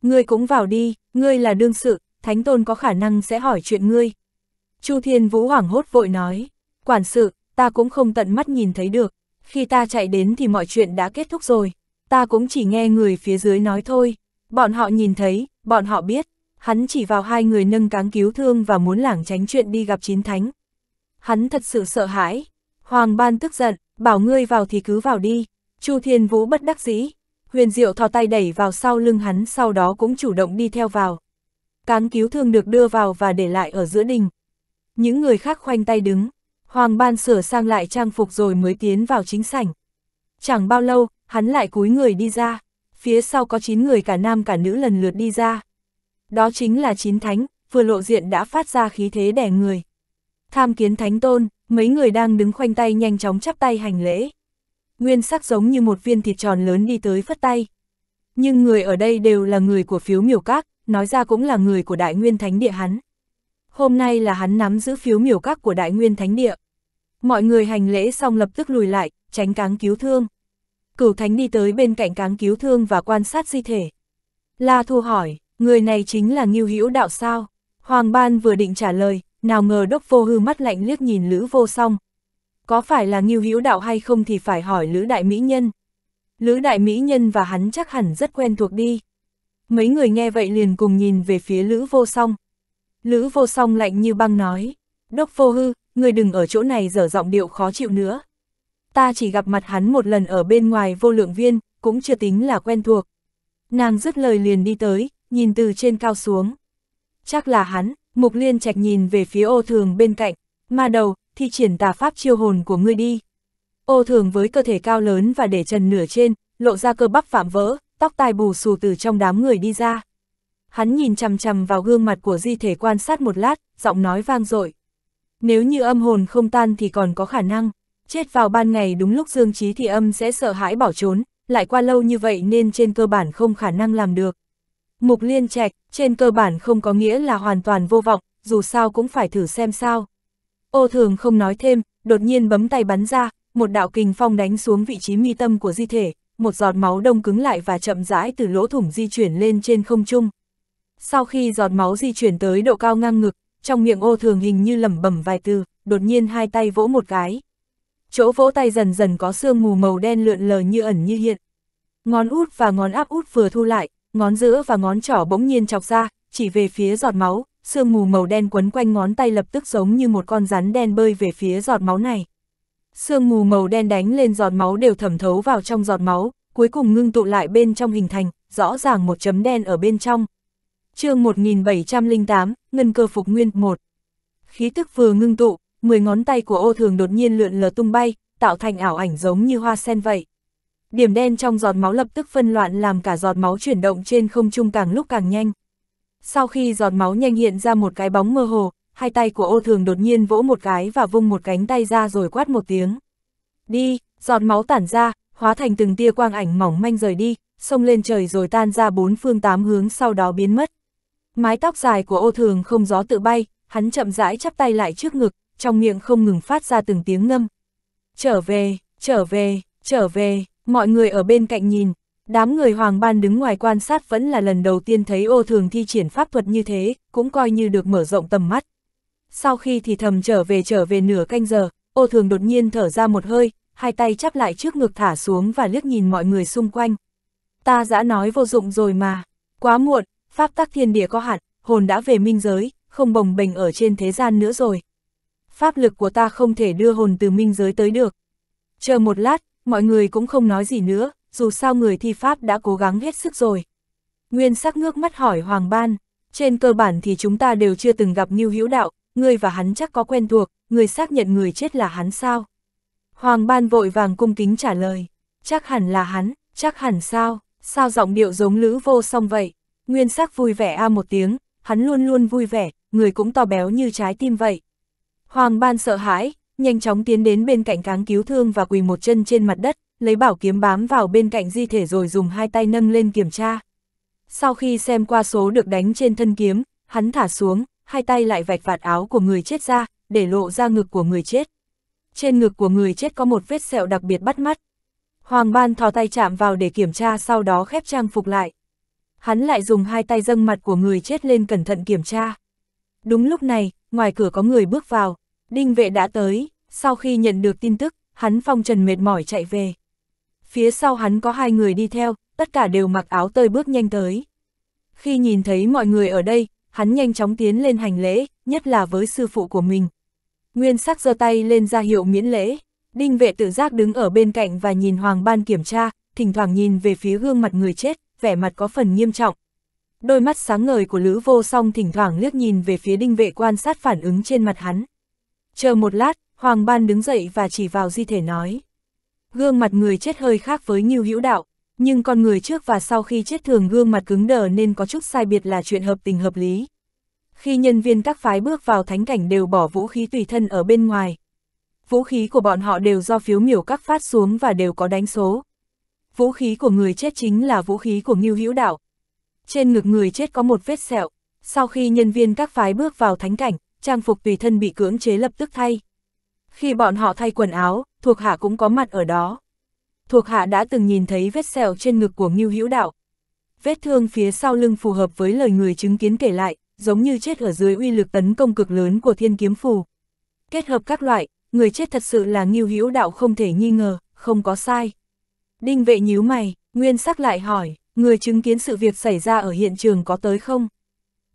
Ngươi cũng vào đi, ngươi là đương sự, Thánh Tôn có khả năng sẽ hỏi chuyện ngươi. Chu Thiên Vũ hoảng hốt vội nói, quản sự, ta cũng không tận mắt nhìn thấy được, khi ta chạy đến thì mọi chuyện đã kết thúc rồi, ta cũng chỉ nghe người phía dưới nói thôi, bọn họ nhìn thấy, bọn họ biết, hắn chỉ vào hai người nâng cáng cứu thương và muốn lảng tránh chuyện đi gặp chín thánh. Hắn thật sự sợ hãi, Hoàng Ban tức giận, bảo ngươi vào thì cứ vào đi, Chu Thiên Vũ bất đắc dĩ, huyền diệu thò tay đẩy vào sau lưng hắn sau đó cũng chủ động đi theo vào. Cáng cứu thương được đưa vào và để lại ở giữa đình. Những người khác khoanh tay đứng, Hoàng Ban sửa sang lại trang phục rồi mới tiến vào chính sảnh. Chẳng bao lâu, hắn lại cúi người đi ra, phía sau có 9 người cả nam cả nữ lần lượt đi ra. Đó chính là 9 thánh, vừa lộ diện đã phát ra khí thế đẻ người. Tham kiến thánh tôn, mấy người đang đứng khoanh tay nhanh chóng chắp tay hành lễ. Nguyên sắc giống như một viên thịt tròn lớn đi tới phất tay. Nhưng người ở đây đều là người của phiếu miểu các, nói ra cũng là người của đại nguyên thánh địa hắn. Hôm nay là hắn nắm giữ phiếu miểu các của đại nguyên thánh địa. Mọi người hành lễ xong lập tức lùi lại, tránh cáng cứu thương. Cửu thánh đi tới bên cạnh cáng cứu thương và quan sát di thể. La Thu hỏi, người này chính là Nghiêu Hữu Đạo sao? Hoàng Ban vừa định trả lời, nào ngờ đốc vô hư mắt lạnh liếc nhìn Lữ vô song. Có phải là nghiêu hữu đạo hay không thì phải hỏi Lữ đại mỹ nhân. Lữ đại mỹ nhân và hắn chắc hẳn rất quen thuộc đi. Mấy người nghe vậy liền cùng nhìn về phía Lữ vô song. Lữ vô song lạnh như băng nói, đốc vô hư, người đừng ở chỗ này dở giọng điệu khó chịu nữa. Ta chỉ gặp mặt hắn một lần ở bên ngoài vô lượng viên, cũng chưa tính là quen thuộc. Nàng dứt lời liền đi tới, nhìn từ trên cao xuống. Chắc là hắn, Mục liên trạch nhìn về phía ô thường bên cạnh, ma đầu, thi triển tà pháp chiêu hồn của ngươi đi. Ô thường với cơ thể cao lớn và để trần nửa trên, lộ ra cơ bắp phạm vỡ, tóc tai bù xù từ trong đám người đi ra. Hắn nhìn chằm chằm vào gương mặt của di thể quan sát một lát, giọng nói vang dội. Nếu như âm hồn không tan thì còn có khả năng, chết vào ban ngày đúng lúc dương trí thì âm sẽ sợ hãi bỏ trốn, lại qua lâu như vậy nên trên cơ bản không khả năng làm được. Mục liên trạch, trên cơ bản không có nghĩa là hoàn toàn vô vọng, dù sao cũng phải thử xem sao. Ô thường không nói thêm, đột nhiên bấm tay bắn ra, một đạo kình phong đánh xuống vị trí mi tâm của di thể, một giọt máu đông cứng lại và chậm rãi từ lỗ thủng di chuyển lên trên không trung. Sau khi giọt máu di chuyển tới độ cao ngang ngực, trong miệng ô thường hình như lẩm bẩm vài từ, đột nhiên hai tay vỗ một cái. Chỗ vỗ tay dần dần có sương mù màu đen lượn lờ như ẩn như hiện. Ngón út và ngón áp út vừa thu lại, ngón giữa và ngón trỏ bỗng nhiên chọc ra, chỉ về phía giọt máu, sương mù màu đen quấn quanh ngón tay lập tức giống như một con rắn đen bơi về phía giọt máu này. Sương mù màu đen đánh lên giọt máu đều thẩm thấu vào trong giọt máu, cuối cùng ngưng tụ lại bên trong hình thành, rõ ràng một chấm đen ở bên trong. chương 1708, Ngân cơ phục nguyên 1 Khí tức vừa ngưng tụ, 10 ngón tay của ô thường đột nhiên lượn lờ tung bay, tạo thành ảo ảnh giống như hoa sen vậy điểm đen trong giọt máu lập tức phân loạn làm cả giọt máu chuyển động trên không trung càng lúc càng nhanh. Sau khi giọt máu nhanh hiện ra một cái bóng mơ hồ, hai tay của ô thường đột nhiên vỗ một cái và vung một cánh tay ra rồi quát một tiếng. Đi, giọt máu tản ra, hóa thành từng tia quang ảnh mỏng manh rời đi, xông lên trời rồi tan ra bốn phương tám hướng sau đó biến mất. Mái tóc dài của ô thường không gió tự bay, hắn chậm rãi chắp tay lại trước ngực, trong miệng không ngừng phát ra từng tiếng ngâm. Trở về, trở về, trở về, Mọi người ở bên cạnh nhìn, đám người hoàng ban đứng ngoài quan sát vẫn là lần đầu tiên thấy ô thường thi triển pháp thuật như thế, cũng coi như được mở rộng tầm mắt. Sau khi thì thầm trở về trở về nửa canh giờ, ô thường đột nhiên thở ra một hơi, hai tay chắp lại trước ngực thả xuống và liếc nhìn mọi người xung quanh. Ta đã nói vô dụng rồi mà, quá muộn, pháp tắc thiên địa có hạn, hồn đã về minh giới, không bồng bềnh ở trên thế gian nữa rồi. Pháp lực của ta không thể đưa hồn từ minh giới tới được. Chờ một lát, mọi người cũng không nói gì nữa, dù sao người thi pháp đã cố gắng hết sức rồi. Nguyên sắc ngước mắt hỏi Hoàng Ban, trên cơ bản thì chúng ta đều chưa từng gặp Ngưu Hữu Đạo, người và hắn chắc có quen thuộc, người xác nhận người chết là hắn sao? Hoàng Ban vội vàng cung kính trả lời, chắc hẳn là hắn, chắc hẳn sao, sao giọng điệu giống lữ vô song vậy? Nguyên sắc vui vẻ a một tiếng, hắn luôn luôn vui vẻ, người cũng to béo như trái tim vậy. Hoàng Ban sợ hãi, nhanh chóng tiến đến bên cạnh cáng cứu thương và quỳ một chân trên mặt đất, lấy bảo kiếm bám vào bên cạnh di thể rồi dùng hai tay nâng lên kiểm tra. Sau khi xem qua số được đánh trên thân kiếm, hắn thả xuống, hai tay lại vạch vạt áo của người chết ra, để lộ ra ngực của người chết. Trên ngực của người chết có một vết sẹo đặc biệt bắt mắt. Hoàng Ban thò tay chạm vào để kiểm tra sau đó khép trang phục lại. Hắn lại dùng hai tay dâng mặt của người chết lên cẩn thận kiểm tra. Đúng lúc này, ngoài cửa có người bước vào, Đinh vệ đã tới, sau khi nhận được tin tức, hắn phong trần mệt mỏi chạy về. Phía sau hắn có hai người đi theo, tất cả đều mặc áo tơi bước nhanh tới. Khi nhìn thấy mọi người ở đây, hắn nhanh chóng tiến lên hành lễ, nhất là với sư phụ của mình. Nguyên sắc giơ tay lên ra hiệu miễn lễ, đinh vệ tự giác đứng ở bên cạnh và nhìn Hoàng Ban kiểm tra, thỉnh thoảng nhìn về phía gương mặt người chết, vẻ mặt có phần nghiêm trọng. Đôi mắt sáng ngời của Lữ Vô Song thỉnh thoảng liếc nhìn về phía đinh vệ quan sát phản ứng trên mặt hắn. Chờ một lát, Hoàng Ban đứng dậy và chỉ vào di thể nói. Gương mặt người chết hơi khác với Ngưu Hữu Đạo, nhưng con người trước và sau khi chết thường gương mặt cứng đờ nên có chút sai biệt là chuyện hợp tình hợp lý. Khi nhân viên các phái bước vào thánh cảnh đều bỏ vũ khí tùy thân ở bên ngoài. Vũ khí của bọn họ đều do phiếu miểu các phát xuống và đều có đánh số. Vũ khí của người chết chính là vũ khí của Ngưu Hữu Đạo. Trên ngực người chết có một vết sẹo. Sau khi nhân viên các phái bước vào thánh cảnh, trang phục tùy thân bị cưỡng chế lập tức thay. Khi bọn họ thay quần áo, thuộc hạ cũng có mặt ở đó. Thuộc hạ đã từng nhìn thấy vết sẹo trên ngực của Ngưu Hữu Đạo. Vết thương phía sau lưng phù hợp với lời người chứng kiến kể lại, giống như chết ở dưới uy lực tấn công cực lớn của thiên kiếm phù. Kết hợp các loại, người chết thật sự là Ngưu Hữu Đạo không thể nghi ngờ, không có sai. Đinh vệ nhíu mày, nguyên sắc lại hỏi, người chứng kiến sự việc xảy ra ở hiện trường có tới không?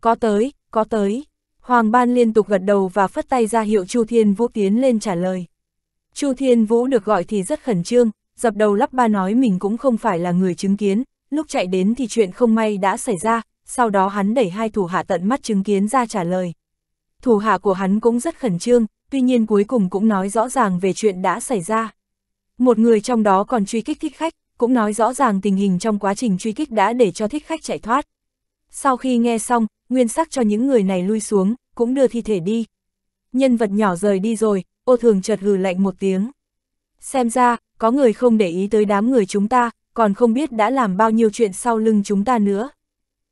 Có tới, có tới. Hoàng Ban liên tục gật đầu và phất tay ra hiệu Chu Thiên Vũ tiến lên trả lời. Chu Thiên Vũ được gọi thì rất khẩn trương, dập đầu lắp ba nói mình cũng không phải là người chứng kiến, lúc chạy đến thì chuyện không may đã xảy ra, sau đó hắn đẩy hai thủ hạ tận mắt chứng kiến ra trả lời. Thủ hạ của hắn cũng rất khẩn trương, tuy nhiên cuối cùng cũng nói rõ ràng về chuyện đã xảy ra. Một người trong đó còn truy kích thích khách, cũng nói rõ ràng tình hình trong quá trình truy kích đã để cho thích khách chạy thoát. Sau khi nghe xong, nguyên sắc cho những người này lui xuống, cũng đưa thi thể đi. Nhân vật nhỏ rời đi rồi, ô thường chợt hừ lạnh một tiếng. Xem ra, có người không để ý tới đám người chúng ta, còn không biết đã làm bao nhiêu chuyện sau lưng chúng ta nữa.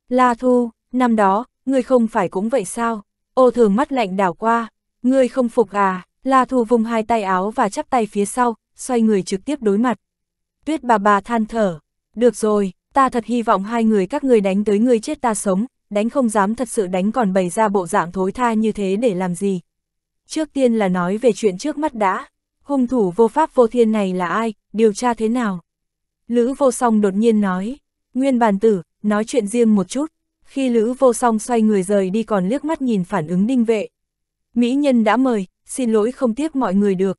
La Thu, năm đó, ngươi không phải cũng vậy sao? Ô thường mắt lạnh đảo qua, ngươi không phục à? La Thu vung hai tay áo và chắp tay phía sau, xoay người trực tiếp đối mặt. Tuyết bà bà than thở, được rồi, ta thật hy vọng hai người các người đánh tới ngươi chết ta sống, đánh không dám thật sự đánh còn bày ra bộ dạng thối tha như thế để làm gì. Trước tiên là nói về chuyện trước mắt đã, hung thủ vô pháp vô thiên này là ai, điều tra thế nào? Lữ vô song đột nhiên nói, nguyên bàn tử, nói chuyện riêng một chút, khi Lữ vô song xoay người rời đi còn liếc mắt nhìn phản ứng đinh vệ. Mỹ nhân đã mời, xin lỗi không tiếp mọi người được.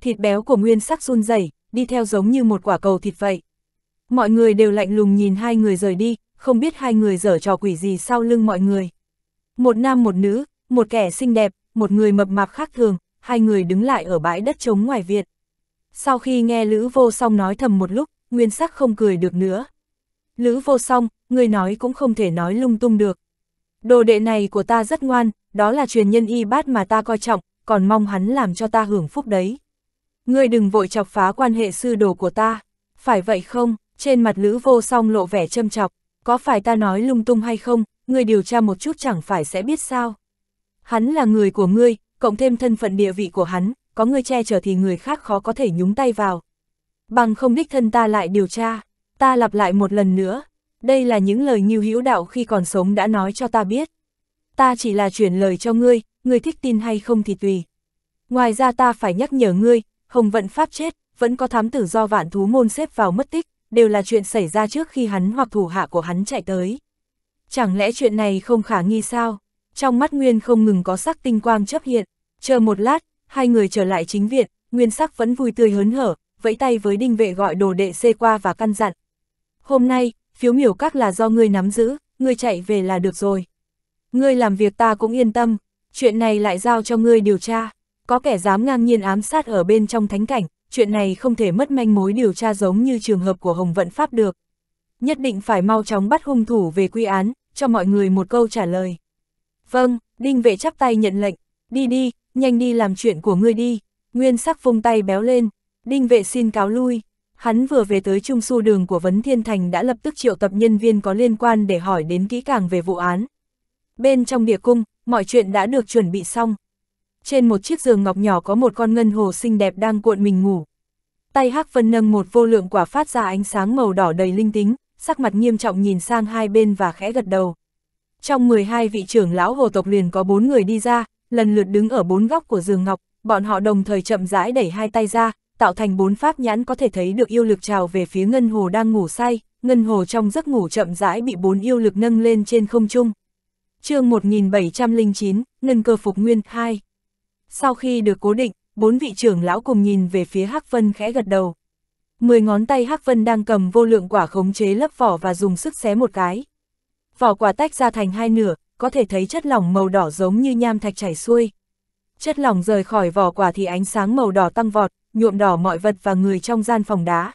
Thịt béo của nguyên sắc run rẩy đi theo giống như một quả cầu thịt vậy. Mọi người đều lạnh lùng nhìn hai người rời đi, không biết hai người dở trò quỷ gì sau lưng mọi người. Một nam một nữ, một kẻ xinh đẹp, một người mập mạp khác thường, hai người đứng lại ở bãi đất trống ngoài viện. Sau khi nghe Lữ Vô Song nói thầm một lúc, Nguyên Sắc không cười được nữa. Lữ Vô Song, người nói cũng không thể nói lung tung được. Đồ đệ này của ta rất ngoan, đó là truyền nhân y bát mà ta coi trọng, còn mong hắn làm cho ta hưởng phúc đấy. Ngươi đừng vội chọc phá quan hệ sư đồ của ta, phải vậy không? Trên mặt Lữ Vô Song lộ vẻ châm chọc có phải ta nói lung tung hay không, người điều tra một chút chẳng phải sẽ biết sao. Hắn là người của ngươi, cộng thêm thân phận địa vị của hắn, có ngươi che chở thì người khác khó có thể nhúng tay vào. Bằng không đích thân ta lại điều tra, ta lặp lại một lần nữa, đây là những lời như Hữu Đạo khi còn sống đã nói cho ta biết. Ta chỉ là chuyển lời cho ngươi, ngươi thích tin hay không thì tùy. Ngoài ra ta phải nhắc nhở ngươi, Hồng Vận Pháp chết, vẫn có thám tử do vạn thú môn xếp vào mất tích, đều là chuyện xảy ra trước khi hắn hoặc thủ hạ của hắn chạy tới. Chẳng lẽ chuyện này không khả nghi sao? Trong mắt Nguyên không ngừng có sắc tinh quang chấp hiện, chờ một lát, hai người trở lại chính viện, Nguyên sắc vẫn vui tươi hớn hở, vẫy tay với đinh vệ gọi đồ đệ xê qua và căn dặn. Hôm nay, phiếu miểu các là do ngươi nắm giữ, ngươi chạy về là được rồi. Ngươi làm việc ta cũng yên tâm, chuyện này lại giao cho ngươi điều tra, có kẻ dám ngang nhiên ám sát ở bên trong thánh cảnh, chuyện này không thể mất manh mối điều tra giống như trường hợp của Hồng Vận Pháp được. Nhất định phải mau chóng bắt hung thủ về quy án, cho mọi người một câu trả lời. Vâng, Đinh Vệ chắp tay nhận lệnh, đi đi, nhanh đi làm chuyện của ngươi đi. Nguyên sắc vung tay béo lên, Đinh Vệ xin cáo lui. Hắn vừa về tới trung su đường của Vấn Thiên Thành đã lập tức triệu tập nhân viên có liên quan để hỏi đến kỹ càng về vụ án. Bên trong địa cung, mọi chuyện đã được chuẩn bị xong trên một chiếc giường ngọc nhỏ có một con ngân hồ xinh đẹp đang cuộn mình ngủ. Tay Hắc Vân nâng một vô lượng quả phát ra ánh sáng màu đỏ đầy linh tính, sắc mặt nghiêm trọng nhìn sang hai bên và khẽ gật đầu. Trong 12 vị trưởng lão hồ tộc liền có bốn người đi ra, lần lượt đứng ở bốn góc của giường ngọc, bọn họ đồng thời chậm rãi đẩy hai tay ra, tạo thành bốn pháp nhãn có thể thấy được yêu lực trào về phía ngân hồ đang ngủ say, ngân hồ trong giấc ngủ chậm rãi bị bốn yêu lực nâng lên trên không trung. Chương 1709, Ngân cơ phục nguyên 2 sau khi được cố định, bốn vị trưởng lão cùng nhìn về phía Hắc Vân khẽ gật đầu. Mười ngón tay Hắc Vân đang cầm vô lượng quả khống chế lấp vỏ và dùng sức xé một cái. Vỏ quả tách ra thành hai nửa, có thể thấy chất lỏng màu đỏ giống như nham thạch chảy xuôi. Chất lỏng rời khỏi vỏ quả thì ánh sáng màu đỏ tăng vọt, nhuộm đỏ mọi vật và người trong gian phòng đá.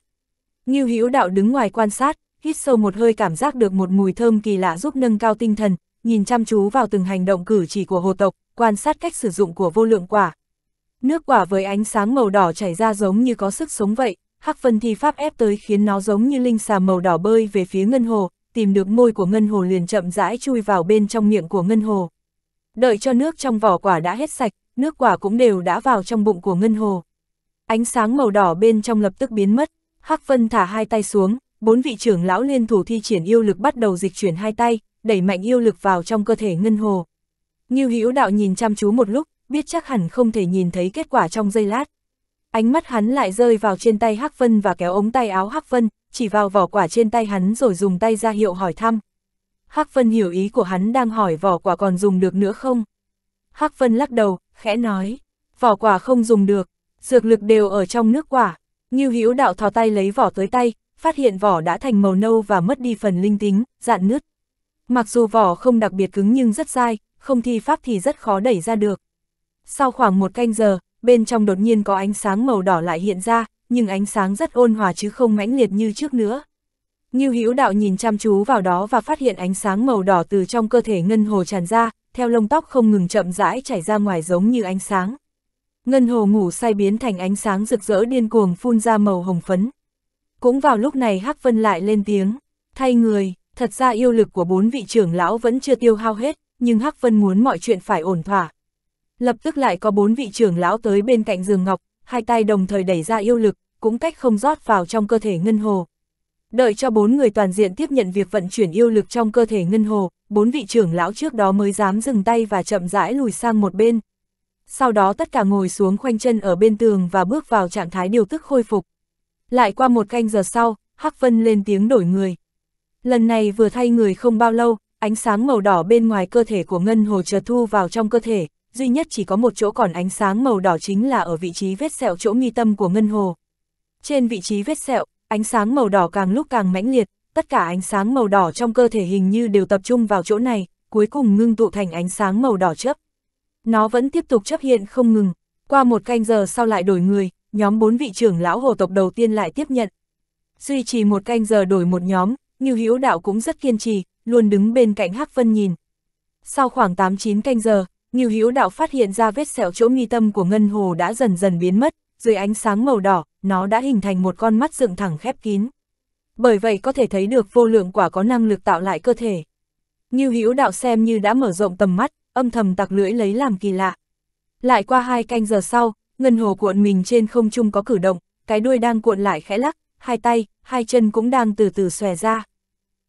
Ngưu Hữu Đạo đứng ngoài quan sát, hít sâu một hơi cảm giác được một mùi thơm kỳ lạ giúp nâng cao tinh thần, nhìn chăm chú vào từng hành động cử chỉ của hồ tộc, quan sát cách sử dụng của vô lượng quả. Nước quả với ánh sáng màu đỏ chảy ra giống như có sức sống vậy, hắc phân thi pháp ép tới khiến nó giống như linh xà màu đỏ bơi về phía ngân hồ, tìm được môi của ngân hồ liền chậm rãi chui vào bên trong miệng của ngân hồ. Đợi cho nước trong vỏ quả đã hết sạch, nước quả cũng đều đã vào trong bụng của ngân hồ. Ánh sáng màu đỏ bên trong lập tức biến mất, Hắc Vân thả hai tay xuống, bốn vị trưởng lão liên thủ thi triển yêu lực bắt đầu dịch chuyển hai tay, đẩy mạnh yêu lực vào trong cơ thể ngân hồ. Ngưu Hữu Đạo nhìn chăm chú một lúc, biết chắc hẳn không thể nhìn thấy kết quả trong giây lát. Ánh mắt hắn lại rơi vào trên tay Hắc Vân và kéo ống tay áo Hắc Vân, chỉ vào vỏ quả trên tay hắn rồi dùng tay ra hiệu hỏi thăm. Hắc Vân hiểu ý của hắn đang hỏi vỏ quả còn dùng được nữa không. Hắc Vân lắc đầu, khẽ nói, vỏ quả không dùng được, dược lực đều ở trong nước quả. Ngưu Hữu Đạo thò tay lấy vỏ tới tay, phát hiện vỏ đã thành màu nâu và mất đi phần linh tính, dạn nứt. Mặc dù vỏ không đặc biệt cứng nhưng rất dai, không thi pháp thì rất khó đẩy ra được. Sau khoảng một canh giờ, bên trong đột nhiên có ánh sáng màu đỏ lại hiện ra, nhưng ánh sáng rất ôn hòa chứ không mãnh liệt như trước nữa. như Hữu Đạo nhìn chăm chú vào đó và phát hiện ánh sáng màu đỏ từ trong cơ thể ngân hồ tràn ra, theo lông tóc không ngừng chậm rãi chảy ra ngoài giống như ánh sáng. Ngân hồ ngủ say biến thành ánh sáng rực rỡ điên cuồng phun ra màu hồng phấn. Cũng vào lúc này Hắc Vân lại lên tiếng, thay người, thật ra yêu lực của bốn vị trưởng lão vẫn chưa tiêu hao hết nhưng Hắc Vân muốn mọi chuyện phải ổn thỏa. Lập tức lại có bốn vị trưởng lão tới bên cạnh giường ngọc, hai tay đồng thời đẩy ra yêu lực, cũng cách không rót vào trong cơ thể ngân hồ. Đợi cho bốn người toàn diện tiếp nhận việc vận chuyển yêu lực trong cơ thể ngân hồ, bốn vị trưởng lão trước đó mới dám dừng tay và chậm rãi lùi sang một bên. Sau đó tất cả ngồi xuống khoanh chân ở bên tường và bước vào trạng thái điều tức khôi phục. Lại qua một canh giờ sau, Hắc Vân lên tiếng đổi người. Lần này vừa thay người không bao lâu, ánh sáng màu đỏ bên ngoài cơ thể của Ngân Hồ chợt thu vào trong cơ thể, duy nhất chỉ có một chỗ còn ánh sáng màu đỏ chính là ở vị trí vết sẹo chỗ nghi tâm của Ngân Hồ. Trên vị trí vết sẹo, ánh sáng màu đỏ càng lúc càng mãnh liệt, tất cả ánh sáng màu đỏ trong cơ thể hình như đều tập trung vào chỗ này, cuối cùng ngưng tụ thành ánh sáng màu đỏ chớp. Nó vẫn tiếp tục chấp hiện không ngừng, qua một canh giờ sau lại đổi người, nhóm bốn vị trưởng lão hồ tộc đầu tiên lại tiếp nhận. Duy trì một canh giờ đổi một nhóm, như Hữu Đạo cũng rất kiên trì, luôn đứng bên cạnh Hắc Vân nhìn. Sau khoảng 8-9 canh giờ, Nghiêu Hữu Đạo phát hiện ra vết sẹo chỗ nghi tâm của Ngân Hồ đã dần dần biến mất, dưới ánh sáng màu đỏ, nó đã hình thành một con mắt dựng thẳng khép kín. Bởi vậy có thể thấy được vô lượng quả có năng lực tạo lại cơ thể. Nghiêu Hữu Đạo xem như đã mở rộng tầm mắt, âm thầm tặc lưỡi lấy làm kỳ lạ. Lại qua hai canh giờ sau, Ngân Hồ cuộn mình trên không trung có cử động, cái đuôi đang cuộn lại khẽ lắc, hai tay, hai chân cũng đang từ từ xòe ra.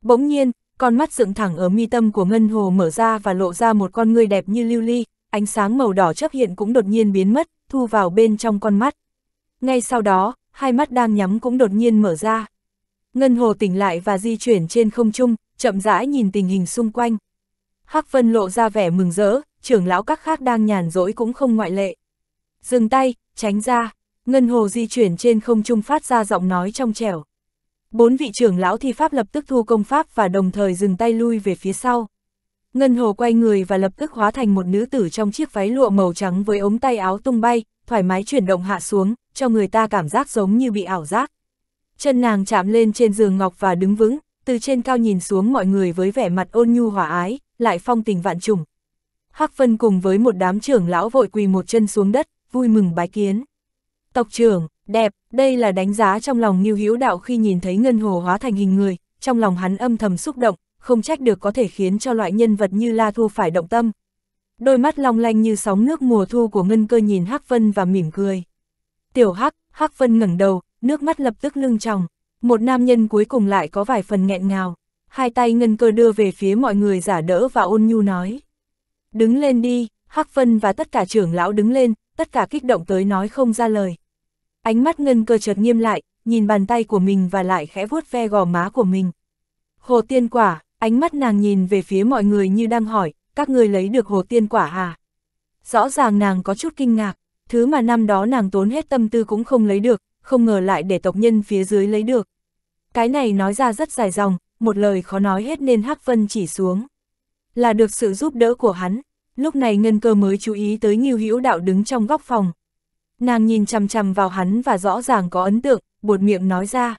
Bỗng nhiên, con mắt dựng thẳng ở mi tâm của ngân hồ mở ra và lộ ra một con ngươi đẹp như lưu ly, ánh sáng màu đỏ chấp hiện cũng đột nhiên biến mất, thu vào bên trong con mắt. Ngay sau đó, hai mắt đang nhắm cũng đột nhiên mở ra. Ngân hồ tỉnh lại và di chuyển trên không trung, chậm rãi nhìn tình hình xung quanh. Hắc Vân lộ ra vẻ mừng rỡ, trưởng lão các khác đang nhàn rỗi cũng không ngoại lệ. Dừng tay, tránh ra, Ngân hồ di chuyển trên không trung phát ra giọng nói trong trẻo. Bốn vị trưởng lão thi pháp lập tức thu công pháp và đồng thời dừng tay lui về phía sau. Ngân hồ quay người và lập tức hóa thành một nữ tử trong chiếc váy lụa màu trắng với ống tay áo tung bay, thoải mái chuyển động hạ xuống, cho người ta cảm giác giống như bị ảo giác. Chân nàng chạm lên trên giường ngọc và đứng vững, từ trên cao nhìn xuống mọi người với vẻ mặt ôn nhu hòa ái, lại phong tình vạn trùng. Hắc Vân cùng với một đám trưởng lão vội quỳ một chân xuống đất, vui mừng bái kiến. Tộc trưởng, đẹp, đây là đánh giá trong lòng Nghiêu Hữu Đạo khi nhìn thấy Ngân Hồ hóa thành hình người, trong lòng hắn âm thầm xúc động, không trách được có thể khiến cho loại nhân vật như La Thu phải động tâm. Đôi mắt long lanh như sóng nước mùa thu của Ngân Cơ nhìn Hắc Vân và mỉm cười. "Tiểu Hắc." Hắc Vân ngẩng đầu, nước mắt lập tức lưng tròng, một nam nhân cuối cùng lại có vài phần nghẹn ngào. Hai tay Ngân Cơ đưa về phía mọi người giả đỡ và ôn nhu nói: "Đứng lên đi." Hắc Vân và tất cả trưởng lão đứng lên, tất cả kích động tới nói không ra lời. Ánh mắt ngân cơ chợt nghiêm lại, nhìn bàn tay của mình và lại khẽ vuốt ve gò má của mình. Hồ tiên quả, ánh mắt nàng nhìn về phía mọi người như đang hỏi, các người lấy được hồ tiên quả à? Rõ ràng nàng có chút kinh ngạc, thứ mà năm đó nàng tốn hết tâm tư cũng không lấy được, không ngờ lại để tộc nhân phía dưới lấy được. Cái này nói ra rất dài dòng, một lời khó nói hết nên Hắc Vân chỉ xuống. Là được sự giúp đỡ của hắn, lúc này Ngân Cơ mới chú ý tới Ngưu Hữu Đạo đứng trong góc phòng, Nàng nhìn chằm chằm vào hắn và rõ ràng có ấn tượng, buột miệng nói ra.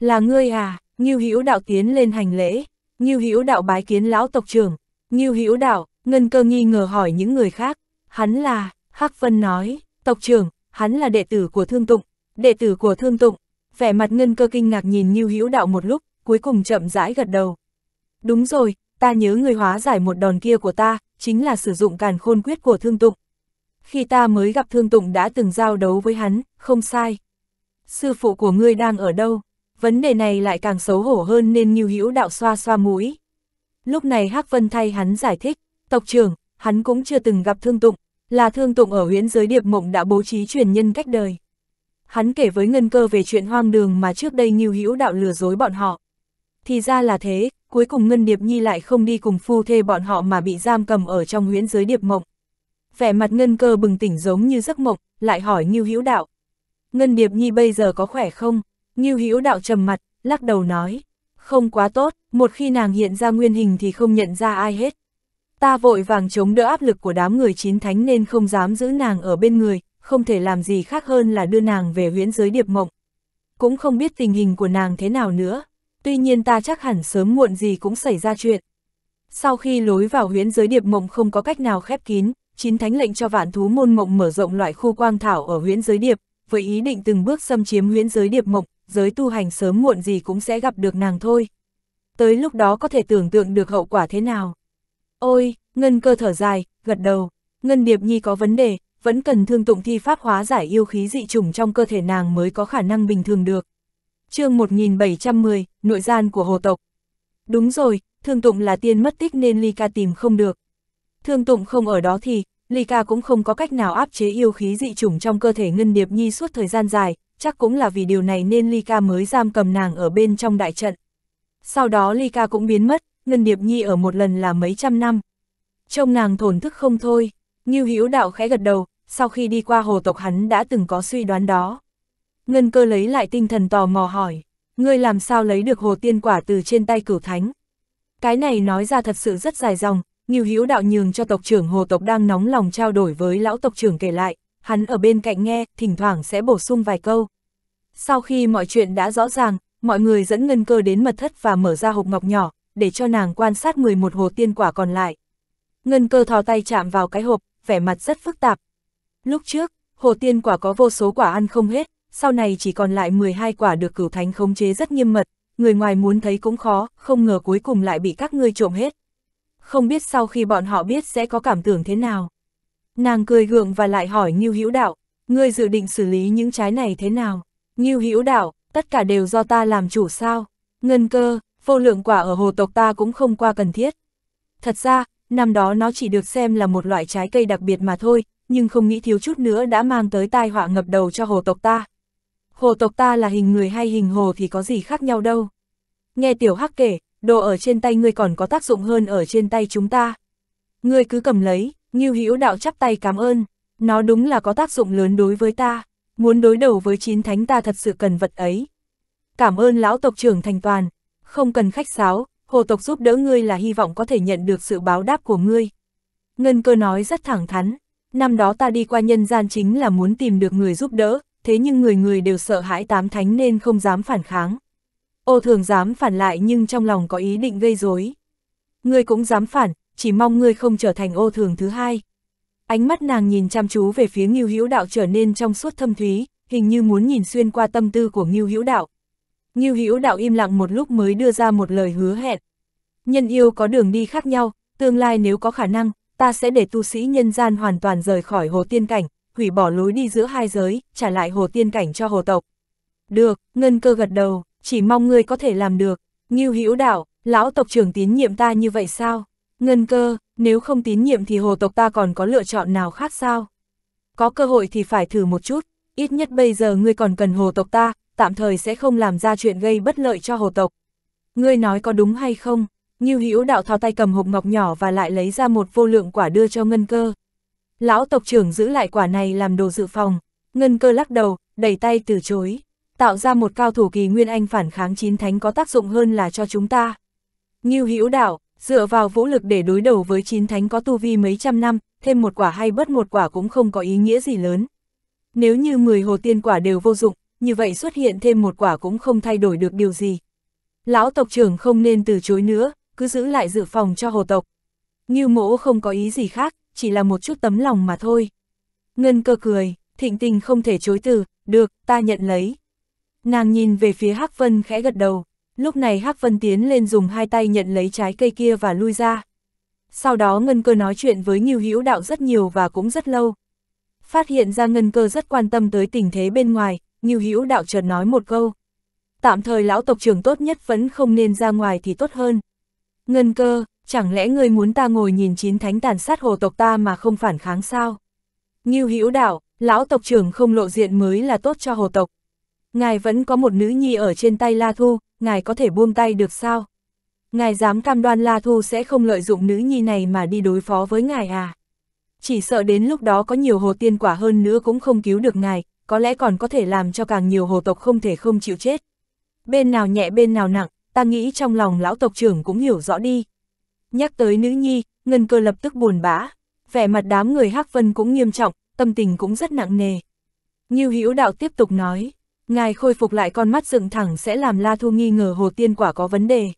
Là ngươi à, Ngưu Hữu đạo tiến lên hành lễ, Ngưu Hữu đạo bái kiến lão tộc trưởng, Ngưu Hữu đạo, ngân cơ nghi ngờ hỏi những người khác, hắn là, Hắc Vân nói, tộc trưởng, hắn là đệ tử của Thương Tụng, đệ tử của Thương Tụng. Vẻ mặt ngân cơ kinh ngạc nhìn Ngưu Hữu đạo một lúc, cuối cùng chậm rãi gật đầu. Đúng rồi, ta nhớ người hóa giải một đòn kia của ta, chính là sử dụng càn khôn quyết của Thương Tụng khi ta mới gặp Thương Tụng đã từng giao đấu với hắn, không sai. Sư phụ của ngươi đang ở đâu? Vấn đề này lại càng xấu hổ hơn nên nhiêu Hữu Đạo xoa xoa mũi. Lúc này Hắc Vân thay hắn giải thích, tộc trưởng, hắn cũng chưa từng gặp Thương Tụng, là Thương Tụng ở huyễn giới điệp mộng đã bố trí truyền nhân cách đời. Hắn kể với Ngân Cơ về chuyện hoang đường mà trước đây nhiêu Hữu Đạo lừa dối bọn họ. Thì ra là thế, cuối cùng Ngân Điệp Nhi lại không đi cùng phu thê bọn họ mà bị giam cầm ở trong huyễn giới điệp mộng vẻ mặt ngân cơ bừng tỉnh giống như giấc mộng, lại hỏi Ngưu Hữu Đạo. Ngân Điệp Nhi bây giờ có khỏe không? Ngưu Hữu Đạo trầm mặt, lắc đầu nói. Không quá tốt, một khi nàng hiện ra nguyên hình thì không nhận ra ai hết. Ta vội vàng chống đỡ áp lực của đám người chín thánh nên không dám giữ nàng ở bên người, không thể làm gì khác hơn là đưa nàng về huyễn giới điệp mộng. Cũng không biết tình hình của nàng thế nào nữa, tuy nhiên ta chắc hẳn sớm muộn gì cũng xảy ra chuyện. Sau khi lối vào huyễn giới điệp mộng không có cách nào khép kín, chín thánh lệnh cho vạn thú môn mộng mở rộng loại khu quang thảo ở huyễn giới điệp, với ý định từng bước xâm chiếm huyễn giới điệp mộng, giới tu hành sớm muộn gì cũng sẽ gặp được nàng thôi. Tới lúc đó có thể tưởng tượng được hậu quả thế nào. Ôi, Ngân cơ thở dài, gật đầu, Ngân Điệp Nhi có vấn đề, vẫn cần thương tụng thi pháp hóa giải yêu khí dị trùng trong cơ thể nàng mới có khả năng bình thường được. chương 1710, nội gian của hồ tộc. Đúng rồi, thương tụng là tiên mất tích nên Ly ca tìm không được. Thương Tụng không ở đó thì, Ly Ca cũng không có cách nào áp chế yêu khí dị chủng trong cơ thể Ngân Điệp Nhi suốt thời gian dài, chắc cũng là vì điều này nên Ly Ca mới giam cầm nàng ở bên trong đại trận. Sau đó Ly Ca cũng biến mất, Ngân Điệp Nhi ở một lần là mấy trăm năm. Trông nàng thổn thức không thôi, Ngưu Hữu Đạo khẽ gật đầu, sau khi đi qua hồ tộc hắn đã từng có suy đoán đó. Ngân cơ lấy lại tinh thần tò mò hỏi, ngươi làm sao lấy được hồ tiên quả từ trên tay cửu thánh? Cái này nói ra thật sự rất dài dòng, Ngưu Hữu Đạo nhường cho tộc trưởng Hồ tộc đang nóng lòng trao đổi với lão tộc trưởng kể lại, hắn ở bên cạnh nghe, thỉnh thoảng sẽ bổ sung vài câu. Sau khi mọi chuyện đã rõ ràng, mọi người dẫn ngân cơ đến mật thất và mở ra hộp ngọc nhỏ, để cho nàng quan sát 11 hồ tiên quả còn lại. Ngân cơ thò tay chạm vào cái hộp, vẻ mặt rất phức tạp. Lúc trước, hồ tiên quả có vô số quả ăn không hết, sau này chỉ còn lại 12 quả được cửu thánh khống chế rất nghiêm mật, người ngoài muốn thấy cũng khó, không ngờ cuối cùng lại bị các ngươi trộm hết không biết sau khi bọn họ biết sẽ có cảm tưởng thế nào. Nàng cười gượng và lại hỏi Ngưu Hữu Đạo, ngươi dự định xử lý những trái này thế nào? Ngưu Hữu Đạo, tất cả đều do ta làm chủ sao? Ngân cơ, vô lượng quả ở hồ tộc ta cũng không qua cần thiết. Thật ra, năm đó nó chỉ được xem là một loại trái cây đặc biệt mà thôi, nhưng không nghĩ thiếu chút nữa đã mang tới tai họa ngập đầu cho hồ tộc ta. Hồ tộc ta là hình người hay hình hồ thì có gì khác nhau đâu. Nghe Tiểu Hắc kể, đồ ở trên tay ngươi còn có tác dụng hơn ở trên tay chúng ta. Ngươi cứ cầm lấy, Ngưu Hữu Đạo chắp tay cảm ơn, nó đúng là có tác dụng lớn đối với ta, muốn đối đầu với chín thánh ta thật sự cần vật ấy. Cảm ơn lão tộc trưởng thành toàn, không cần khách sáo, hồ tộc giúp đỡ ngươi là hy vọng có thể nhận được sự báo đáp của ngươi. Ngân cơ nói rất thẳng thắn, năm đó ta đi qua nhân gian chính là muốn tìm được người giúp đỡ, thế nhưng người người đều sợ hãi tám thánh nên không dám phản kháng. Ô thường dám phản lại nhưng trong lòng có ý định gây rối. Ngươi cũng dám phản, chỉ mong ngươi không trở thành ô thường thứ hai. Ánh mắt nàng nhìn chăm chú về phía Ngưu Hữu Đạo trở nên trong suốt thâm thúy, hình như muốn nhìn xuyên qua tâm tư của Ngưu Hữu Đạo. Ngưu Hữu Đạo im lặng một lúc mới đưa ra một lời hứa hẹn. Nhân yêu có đường đi khác nhau, tương lai nếu có khả năng, ta sẽ để tu sĩ nhân gian hoàn toàn rời khỏi hồ tiên cảnh, hủy bỏ lối đi giữa hai giới, trả lại hồ tiên cảnh cho hồ tộc. Được, Ngân Cơ gật đầu chỉ mong ngươi có thể làm được, Ngưu Hữu Đạo, lão tộc trưởng tín nhiệm ta như vậy sao? Ngân cơ, nếu không tín nhiệm thì hồ tộc ta còn có lựa chọn nào khác sao? Có cơ hội thì phải thử một chút, ít nhất bây giờ ngươi còn cần hồ tộc ta, tạm thời sẽ không làm ra chuyện gây bất lợi cho hồ tộc. Ngươi nói có đúng hay không? Ngưu Hữu Đạo thò tay cầm hộp ngọc nhỏ và lại lấy ra một vô lượng quả đưa cho Ngân Cơ. Lão tộc trưởng giữ lại quả này làm đồ dự phòng, Ngân Cơ lắc đầu, đẩy tay từ chối tạo ra một cao thủ kỳ nguyên anh phản kháng chín thánh có tác dụng hơn là cho chúng ta. Ngưu Hữu Đạo, dựa vào vũ lực để đối đầu với chín thánh có tu vi mấy trăm năm, thêm một quả hay bớt một quả cũng không có ý nghĩa gì lớn. Nếu như 10 hồ tiên quả đều vô dụng, như vậy xuất hiện thêm một quả cũng không thay đổi được điều gì. Lão tộc trưởng không nên từ chối nữa, cứ giữ lại dự phòng cho hồ tộc. Ngưu mỗ không có ý gì khác, chỉ là một chút tấm lòng mà thôi. Ngân cơ cười, thịnh tình không thể chối từ, được, ta nhận lấy. Nàng nhìn về phía Hắc Vân khẽ gật đầu, lúc này Hắc Vân tiến lên dùng hai tay nhận lấy trái cây kia và lui ra. Sau đó Ngân Cơ nói chuyện với Nhiêu Hữu Đạo rất nhiều và cũng rất lâu. Phát hiện ra Ngân Cơ rất quan tâm tới tình thế bên ngoài, Nhiêu Hữu Đạo chợt nói một câu. Tạm thời lão tộc trưởng tốt nhất vẫn không nên ra ngoài thì tốt hơn. Ngân Cơ, chẳng lẽ ngươi muốn ta ngồi nhìn chín thánh tàn sát hồ tộc ta mà không phản kháng sao? Nhiêu Hữu Đạo, lão tộc trưởng không lộ diện mới là tốt cho hồ tộc, Ngài vẫn có một nữ nhi ở trên tay La Thu, ngài có thể buông tay được sao? Ngài dám cam đoan La Thu sẽ không lợi dụng nữ nhi này mà đi đối phó với ngài à? Chỉ sợ đến lúc đó có nhiều hồ tiên quả hơn nữa cũng không cứu được ngài, có lẽ còn có thể làm cho càng nhiều hồ tộc không thể không chịu chết. Bên nào nhẹ bên nào nặng, ta nghĩ trong lòng lão tộc trưởng cũng hiểu rõ đi. Nhắc tới nữ nhi, ngân cơ lập tức buồn bã, vẻ mặt đám người Hắc Vân cũng nghiêm trọng, tâm tình cũng rất nặng nề. Như Hữu Đạo tiếp tục nói, Ngài khôi phục lại con mắt dựng thẳng sẽ làm La Thu nghi ngờ Hồ Tiên Quả có vấn đề.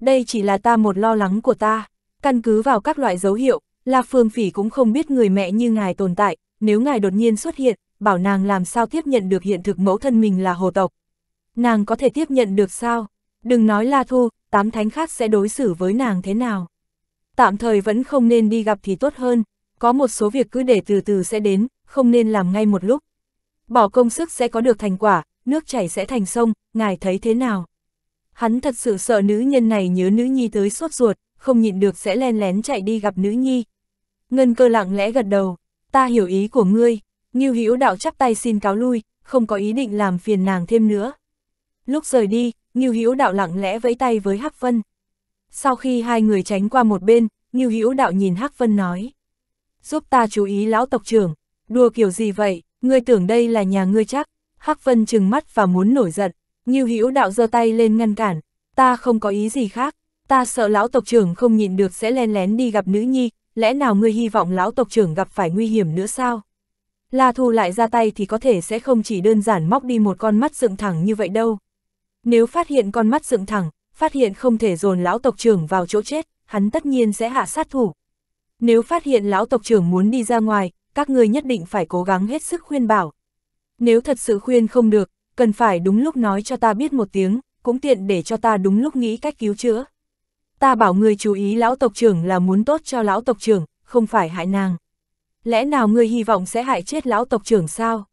Đây chỉ là ta một lo lắng của ta. Căn cứ vào các loại dấu hiệu, La Phương Phỉ cũng không biết người mẹ như ngài tồn tại, nếu ngài đột nhiên xuất hiện, bảo nàng làm sao tiếp nhận được hiện thực mẫu thân mình là hồ tộc. Nàng có thể tiếp nhận được sao? Đừng nói La Thu, tám thánh khác sẽ đối xử với nàng thế nào. Tạm thời vẫn không nên đi gặp thì tốt hơn, có một số việc cứ để từ từ sẽ đến, không nên làm ngay một lúc bỏ công sức sẽ có được thành quả, nước chảy sẽ thành sông, ngài thấy thế nào? Hắn thật sự sợ nữ nhân này nhớ nữ nhi tới sốt ruột, không nhịn được sẽ len lén chạy đi gặp nữ nhi. Ngân cơ lặng lẽ gật đầu, ta hiểu ý của ngươi, Ngưu Hữu đạo chắp tay xin cáo lui, không có ý định làm phiền nàng thêm nữa. Lúc rời đi, Ngưu Hữu đạo lặng lẽ vẫy tay với Hắc Vân. Sau khi hai người tránh qua một bên, Ngưu Hữu đạo nhìn Hắc Vân nói: "Giúp ta chú ý lão tộc trưởng, đùa kiểu gì vậy?" Ngươi tưởng đây là nhà ngươi chắc, Hắc Vân trừng mắt và muốn nổi giận, Ngưu Hữu Đạo giơ tay lên ngăn cản, ta không có ý gì khác, ta sợ lão tộc trưởng không nhịn được sẽ len lén đi gặp nữ nhi, lẽ nào ngươi hy vọng lão tộc trưởng gặp phải nguy hiểm nữa sao? La Thu lại ra tay thì có thể sẽ không chỉ đơn giản móc đi một con mắt dựng thẳng như vậy đâu. Nếu phát hiện con mắt dựng thẳng, phát hiện không thể dồn lão tộc trưởng vào chỗ chết, hắn tất nhiên sẽ hạ sát thủ. Nếu phát hiện lão tộc trưởng muốn đi ra ngoài, các người nhất định phải cố gắng hết sức khuyên bảo. Nếu thật sự khuyên không được, cần phải đúng lúc nói cho ta biết một tiếng, cũng tiện để cho ta đúng lúc nghĩ cách cứu chữa. Ta bảo người chú ý lão tộc trưởng là muốn tốt cho lão tộc trưởng, không phải hại nàng. Lẽ nào ngươi hy vọng sẽ hại chết lão tộc trưởng sao?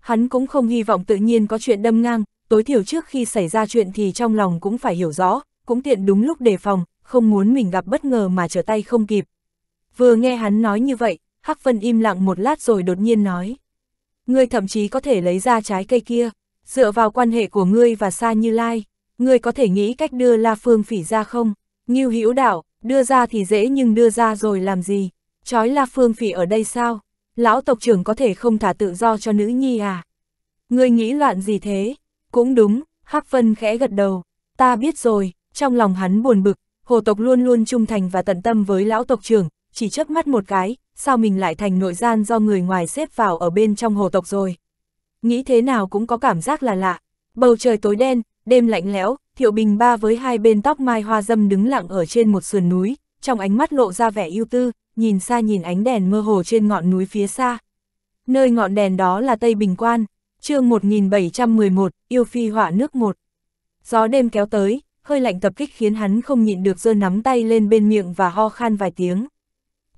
Hắn cũng không hy vọng tự nhiên có chuyện đâm ngang, tối thiểu trước khi xảy ra chuyện thì trong lòng cũng phải hiểu rõ, cũng tiện đúng lúc đề phòng, không muốn mình gặp bất ngờ mà trở tay không kịp. Vừa nghe hắn nói như vậy, Hắc Vân im lặng một lát rồi đột nhiên nói. Ngươi thậm chí có thể lấy ra trái cây kia, dựa vào quan hệ của ngươi và Sa Như Lai, ngươi có thể nghĩ cách đưa La Phương Phỉ ra không? Ngưu Hữu Đạo, đưa ra thì dễ nhưng đưa ra rồi làm gì? Trói La Phương Phỉ ở đây sao? Lão tộc trưởng có thể không thả tự do cho nữ nhi à? Ngươi nghĩ loạn gì thế? Cũng đúng, Hắc Vân khẽ gật đầu, ta biết rồi, trong lòng hắn buồn bực, hồ tộc luôn luôn trung thành và tận tâm với lão tộc trưởng, chỉ chớp mắt một cái, sao mình lại thành nội gian do người ngoài xếp vào ở bên trong hồ tộc rồi. Nghĩ thế nào cũng có cảm giác là lạ. Bầu trời tối đen, đêm lạnh lẽo, Thiệu Bình ba với hai bên tóc mai hoa dâm đứng lặng ở trên một sườn núi, trong ánh mắt lộ ra vẻ ưu tư, nhìn xa nhìn ánh đèn mơ hồ trên ngọn núi phía xa. Nơi ngọn đèn đó là Tây Bình Quan, chương 1711, yêu phi hỏa nước một. Gió đêm kéo tới, hơi lạnh tập kích khiến hắn không nhịn được giơ nắm tay lên bên miệng và ho khan vài tiếng.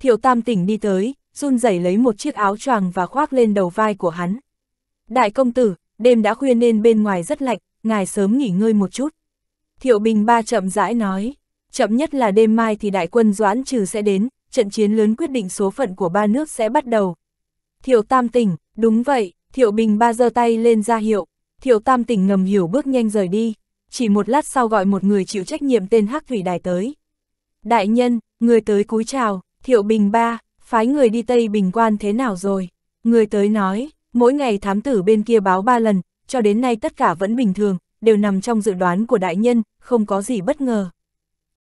Thiệu Tam tỉnh đi tới, run rẩy lấy một chiếc áo choàng và khoác lên đầu vai của hắn. Đại công tử, đêm đã khuya nên bên ngoài rất lạnh, ngài sớm nghỉ ngơi một chút. Thiệu Bình Ba chậm rãi nói, chậm nhất là đêm mai thì đại quân Doãn Trừ sẽ đến, trận chiến lớn quyết định số phận của ba nước sẽ bắt đầu. Thiệu Tam tỉnh, đúng vậy, Thiệu Bình Ba giơ tay lên ra hiệu, Thiệu Tam tỉnh ngầm hiểu bước nhanh rời đi, chỉ một lát sau gọi một người chịu trách nhiệm tên Hắc Thủy Đài tới. Đại nhân, người tới cúi chào, Thiệu Bình ba, phái người đi Tây Bình Quan thế nào rồi? Người tới nói, mỗi ngày thám tử bên kia báo ba lần, cho đến nay tất cả vẫn bình thường, đều nằm trong dự đoán của đại nhân, không có gì bất ngờ.